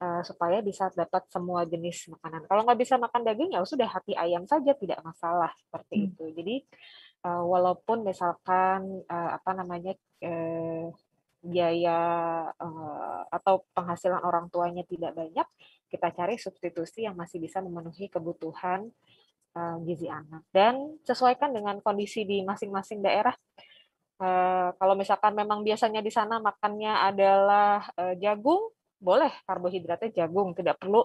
uh, supaya bisa dapat semua jenis makanan. Kalau nggak bisa makan daging ya sudah hati ayam saja tidak masalah seperti hmm. itu. Jadi uh, walaupun misalkan uh, apa namanya eh, biaya eh, atau penghasilan orang tuanya tidak banyak, kita cari substitusi yang masih bisa memenuhi kebutuhan eh, gizi anak dan sesuaikan dengan kondisi di masing-masing daerah. Eh, kalau misalkan memang biasanya di sana makannya adalah eh, jagung, boleh karbohidratnya jagung, tidak perlu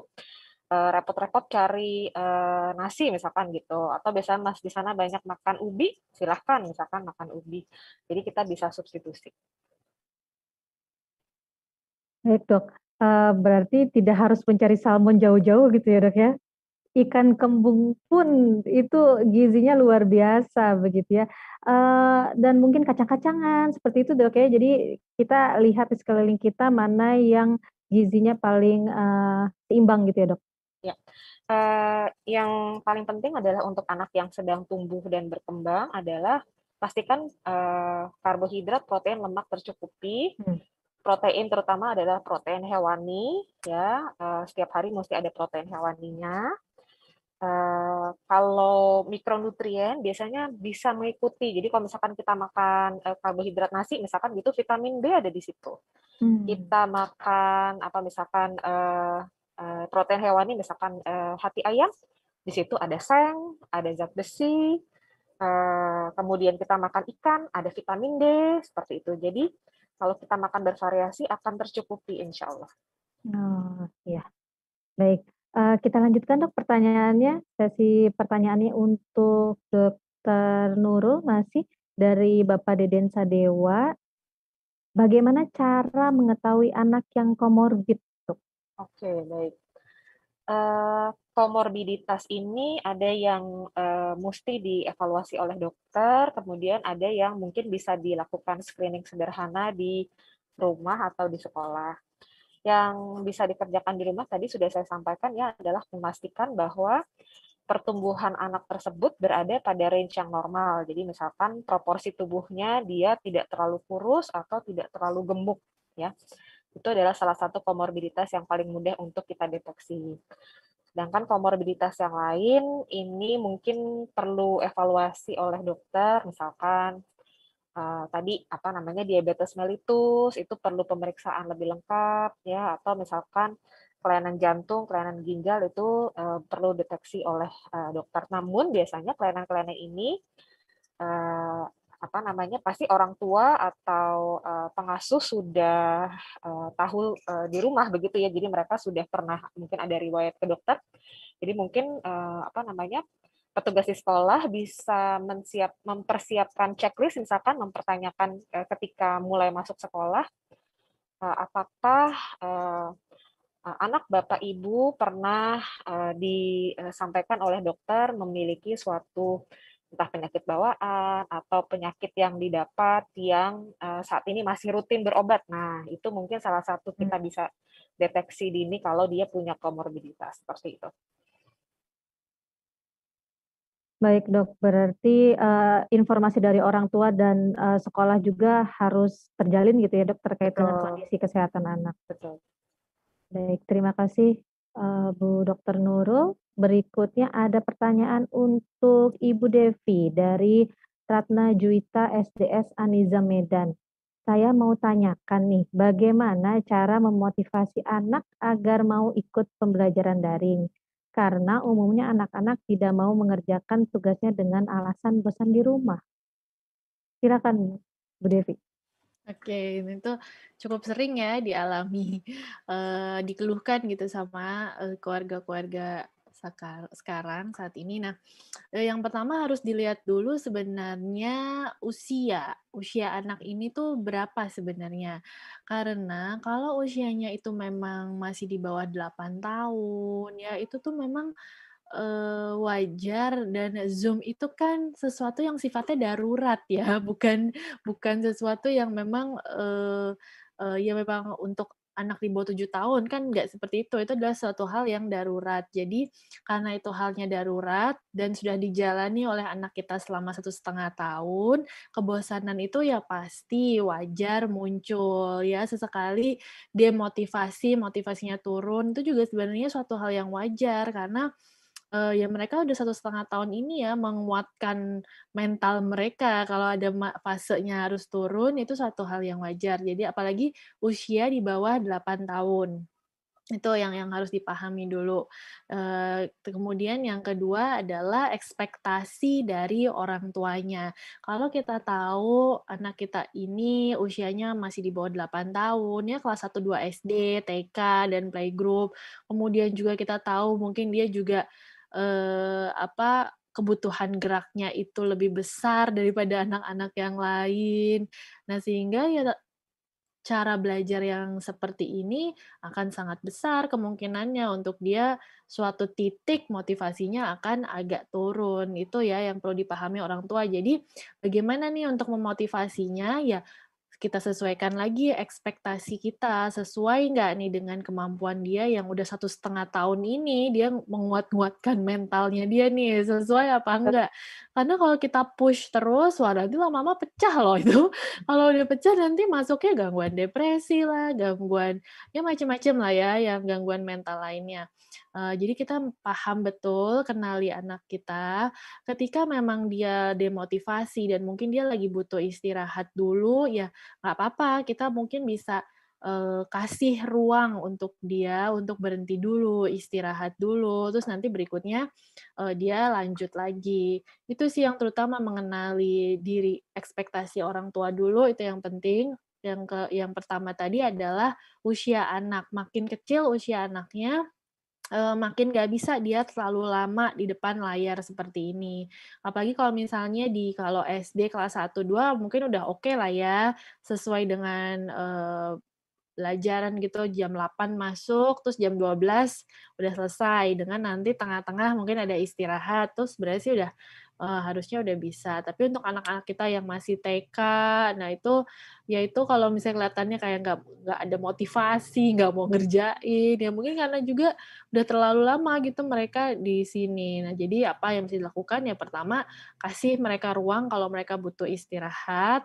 Eh, repot-repot cari uh, nasi misalkan gitu atau biasanya mas di sana banyak makan ubi silahkan misalkan makan ubi jadi kita bisa substitusi baik uh, berarti tidak harus mencari salmon jauh-jauh gitu ya dok ya ikan kembung pun itu gizinya luar biasa begitu ya uh, dan mungkin kacang-kacangan seperti itu dok ya jadi kita lihat di sekeliling kita mana yang gizinya paling uh, seimbang gitu ya dok Ya, uh, yang paling penting adalah untuk anak yang sedang tumbuh dan berkembang adalah pastikan, uh, karbohidrat, protein, lemak tercukupi. Hmm. Protein terutama adalah protein hewani ya, Uh, setiap hari mesti ada protein hewaninya. Uh, kalau mikronutrien biasanya bisa mengikuti, jadi kalau misalkan kita makan, uh, karbohidrat nasi misalkan gitu, vitamin B ada di situ. Hmm. Kita makan apa, misalkan, Uh, Eh, protein hewani misalkan uh, hati ayam di situ ada seng, ada zat besi, uh, kemudian kita makan ikan, ada vitamin D seperti itu. Jadi kalau kita makan bervariasi akan tercukupi insya Allah. Oh, ya, baik. Uh, kita lanjutkan dok pertanyaannya. Sesi pertanyaannya untuk dokter Nurul masih dari Bapak Deden Sadewa. Bagaimana cara mengetahui anak yang komorbid Oke, baik. Uh, komorbiditas ini ada yang uh, mesti dievaluasi oleh dokter, kemudian ada yang mungkin bisa dilakukan screening sederhana di rumah atau di sekolah. Yang bisa dikerjakan di rumah tadi sudah saya sampaikan ya adalah memastikan bahwa pertumbuhan anak tersebut berada pada range yang normal. Jadi misalkan proporsi tubuhnya dia tidak terlalu kurus atau tidak terlalu gemuk ya itu adalah salah satu komorbiditas yang paling mudah untuk kita deteksi. Sedangkan komorbiditas yang lain ini mungkin perlu evaluasi oleh dokter, misalkan uh, tadi apa namanya diabetes mellitus itu perlu pemeriksaan lebih lengkap ya atau misalkan kelainan jantung, kelainan ginjal itu uh, perlu deteksi oleh uh, dokter. Namun biasanya kelainan-kelainan ini uh, apa namanya pasti orang tua atau uh, pengasuh sudah uh, tahu uh, di rumah begitu ya jadi mereka sudah pernah mungkin ada riwayat ke dokter jadi mungkin uh, apa namanya petugas di sekolah bisa mensiap mempersiapkan checklist misalkan mempertanyakan uh, ketika mulai masuk sekolah uh, apakah uh, anak bapak ibu pernah uh, disampaikan e, oleh dokter memiliki suatu entah penyakit bawaan atau penyakit yang didapat yang uh, saat ini masih rutin berobat. Nah, itu mungkin salah satu kita hmm. bisa deteksi dini kalau dia punya komorbiditas seperti itu. Baik dok, berarti uh, informasi dari orang tua dan uh, sekolah juga harus terjalin gitu ya dok terkait Betul. dengan kondisi kesehatan anak. Betul. Baik, terima kasih uh, Bu Dokter Nurul. Berikutnya ada pertanyaan untuk Ibu Devi dari Ratna Juita SDS Aniza Medan. Saya mau tanyakan nih, bagaimana cara memotivasi anak agar mau ikut pembelajaran daring? Karena umumnya anak-anak tidak mau mengerjakan tugasnya dengan alasan bosan di rumah. Silakan Bu Devi. Oke, itu cukup sering ya dialami, uh, (laughs) dikeluhkan gitu sama, eh, keluarga-keluarga sekarang saat ini. Nah, eh, yang pertama harus dilihat dulu sebenarnya usia, usia anak ini tuh berapa sebenarnya. Karena kalau usianya itu memang masih di bawah 8 tahun, ya itu tuh memang uh, wajar dan Zoom itu kan sesuatu yang sifatnya darurat ya, (laughs) bukan bukan sesuatu yang memang, uh, uh, ya memang untuk anak di bawah tujuh tahun kan nggak seperti itu, itu adalah suatu hal yang darurat. Jadi karena itu halnya darurat dan sudah dijalani oleh anak kita selama satu setengah tahun, kebosanan itu ya pasti wajar muncul ya, sesekali demotivasi, motivasinya turun, itu juga sebenarnya suatu hal yang wajar karena uh, ya mereka udah satu setengah tahun ini ya menguatkan mental mereka kalau ada fase fasenya harus turun itu satu hal yang wajar. Jadi apalagi usia di bawah 8 tahun. Itu yang yang harus dipahami dulu. uh, kemudian yang kedua adalah ekspektasi dari orang tuanya. Kalau kita tahu anak kita ini usianya masih di bawah 8 tahun, ya kelas 1, 2 SD, TK, dan playgroup. Kemudian juga kita tahu mungkin dia juga eh, apa kebutuhan geraknya itu lebih besar daripada anak-anak yang lain. Nah, sehingga ya cara belajar yang seperti ini akan sangat besar kemungkinannya untuk dia suatu titik motivasinya akan agak turun itu ya yang perlu dipahami orang tua. Jadi bagaimana nih untuk memotivasinya ya kita sesuaikan lagi ekspektasi kita sesuai nggak nih dengan kemampuan dia yang udah satu setengah tahun ini dia menguat-nguatkan (laughs) mentalnya dia nih sesuai apa enggak karena kalau kita push terus wah nanti lama-lama pecah loh itu (laughs) kalau udah pecah nanti masuknya gangguan depresi lah gangguan ya macam-macam lah ya yang gangguan mental lainnya jadi kita paham betul, kenali anak kita. Ketika memang dia demotivasi dan mungkin dia lagi butuh istirahat dulu, ya nggak apa-apa. Kita mungkin bisa kasih ruang untuk dia untuk berhenti dulu, istirahat dulu, terus nanti berikutnya dia lanjut lagi. Itu sih yang terutama mengenali diri ekspektasi orang tua dulu itu yang penting. Yang ke yang pertama tadi adalah usia anak. Makin kecil usia anaknya, uh, makin gak bisa dia terlalu lama di depan layar seperti ini. Apalagi kalau misalnya di kalau SD kelas 1 2 mungkin udah oke okay lah ya sesuai dengan uh, pelajaran gitu jam 8 masuk terus jam 12 udah selesai dengan nanti tengah-tengah mungkin ada istirahat terus sebenarnya sih udah uh, harusnya udah bisa. Tapi untuk anak-anak kita yang masih TK, nah itu yaitu kalau misalnya kelihatannya kayak nggak nggak ada motivasi, nggak mau ngerjain, ya mungkin karena juga udah terlalu lama gitu mereka di sini. Nah jadi apa yang mesti dilakukan? Ya pertama kasih mereka ruang kalau mereka butuh istirahat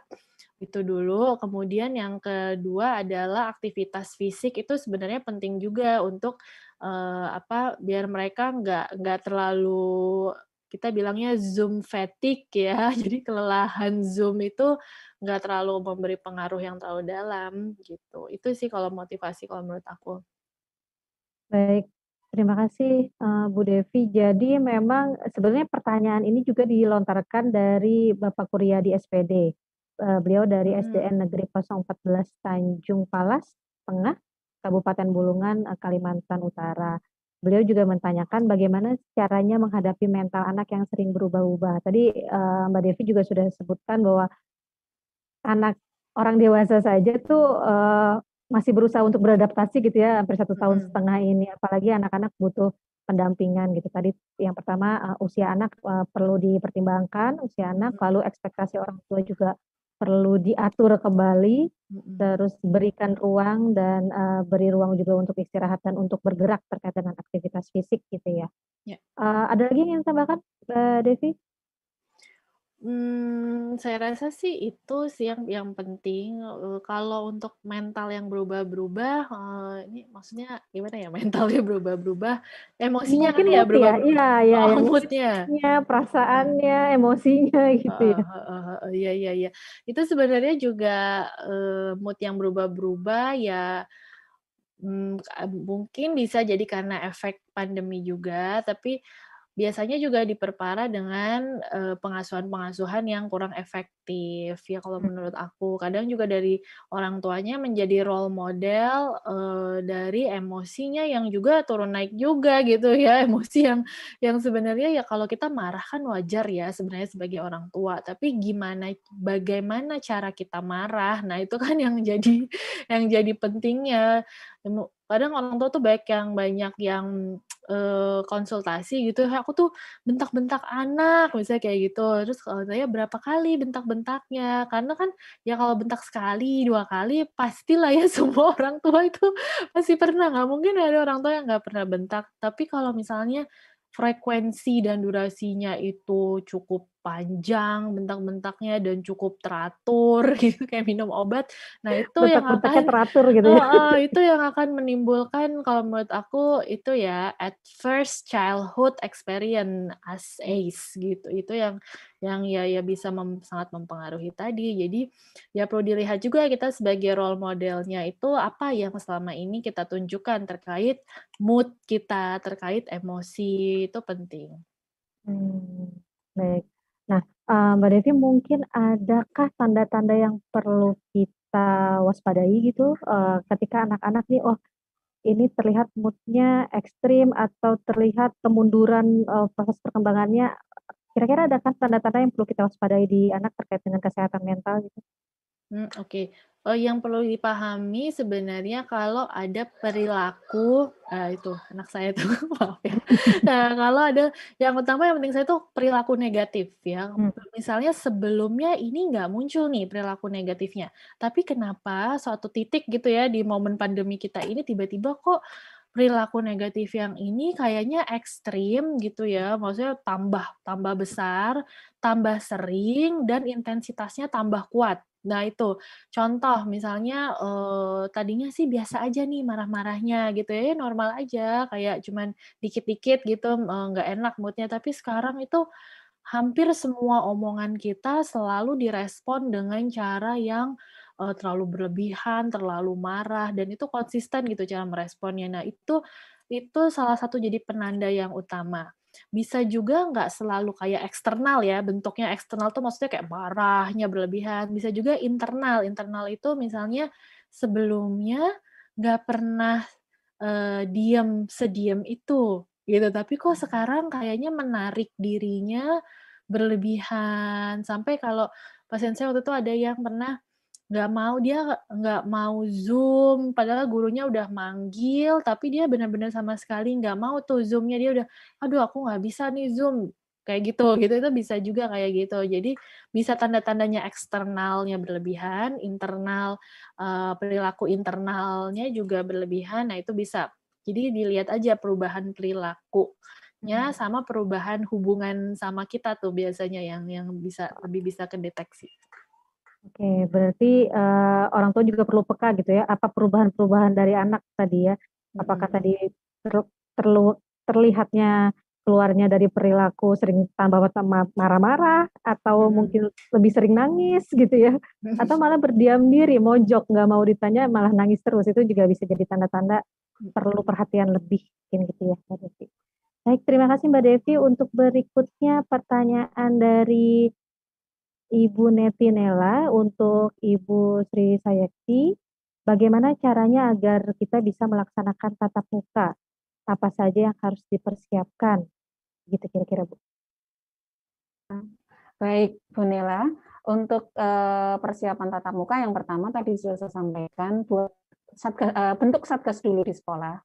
itu dulu. Kemudian yang kedua adalah aktivitas fisik itu sebenarnya penting juga untuk uh, apa biar mereka nggak nggak terlalu kita bilangnya Zoom fatigue ya. (laughs) Jadi kelelahan Zoom itu nggak terlalu memberi pengaruh yang terlalu dalam gitu. Itu sih kalau motivasi kalau menurut aku. Baik, terima kasih eh, Bu Devi. Jadi memang sebenarnya pertanyaan ini juga dilontarkan dari Bapak Kuria di SPD. Eh, beliau dari SDN hmm. Negeri 014 Tanjung Palas, Tengah, Kabupaten Bulungan, eh, Kalimantan Utara. Beliau juga menanyakan bagaimana caranya menghadapi mental anak yang sering berubah-ubah. Tadi uh, Mbak Devi juga sudah sebutkan bahwa anak orang dewasa saja tuh uh, masih berusaha untuk beradaptasi gitu ya hampir satu tahun hmm. setengah ini apalagi anak-anak butuh pendampingan gitu tadi yang pertama uh, usia anak uh, perlu dipertimbangkan usia anak lalu ekspektasi orang tua juga perlu diatur kembali, terus berikan ruang dan, uh, beri ruang juga untuk istirahat dan untuk bergerak terkait dengan aktivitas fisik gitu ya. Ya. Uh, ada lagi yang ingin tambahkan, Mbak eh, Devi? Hmm, saya rasa sih itu sih yang yang penting, kalau untuk mental yang berubah-berubah, ini maksudnya gimana ya, (laughs) mentalnya berubah-berubah, emosinya kan ya, ya? berubah-berubah? Iya iya Oh, iya, ya, perasaannya, nya perasaannya, emosinya, (laughs) gitu ya ya. uh, uh, iya iya iya. Itu sebenarnya juga, uh, mood yang berubah-berubah ya, Um, mungkin bisa jadi karena efek pandemi juga, tapi biasanya juga diperparah dengan pengasuhan-pengasuhan yang kurang efektif ya kalau hmm. menurut aku. Kadang juga dari orang tuanya menjadi role model, dari emosinya yang juga turun naik juga gitu ya, (laughs) emosi yang yang sebenarnya ya kalau kita marah kan wajar ya sebenarnya sebagai orang tua, tapi gimana bagaimana cara kita marah, nah itu kan yang jadi (laughs) yang jadi pentingnya kadang orang tua tuh baik yang banyak yang uh, konsultasi gitu aku tuh bentak-bentak anak misalnya kayak gitu terus kalau saya berapa kali bentak-bentaknya karena kan ya kalau bentak sekali dua kali pastilah ya (laughs) semua orang tua itu pasti pernah nggak mungkin ada orang tua yang nggak pernah bentak tapi kalau misalnya frekuensi dan durasinya itu cukup panjang bentak-bentaknya dan cukup teratur (laughs) gitu kayak minum obat. Nah, itu yang akan teratur gitu. Oh, oh, (laughs) itu yang akan menimbulkan kalau menurut aku itu ya at first childhood experience as ACE gitu. Itu yang yang ya ya bisa mem, sangat mempengaruhi tadi. Jadi ya perlu dilihat juga kita sebagai role modelnya itu apa yang selama ini kita tunjukkan terkait mood kita, terkait emosi itu penting. Hmm, baik. Nah, eh, Mbak Devi mungkin adakah tanda-tanda yang perlu kita waspadai gitu, eh, ketika anak-anak nih, oh ini terlihat moodnya ekstrim atau terlihat kemunduran, eh, proses perkembangannya, kira-kira adakah tanda-tanda yang perlu kita waspadai di anak terkait dengan kesehatan mental gitu? Hmm oke. oh, yang perlu dipahami sebenarnya kalau ada perilaku, uh, itu anak saya itu (laughs) maaf ya, Nah kalau ada yang utama yang penting saya itu perilaku negatif ya, Hmm. misalnya sebelumnya ini nggak muncul nih perilaku negatifnya, tapi kenapa suatu titik gitu ya di momen pandemi kita ini tiba-tiba kok perilaku negatif yang ini kayaknya ekstrim gitu ya, maksudnya tambah tambah besar, tambah sering, dan intensitasnya tambah kuat. Nah, itu contoh misalnya uh, tadinya sih biasa aja nih marah-marahnya gitu ya, ya normal aja kayak cuman dikit-dikit gitu, nggak nggak enak moodnya tapi sekarang itu hampir semua omongan kita selalu direspon dengan cara yang, uh, terlalu berlebihan, terlalu marah, dan itu konsisten gitu cara meresponnya. Nah, itu itu salah satu jadi penanda yang utama bisa juga nggak selalu kayak eksternal ya bentuknya eksternal tuh maksudnya kayak marahnya berlebihan bisa juga internal internal itu misalnya sebelumnya nggak pernah uh, diem sediam itu gitu tapi kok hmm. sekarang kayaknya menarik dirinya berlebihan sampai kalau pasien saya waktu itu ada yang pernah nggak mau dia nggak mau zoom padahal gurunya udah manggil tapi dia benar-benar sama sekali nggak mau tuh zoomnya dia udah aduh aku nggak bisa nih zoom kayak gitu gitu itu bisa juga kayak gitu jadi bisa tanda-tandanya eksternalnya berlebihan internal uh, perilaku internalnya juga berlebihan nah itu bisa jadi dilihat aja perubahan perilakunya hmm. sama perubahan hubungan sama kita tuh biasanya yang yang bisa lebih bisa kedeteksi. Oke, berarti uh, orang tua juga perlu peka gitu ya, apa perubahan-perubahan dari anak tadi ya. Apakah hmm. tadi ter terlu terlihatnya keluarnya dari perilaku sering tambah marah-marah atau mungkin hmm. lebih sering nangis gitu ya, atau malah berdiam diri, mojok, nggak mau ditanya malah nangis terus, itu juga bisa jadi tanda-tanda perlu perhatian lebih mungkin gitu ya, Mbak Devi. Baik, terima kasih Mbak Devi, untuk berikutnya pertanyaan dari Ibu Netinela untuk Ibu Sri Sayakti, bagaimana caranya agar kita bisa melaksanakan tatap muka? Apa saja yang harus dipersiapkan? Gitu kira-kira, Bu. Baik, Bu Nela. Untuk eh, persiapan tatap muka yang pertama tadi sudah saya sampaikan buat satgas, eh, bentuk satgas dulu di sekolah.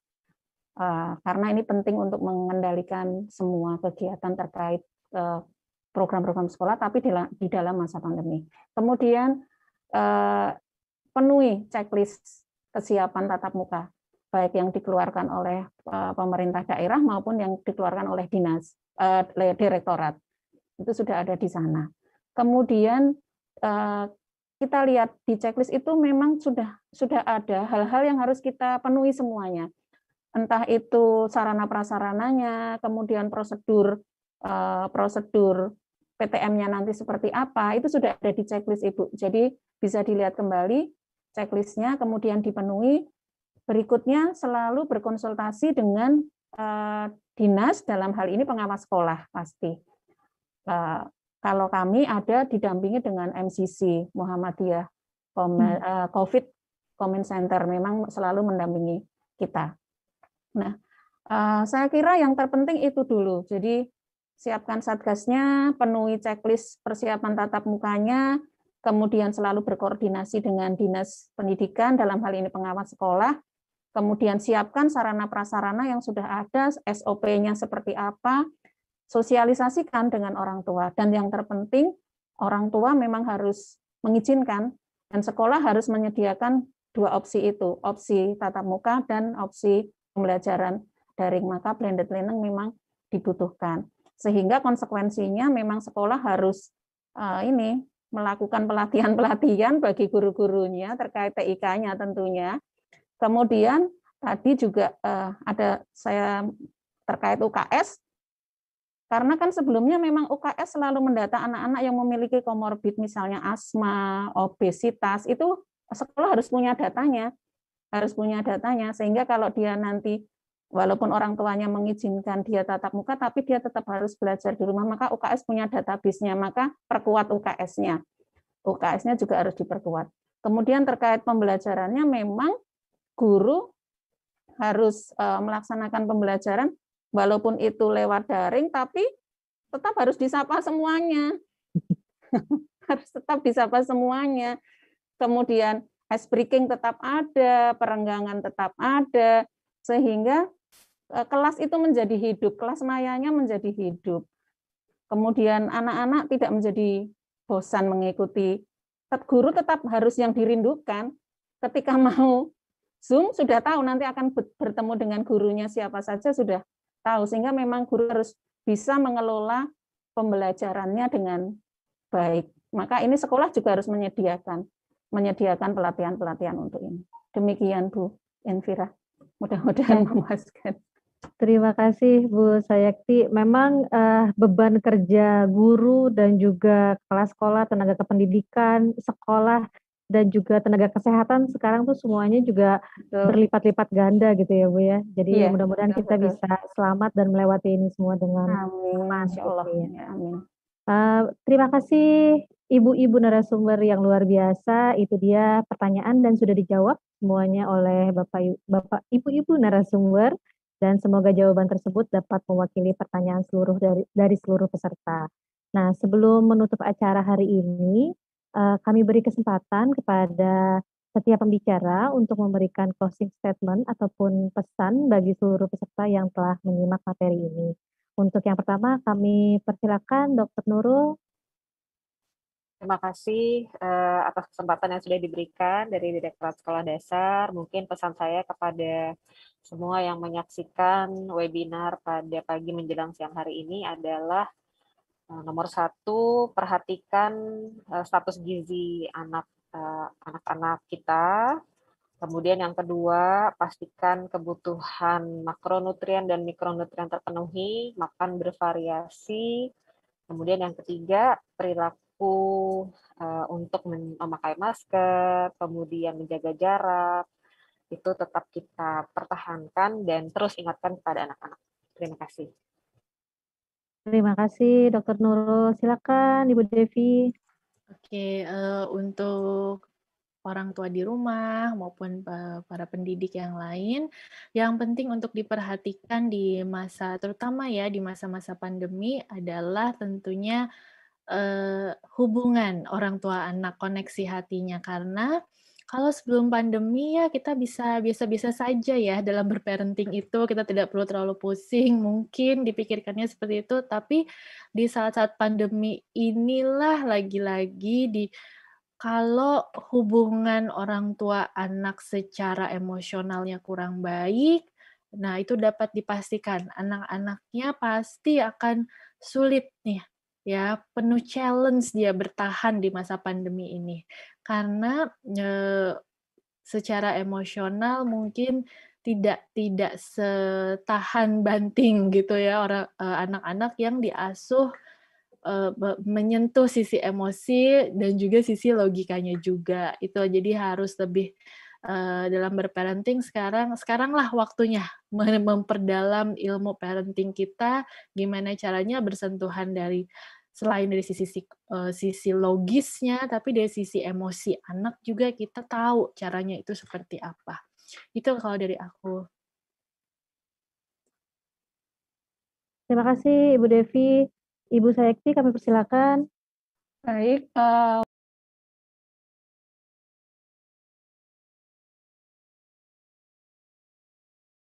Eh, karena ini penting untuk mengendalikan semua kegiatan terkait program-program sekolah, tapi di dalam masa pandemi. Kemudian eh, penuhi checklist kesiapan tatap muka, baik yang dikeluarkan oleh eh, pemerintah daerah maupun yang dikeluarkan oleh dinas, oleh direktorat. Itu sudah ada di sana. Kemudian eh, kita lihat di checklist itu memang sudah sudah ada hal-hal yang harus kita penuhi semuanya. Entah itu sarana prasarananya, kemudian prosedur prosedur PTM-nya nanti seperti apa, itu sudah ada di checklist Ibu. Jadi bisa dilihat kembali checklist-nya, kemudian dipenuhi. Berikutnya selalu berkonsultasi dengan eh, dinas, dalam hal ini pengawas sekolah pasti. Eh, kalau kami ada didampingi dengan MCC, Muhammadiyah, hmm. eh, COVID Comment Center, memang selalu mendampingi kita. Nah, eh, saya kira yang terpenting itu dulu. Jadi siapkan satgasnya, penuhi checklist persiapan tatap mukanya, kemudian selalu berkoordinasi dengan dinas pendidikan dalam hal ini pengawas sekolah, kemudian siapkan sarana prasarana yang sudah ada, SOP-nya seperti apa, sosialisasikan dengan orang tua dan yang terpenting orang tua memang harus mengizinkan dan sekolah harus menyediakan dua opsi itu, opsi tatap muka dan opsi pembelajaran daring. Maka blended learning memang dibutuhkan. Sehingga konsekuensinya memang sekolah harus uh, ini melakukan pelatihan-pelatihan bagi guru-gurunya terkait TIK-nya tentunya. Kemudian tadi juga uh, ada saya terkait UKS karena kan sebelumnya memang UKS selalu mendata anak-anak yang memiliki komorbid misalnya asma, obesitas itu sekolah harus punya datanya, harus punya datanya sehingga kalau dia nanti walaupun orang tuanya mengizinkan dia tatap muka, tapi dia tetap harus belajar di rumah, maka UKS punya database-nya, maka perkuat UKS-nya. UKS-nya juga harus diperkuat. Kemudian terkait pembelajarannya, memang guru harus eh, melaksanakan pembelajaran, walaupun itu lewat daring, tapi tetap harus disapa semuanya. (laughs) harus tetap disapa semuanya. Kemudian ice breaking tetap ada, perenggangan tetap ada, sehingga Eh, kelas itu menjadi hidup, kelas mayanya menjadi hidup. Kemudian anak-anak tidak menjadi bosan mengikuti. Guru tetap harus yang dirindukan ketika (laughs) mau Zoom sudah tahu nanti akan bertemu dengan gurunya siapa saja sudah tahu sehingga memang guru harus bisa mengelola pembelajarannya dengan baik. Maka ini sekolah juga harus menyediakan menyediakan pelatihan-pelatihan untuk ini. Demikian Bu Envira. Mudah-mudahan memuaskan. Terima kasih Bu Sayakti. Memang uh, beban kerja guru dan juga kepala sekolah, tenaga kependidikan, sekolah dan juga tenaga kesehatan sekarang tuh semuanya juga berlipat-lipat ganda gitu ya Bu ya. Jadi yeah, mudah-mudahan kita betul. bisa selamat dan melewati ini semua dengan amin. Masya Allah. Ya. Amin. Uh, terima kasih ibu-ibu narasumber yang luar biasa. Itu dia pertanyaan dan sudah dijawab semuanya oleh Bapak Bapak ibu-ibu narasumber dan semoga jawaban tersebut dapat mewakili pertanyaan seluruh dari, dari seluruh peserta. Nah, sebelum menutup acara hari ini, uh, kami beri kesempatan kepada setiap pembicara untuk memberikan closing statement ataupun pesan bagi seluruh peserta yang telah menyimak materi ini. Untuk yang pertama, kami persilakan Dr. Nurul Terima kasih uh, atas kesempatan yang sudah diberikan dari Direktorat Sekolah Dasar. Mungkin pesan saya kepada semua yang menyaksikan webinar pada pagi menjelang siang hari ini adalah uh, nomor satu perhatikan uh, status gizi anak anak-anak kita. Kemudian yang kedua, pastikan kebutuhan makronutrien dan mikronutrien terpenuhi, makan bervariasi. Kemudian yang ketiga, perilaku Eh, untuk memakai masker, kemudian menjaga jarak, itu tetap kita pertahankan dan terus ingatkan kepada anak-anak. Terima kasih. Terima kasih Dokter Nurul. Silakan Ibu Devi. Oke, eh, untuk orang tua di rumah maupun eh, para pendidik yang lain. Yang penting untuk diperhatikan di masa terutama ya di masa-masa pandemi adalah tentunya uh, hubungan orang tua anak, koneksi hatinya karena kalau sebelum pandemi ya kita bisa biasa-biasa saja ya dalam berparenting itu kita tidak perlu terlalu pusing mungkin dipikirkannya seperti itu tapi di saat-saat pandemi inilah lagi-lagi di kalau hubungan orang tua anak secara emosionalnya kurang baik nah itu dapat dipastikan anak-anaknya pasti akan sulit nih ya penuh challenge dia bertahan di masa pandemi ini karena e, secara emosional mungkin tidak tidak setahan banting gitu ya orang eh, anak-anak yang diasuh eh, menyentuh sisi emosi dan juga sisi logikanya juga itu jadi harus lebih dalam berparenting sekarang sekaranglah waktunya memperdalam ilmu parenting kita gimana caranya bersentuhan dari selain dari sisi uh, sisi logisnya tapi dari sisi emosi anak juga kita tahu caranya itu seperti apa itu kalau dari aku terima kasih Ibu Devi Ibu Sayekti kami persilakan baik uh,